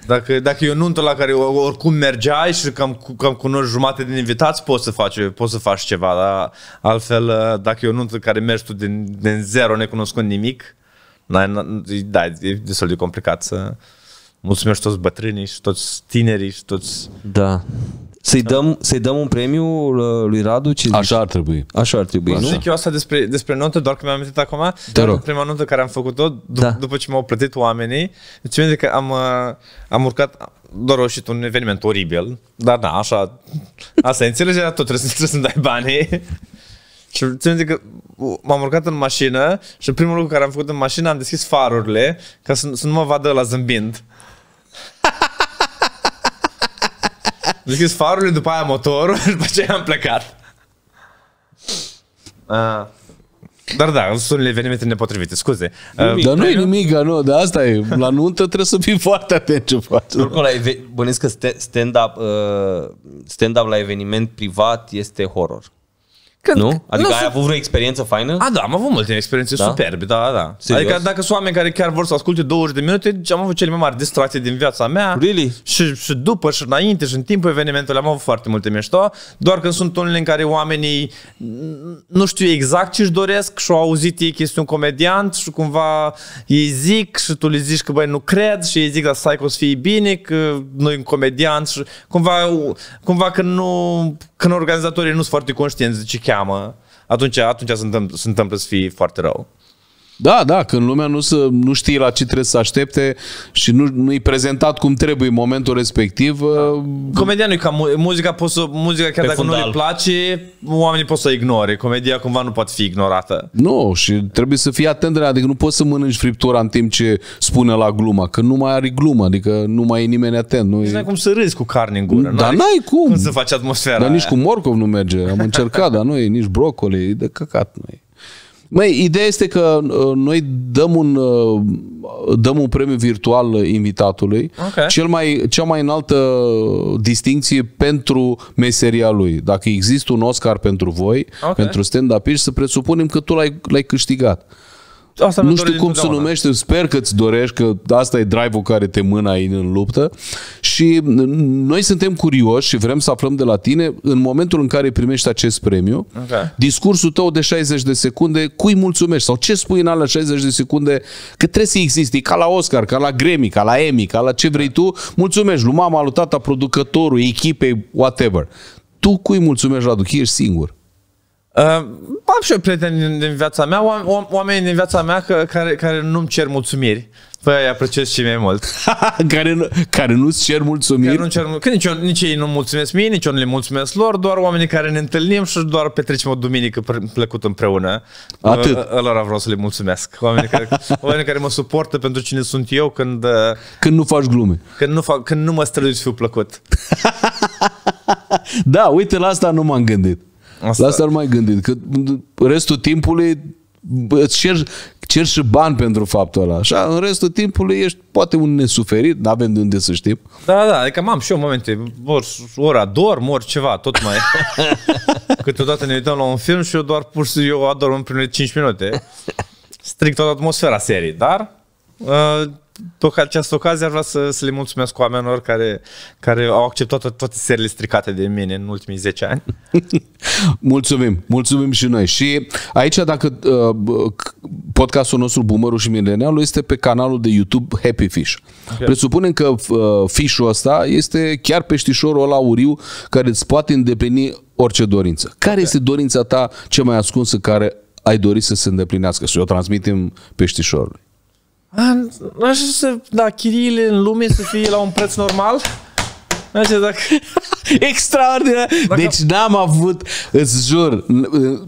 Dacă, dacă e o nuntă la care oricum mergeai și cam, cam cunoști jumate din invitați, poți să faci, poți să faci ceva, dar altfel, uh, dacă e o nuntă care mergi tu din, din zero, necunoscând nimic, da, e destul de complicat să mulțumești toți bătrânii și toți tinerii și toți... Da. Să-i dăm, să dăm un premiu uh, lui Radu? Ce Așa ar trebui. Așa ar trebui, nu? Zic eu asta despre, despre notă, doar că mi-am amintit acum. Te rog. Prima notă care am făcut-o, d- da. după ce m-au plătit oamenii, deci că am, uh, am urcat, doar reușit un eveniment oribil, dar da, așa, asta e înțelegerea, tot trebuie, trebuie să-mi dai banii. Și țin că m-am urcat în mașină și primul lucru care am făcut în mașină am deschis farurile ca să, să nu mă vadă la zâmbind. Am deschis farul, după aia motorul după ce am plecat. Uh. Dar da, sunt evenimente nepotrivite, scuze. Nimic, dar nu e nimic, nu, dar asta e. La nuntă trebuie să fii foarte atent ce faci. Oricum, la bănesc că stand-up, uh, stand-up la eveniment privat este horror. Când, nu? Adică nu ai avut vreo experiență faină? A, da, am avut multe experiențe da? superbe, da, da. da. Serios? Adică dacă sunt oameni care chiar vor să asculte 20 de minute, deci am avut cele mai mari distracții din viața mea. Really? Și, și după, și înainte, și în timpul evenimentului am avut foarte multe mișto, doar când sunt unele în care oamenii nu știu exact ce își doresc și au auzit ei că este un comediant și cumva ei zic și tu le zici că băi nu cred și ei zic la stai că o să fie bine, că noi un comediant și cumva, cumva că nu, când organizatorii nu sunt foarte conștienți de ce chiar teamă, atunci, atunci se, întâmplă, se întâmplă să fii foarte rău. Da, da, când lumea nu, să, nu știe la ce trebuie să aștepte și nu, nu e prezentat cum trebuie în momentul respectiv. Da. Uh, Comedia nu e ca mu- muzica, poți să, muzica chiar dacă fundal. nu le place, oamenii pot să ignore. Comedia cumva nu poate fi ignorată. Nu, și trebuie să fii atent, adică nu poți să mănânci friptura în timp ce spune la gluma, că nu mai are glumă, adică nu mai e nimeni atent. Nu e... cum să râzi cu carne în gură. Dar n-ai cum. Cum să faci atmosfera Dar aia. nici cu morcov nu merge. Am încercat, dar nu e nici brocoli, e de căcat. Nu e. Măi, ideea este că uh, noi dăm un, uh, dăm un premiu virtual uh, invitatului, okay. cel mai, cea mai înaltă distinție pentru meseria lui. Dacă există un Oscar pentru voi, okay. pentru stand-up, să presupunem că tu l-ai, l-ai câștigat asta nu știu cum se numește, sper că îți dorești, că asta e drive-ul care te aici în luptă și noi suntem curioși și vrem să aflăm de la tine, în momentul în care primești acest premiu, okay. discursul tău de 60 de secunde, cui mulțumești sau ce spui în alea 60 de secunde, că trebuie să existi, ca la Oscar, ca la Grammy, ca la Emmy, ca la ce vrei tu, mulțumești lui mama, lui tata, producătorul, echipei, whatever. Tu cui mulțumești, Radu, că ești singur? Uh, am și eu prieteni din, din viața mea, oameni, oameni din viața mea că, care, care nu-mi cer mulțumiri. Păi îi apreciez și mai mult. care, nu, care nu-ți cer mulțumiri? Care nu cer, că nici, eu, nici ei nu mulțumesc mie, nici eu nu le mulțumesc lor, doar oamenii care ne întâlnim și doar petrecem o duminică plăcut împreună. Atât. Ă, ă, lor vreau să le mulțumesc. Oamenii care, oamenii care mă suportă pentru cine sunt eu când... Ă, când nu faci glume. Când nu, fac, când nu mă străduiți să fiu plăcut. da, uite, la asta nu m-am gândit. Asta. La asta ar mai gândit, că restul timpului îți cer, cer și bani pentru faptul ăla. Așa, în restul timpului ești poate un nesuferit, nu avem de unde să știm. Da, da, adică am și eu momente, ori, ori adorm, ori ceva, tot mai. Câteodată ne uităm la un film și eu doar pur și eu adorm în primele 5 minute. Strict toată atmosfera serii, dar uh, cu această ocazie aș vrea să, să le mulțumesc oamenilor care, care au acceptat toate serile stricate de mine în ultimii 10 ani. mulțumim, mulțumim și noi. Și aici, dacă uh, podcastul nostru Bumărul și Milenialul este pe canalul de YouTube Happy Fish. Okay. Presupunem că uh, fișul ăsta este chiar peștișorul ăla uriu care îți poate îndeplini orice dorință. Care okay. este dorința ta cea mai ascunsă care ai dori să se îndeplinească? Să o transmitem peștișorului. N-aș să, da, chiriile în lume să fie la un preț normal? Așa, dacă... Extraordinar! Dacă... Deci n-am avut, îți jur,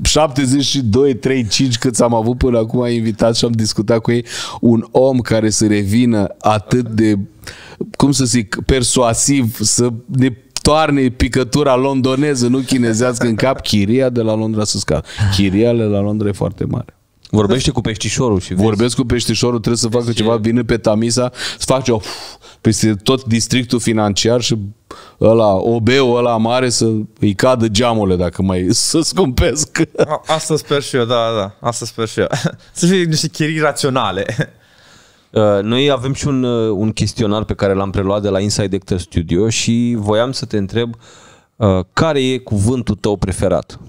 72, 3, 5 cât am avut până acum invitat și am discutat cu ei, un om care să revină atât de, cum să zic, persuasiv, să ne toarne picătura londoneză, nu chinezească în cap, chiria de la Londra să scadă. Chiria de la Londra e foarte mare. Vorbește cu peștișorul și vezi. Vorbesc cu peștișorul, trebuie să facă ceva, vine pe Tamisa, să face o peste tot districtul financiar și ăla, OB-ul ăla mare să îi cadă geamurile dacă mai să scumpesc. Asta sper și eu, da, da, asta sper și eu. Să fie niște chirii raționale. Uh, noi avem și un, uh, un chestionar pe care l-am preluat de la Inside Actor Studio și voiam să te întreb uh, care e cuvântul tău preferat?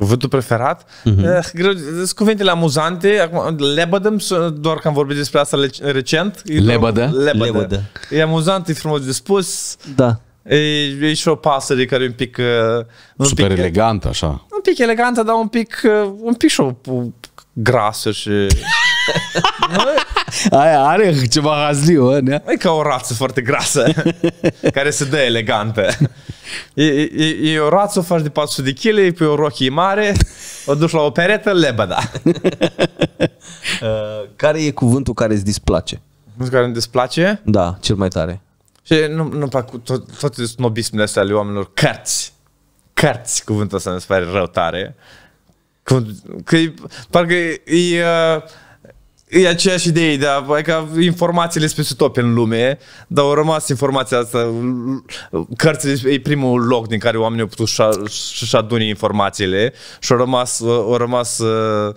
Cuvântul preferat? Uh-huh. Greu, sunt cuvintele amuzante. Acum, lebădă, doar că am vorbit despre asta recent. Lebădă? Lebădă. lebădă. E amuzant, e frumos de spus. Da. E, e și o pasăre care e un pic... Eh, un Super pic, elegantă, așa. Un pic elegantă, dar un pic, eh, un pic și o grasă și... Aia are ceva hazliu, ne? E ca o rață foarte grasă, care se dă elegantă. E, e, e o rață, o faci de 400 de kg, pe o rochie mare, o duci la o peretă, lebăda. Uh, care e cuvântul care îți displace? Cuvântul care îmi displace? Da, cel mai tare. Și nu, nu plac tot, toate snobismele astea ale oamenilor, cărți. Cărți, cuvântul ăsta mi se pare rău tare. Că, că e, parcă e... Uh, E aceeași idee, da, adică informațiile sunt peste tot în lume, dar au rămas informația asta, cărțile e primul loc din care oamenii au putut să-și adune informațiile și au rămas, au rămas uh,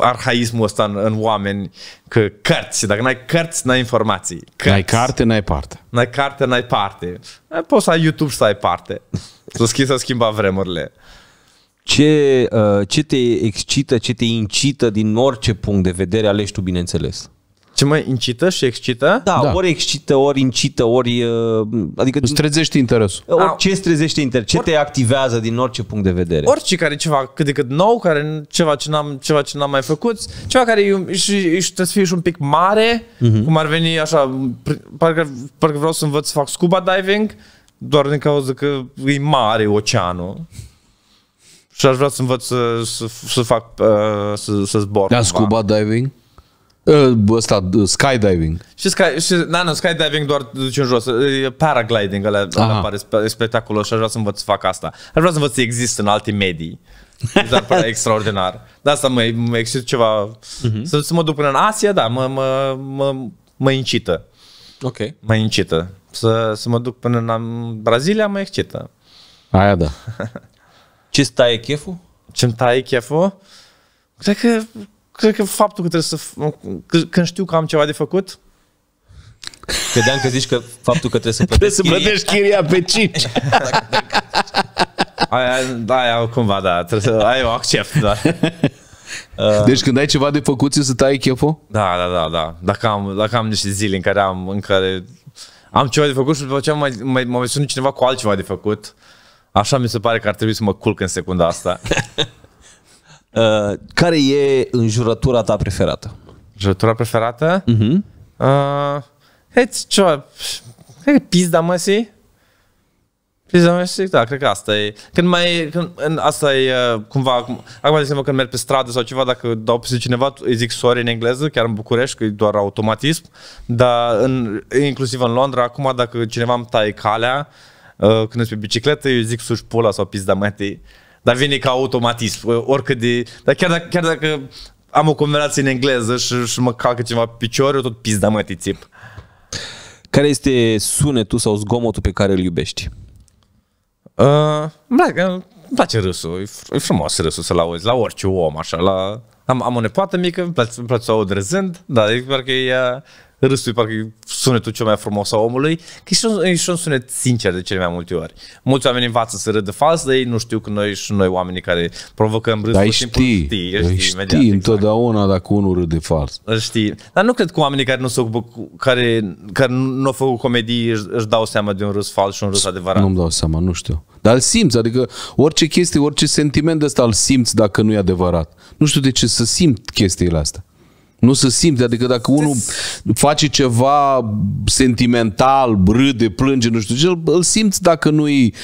arhaismul ăsta în, în oameni, că cărți, dacă n-ai cărți, n-ai informații. Cărți. N-ai carte, n-ai parte. N-ai carte, n-ai parte. Poți să ai YouTube să ai parte. să schimba vremurile. Ce, uh, ce te excită, ce te incită din orice punct de vedere, alegi tu, bineînțeles. Ce mai incită și excită? Da, da. ori excită, ori incită, ori... Uh, adică îți trezești interesul. ce îți trezește interes, ce Or... te activează din orice punct de vedere. Orice care e ceva cât de cât nou, care ceva ce n-am, ceva ce n-am mai făcut, ceva care e, și, și trebuie să fie și un pic mare, uh-huh. cum ar veni așa, parcă, parcă vreau să învăț să fac scuba diving, doar din cauza că e mare oceanul. Și aș vrea să învăț să, să, fac, uh, să, să zbor. Da, scuba diving? Uh, ăsta, uh, skydiving. Și, sky, și na, nu, skydiving doar duci în jos. paragliding, ăla, ăla pare spectaculos și aș vrea să învăț să fac asta. Aș vrea să învăț să există în alte medii. Deci dar pare extraordinar. Da, asta mă, mă excit ceva. Uh-huh. Să, să mă duc până în Asia, da, mă, mă, mă, mă incită. Ok. Mă incită. Să, să mă duc până în Brazilia, mă excită. Aia da. ce stai taie cheful? Ce-mi taie cheful? Cred că, cred că faptul că trebuie să... când știu că am ceva de făcut, Credeam că zici că faptul că trebuie să plătești Trebuie să plătești chiria pe cinci. aia, aia, cumva, da, trebuie să, aia o accept, da. Uh. Deci când ai ceva de făcut, să tai cheful? Da, da, da, da. Dacă am, dacă am niște zile în care am, în care am ceva de făcut și după aceea mai, mai, mai sună cineva cu altceva de făcut Așa mi se pare că ar trebui să mă culc în secunda asta. uh, care e înjurătura ta preferată? Jurătura preferată? Uh-huh. Uh, Hei, ce? Cred că pizda si? Pizda si? da, cred că asta e. Când mai, când, în, asta e uh, cumva, acum, de exemplu, când merg pe stradă sau ceva, dacă dau pe cineva, îi zic sorry în engleză, chiar în București, că e doar automatism, dar în, inclusiv în Londra, acum dacă cineva îmi taie calea, Uh, când ești pe bicicletă, eu zic suși pula sau pizda mate, dar vine ca automatism, uh, oricât de... Dar chiar dacă, chiar dacă am o conversație în engleză și, și mă calcă ceva picior, eu tot pizda mate țip. Care este sunetul sau zgomotul pe care îl iubești? Uh, îmi place râsul, e, frumos râsul să-l auzi, la orice om, așa, la... Am, am o nepoată mică, îmi place, îmi place să o aud râzând, da, e, parcă e, râsul parcă e sunetul cel mai frumos al omului, că e și un sunet sincer de cele mai multe ori. Mulți oameni învață să râdă fals, dar ei nu știu că noi și noi oamenii care provocăm râsul, dar știi, știi, știi, știi, imediat, știi exact. întotdeauna dacă unul râde fals. Știi, dar nu cred că oamenii care nu se ocupă, care, care nu au făcut comedii își, își dau seama de un râs fals și un râs adevărat. Nu-mi dau seama, nu știu. Dar îl simți, adică orice chestie, orice sentiment ăsta îl simți dacă nu e adevărat. Nu știu de ce să simt chestiile astea. Nu se simte, adică dacă unul deci- face ceva sentimental, râde, plânge, nu știu ce, îl, îl simți dacă nu-i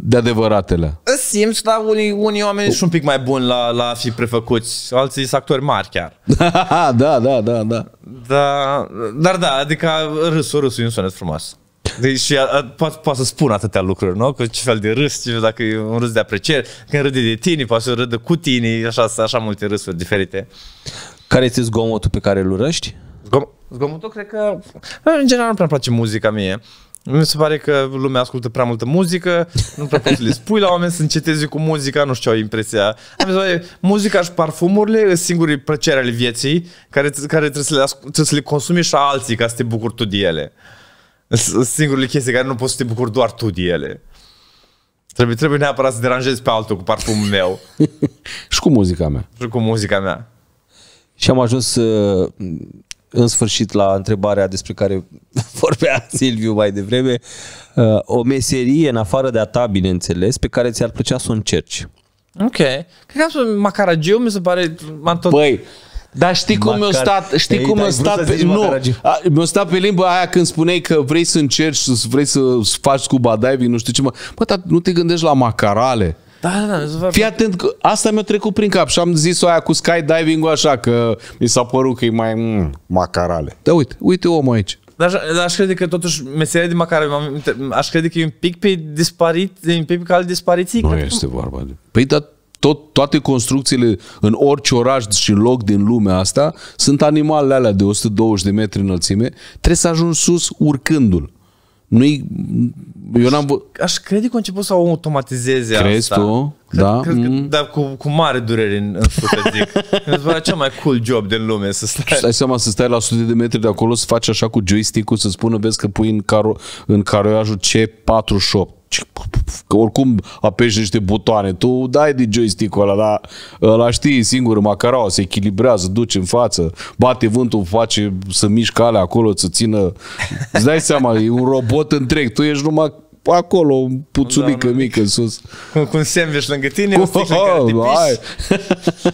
de adevăratele. Îl simți, dar unii, unii oameni sunt un pic mai buni la, la a fi prefăcuți, alții sunt actori mari chiar. da, da, da, da. Da, dar da, adică râsul, râsul e un sunet frumos. Deci și poate, poate să spun atâtea lucruri, nu? Că ce fel de râs, ce, dacă e un râs de apreciere, când râde de tine, poate să râdă cu tine, așa, așa multe râsuri diferite. Care este zgomotul pe care îl urăști? Zgom- zgomotul, cred că... În general nu prea place muzica mie. Mi se pare că lumea ascultă prea multă muzică, nu prea poți să le spui la oameni să înceteze cu muzica, nu știu, ce au impresia. Am zis, muzica și parfumurile sunt singurii plăceri ale vieții care, care trebuie, să le, trebuie să le consumi și alții ca să te bucuri tu de ele. Sunt singurile chestii care nu poți să te bucuri doar tu de ele. Trebuie, trebuie neapărat să deranjezi pe altul cu parfumul meu. și cu muzica mea. Și cu muzica mea. Și am ajuns uh, în sfârșit la întrebarea despre care vorbea Silviu mai devreme. Uh, o meserie în afară de a ta, bineînțeles, pe care ți-ar plăcea să o încerci. Ok. Cred că am spus Macaragiu, mi se pare... tot... Băi, dar știi cum mi-a stat, știi cum mi-a stat, pe, nu, mi-a stat pe limba aia când spuneai că vrei să încerci, vrei să faci scuba diving, nu știu ce, mă, bă, dar nu te gândești la macarale. Da, da, da. Fii atent, că asta mi-a trecut prin cap și am zis-o aia cu skydiving-ul așa, că mi s-a părut că e mai mm, macarale. Da, uite, uite omul aici. Dar da, aș crede că totuși meseria de macarale, aș crede că e un pic pe disparit, un pic pe al dispariții. Nu este că... vorba de... Păi, dar tot, toate construcțiile în orice oraș și loc din lumea asta sunt animalele alea de 120 de metri înălțime. Trebuie să ajungi sus urcându-l nu Eu n-am... Aș crede că a început să o automatizeze Crezi asta. tu? Cred, da? Cred că, mm. Dar cu, cu mare durere în, în suflet, zic. Îmi pare cea mai cool job din lume să stai. Și dai seama să stai la sute de metri de acolo, să faci așa cu joystick-ul, să spună, vezi că pui în, caro, în caroiajul C48 că oricum apeși niște butoane, tu dai de joystick-ul ăla, dar ăla știi singur macarau, se echilibrează, duce în față, bate vântul, face să mișcă alea acolo, să țină, îți dai seama, e un robot întreg, tu ești numai Păi acolo, un puțulică da, mică sus. Cu, cu un sandwich lângă tine, cu, o sticlă oh, hai.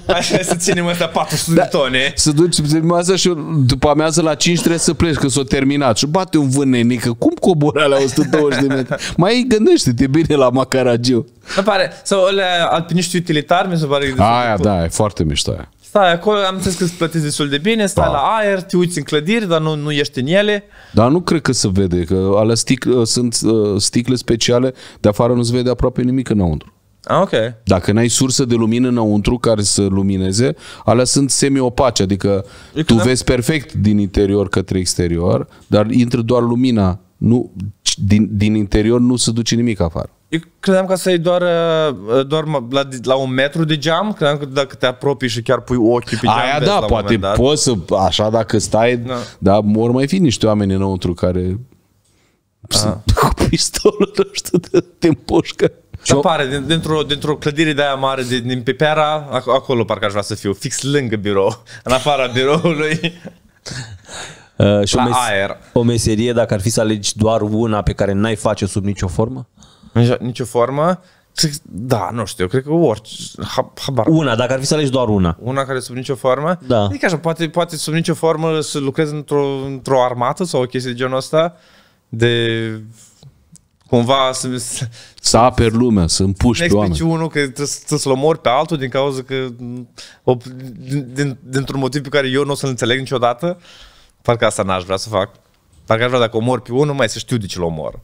Așa să ținem ăsta 400 da, de tone. Să duci masă și după amiază la 5 trebuie să pleci, că s-o terminat. Și bate un vânt nenică. Cum cobora la 120 de metri? Mai gândește-te bine la Macaragiu. Mă pare, sau alea alpiniști utilitari, mi se pare. Aia, da, e foarte mișto aia stai acolo, am înțeles că îți plătești destul de bine, stai da. la aer, te uiți în clădiri, dar nu, nu ești în ele. Dar nu cred că se vede, că alea stic, uh, sunt uh, sticle speciale, de afară nu se vede aproape nimic înăuntru. Ah, ok. Dacă n-ai sursă de lumină înăuntru care să lumineze, alea sunt semi semi-opace, adică e tu am... vezi perfect din interior către exterior, dar intră doar lumina, nu, din, din interior nu se duce nimic afară. Eu credeam că să e doar, uh, doar la, la un metru de geam, credeam că dacă te apropii și chiar pui ochii pe geam... Aia da, poate poți să, așa dacă stai, da. dar mor mai fi niște oameni înăuntru care ah. sunt cu pistolul ăștia de, de împușcă. Da, pare, dintr-o, dintr, -o, clădire de aia mare, din, din Pipera, acolo parcă aș vrea să fiu, fix lângă birou, în afara biroului. Uh, și la o, mes- aer. o meserie, dacă ar fi să alegi doar una pe care n-ai face sub nicio formă? nicio formă. Da, nu știu, eu cred că orice, habar. Una, dacă ar fi să alegi doar una. Una care sub nicio formă? Da. Adică așa, poate, poate sub nicio formă să lucrezi într-o, într-o armată sau o chestie de genul ăsta, de cumva să... Să aper lumea, să împuși pe oameni. unul că trebuie, să-l omori pe altul din cauza că dintr-un motiv pe care eu nu o să-l înțeleg niciodată. Parcă asta n-aș vrea să fac. Parcă ar vrea dacă omor pe unul, mai să știu de ce-l omor.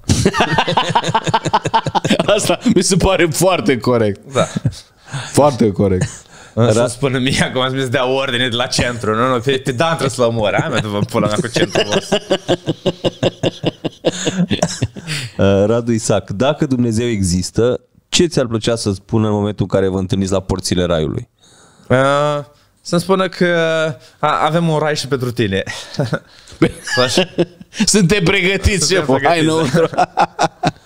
Asta mi se pare foarte corect. Da. Foarte corect. Să spune mie acum să-mi de ordine de la centru. Nu, nu, pe, pe Dan trebuie să-l omor. Hai, mă, vă pula mea cu centru. Uh, Radu Isac, dacă Dumnezeu există, ce ți-ar plăcea să spună în momentul în care vă întâlniți la porțile raiului? Uh... Să-mi spună că a, avem un rai și pentru tine. Suntem pregătiți, Suntem șeful. Hai, da.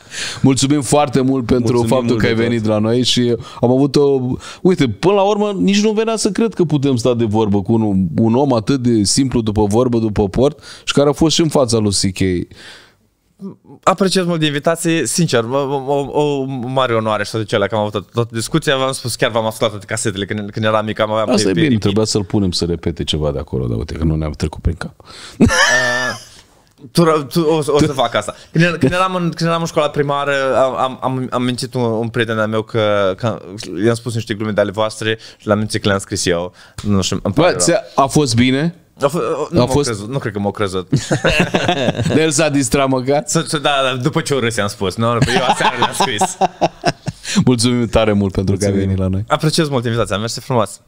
Mulțumim foarte mult pentru Mulțumim faptul că ai venit tot. la noi și am avut o... Uite, până la urmă nici nu venea să cred că putem sta de vorbă cu un, un om atât de simplu după vorbă, după port și care a fost și în fața lui C.K apreciez mult de invitație, sincer, o, o mare onoare și toate cele că am avut toată discuția, v-am spus, chiar v-am ascultat toate casetele când, când eram mic, am aveam Asta pe, e bine, pe trebuia să-l punem să repete ceva de acolo, dar uite că nu ne-am trecut prin cap. Uh, tu, tu, o, o, să fac asta. Când, când, eram, în, când eram în școala primară, am, am, am mințit un, un prieten al meu că, că i-am spus niște glume de ale voastre și l-am mințit că le-am scris eu. Nu știu, Bă, a fost bine? Nu, a fost... crezut, nu cred că m-au crezut. El s-a distrat măcar? Da, da, după ce urâs am spus. Nu, păi eu aseară le-am scris. Mulțumim tare mult pentru Mulțumim. că ai venit la noi. Apreciez mult invitația, mersi frumos.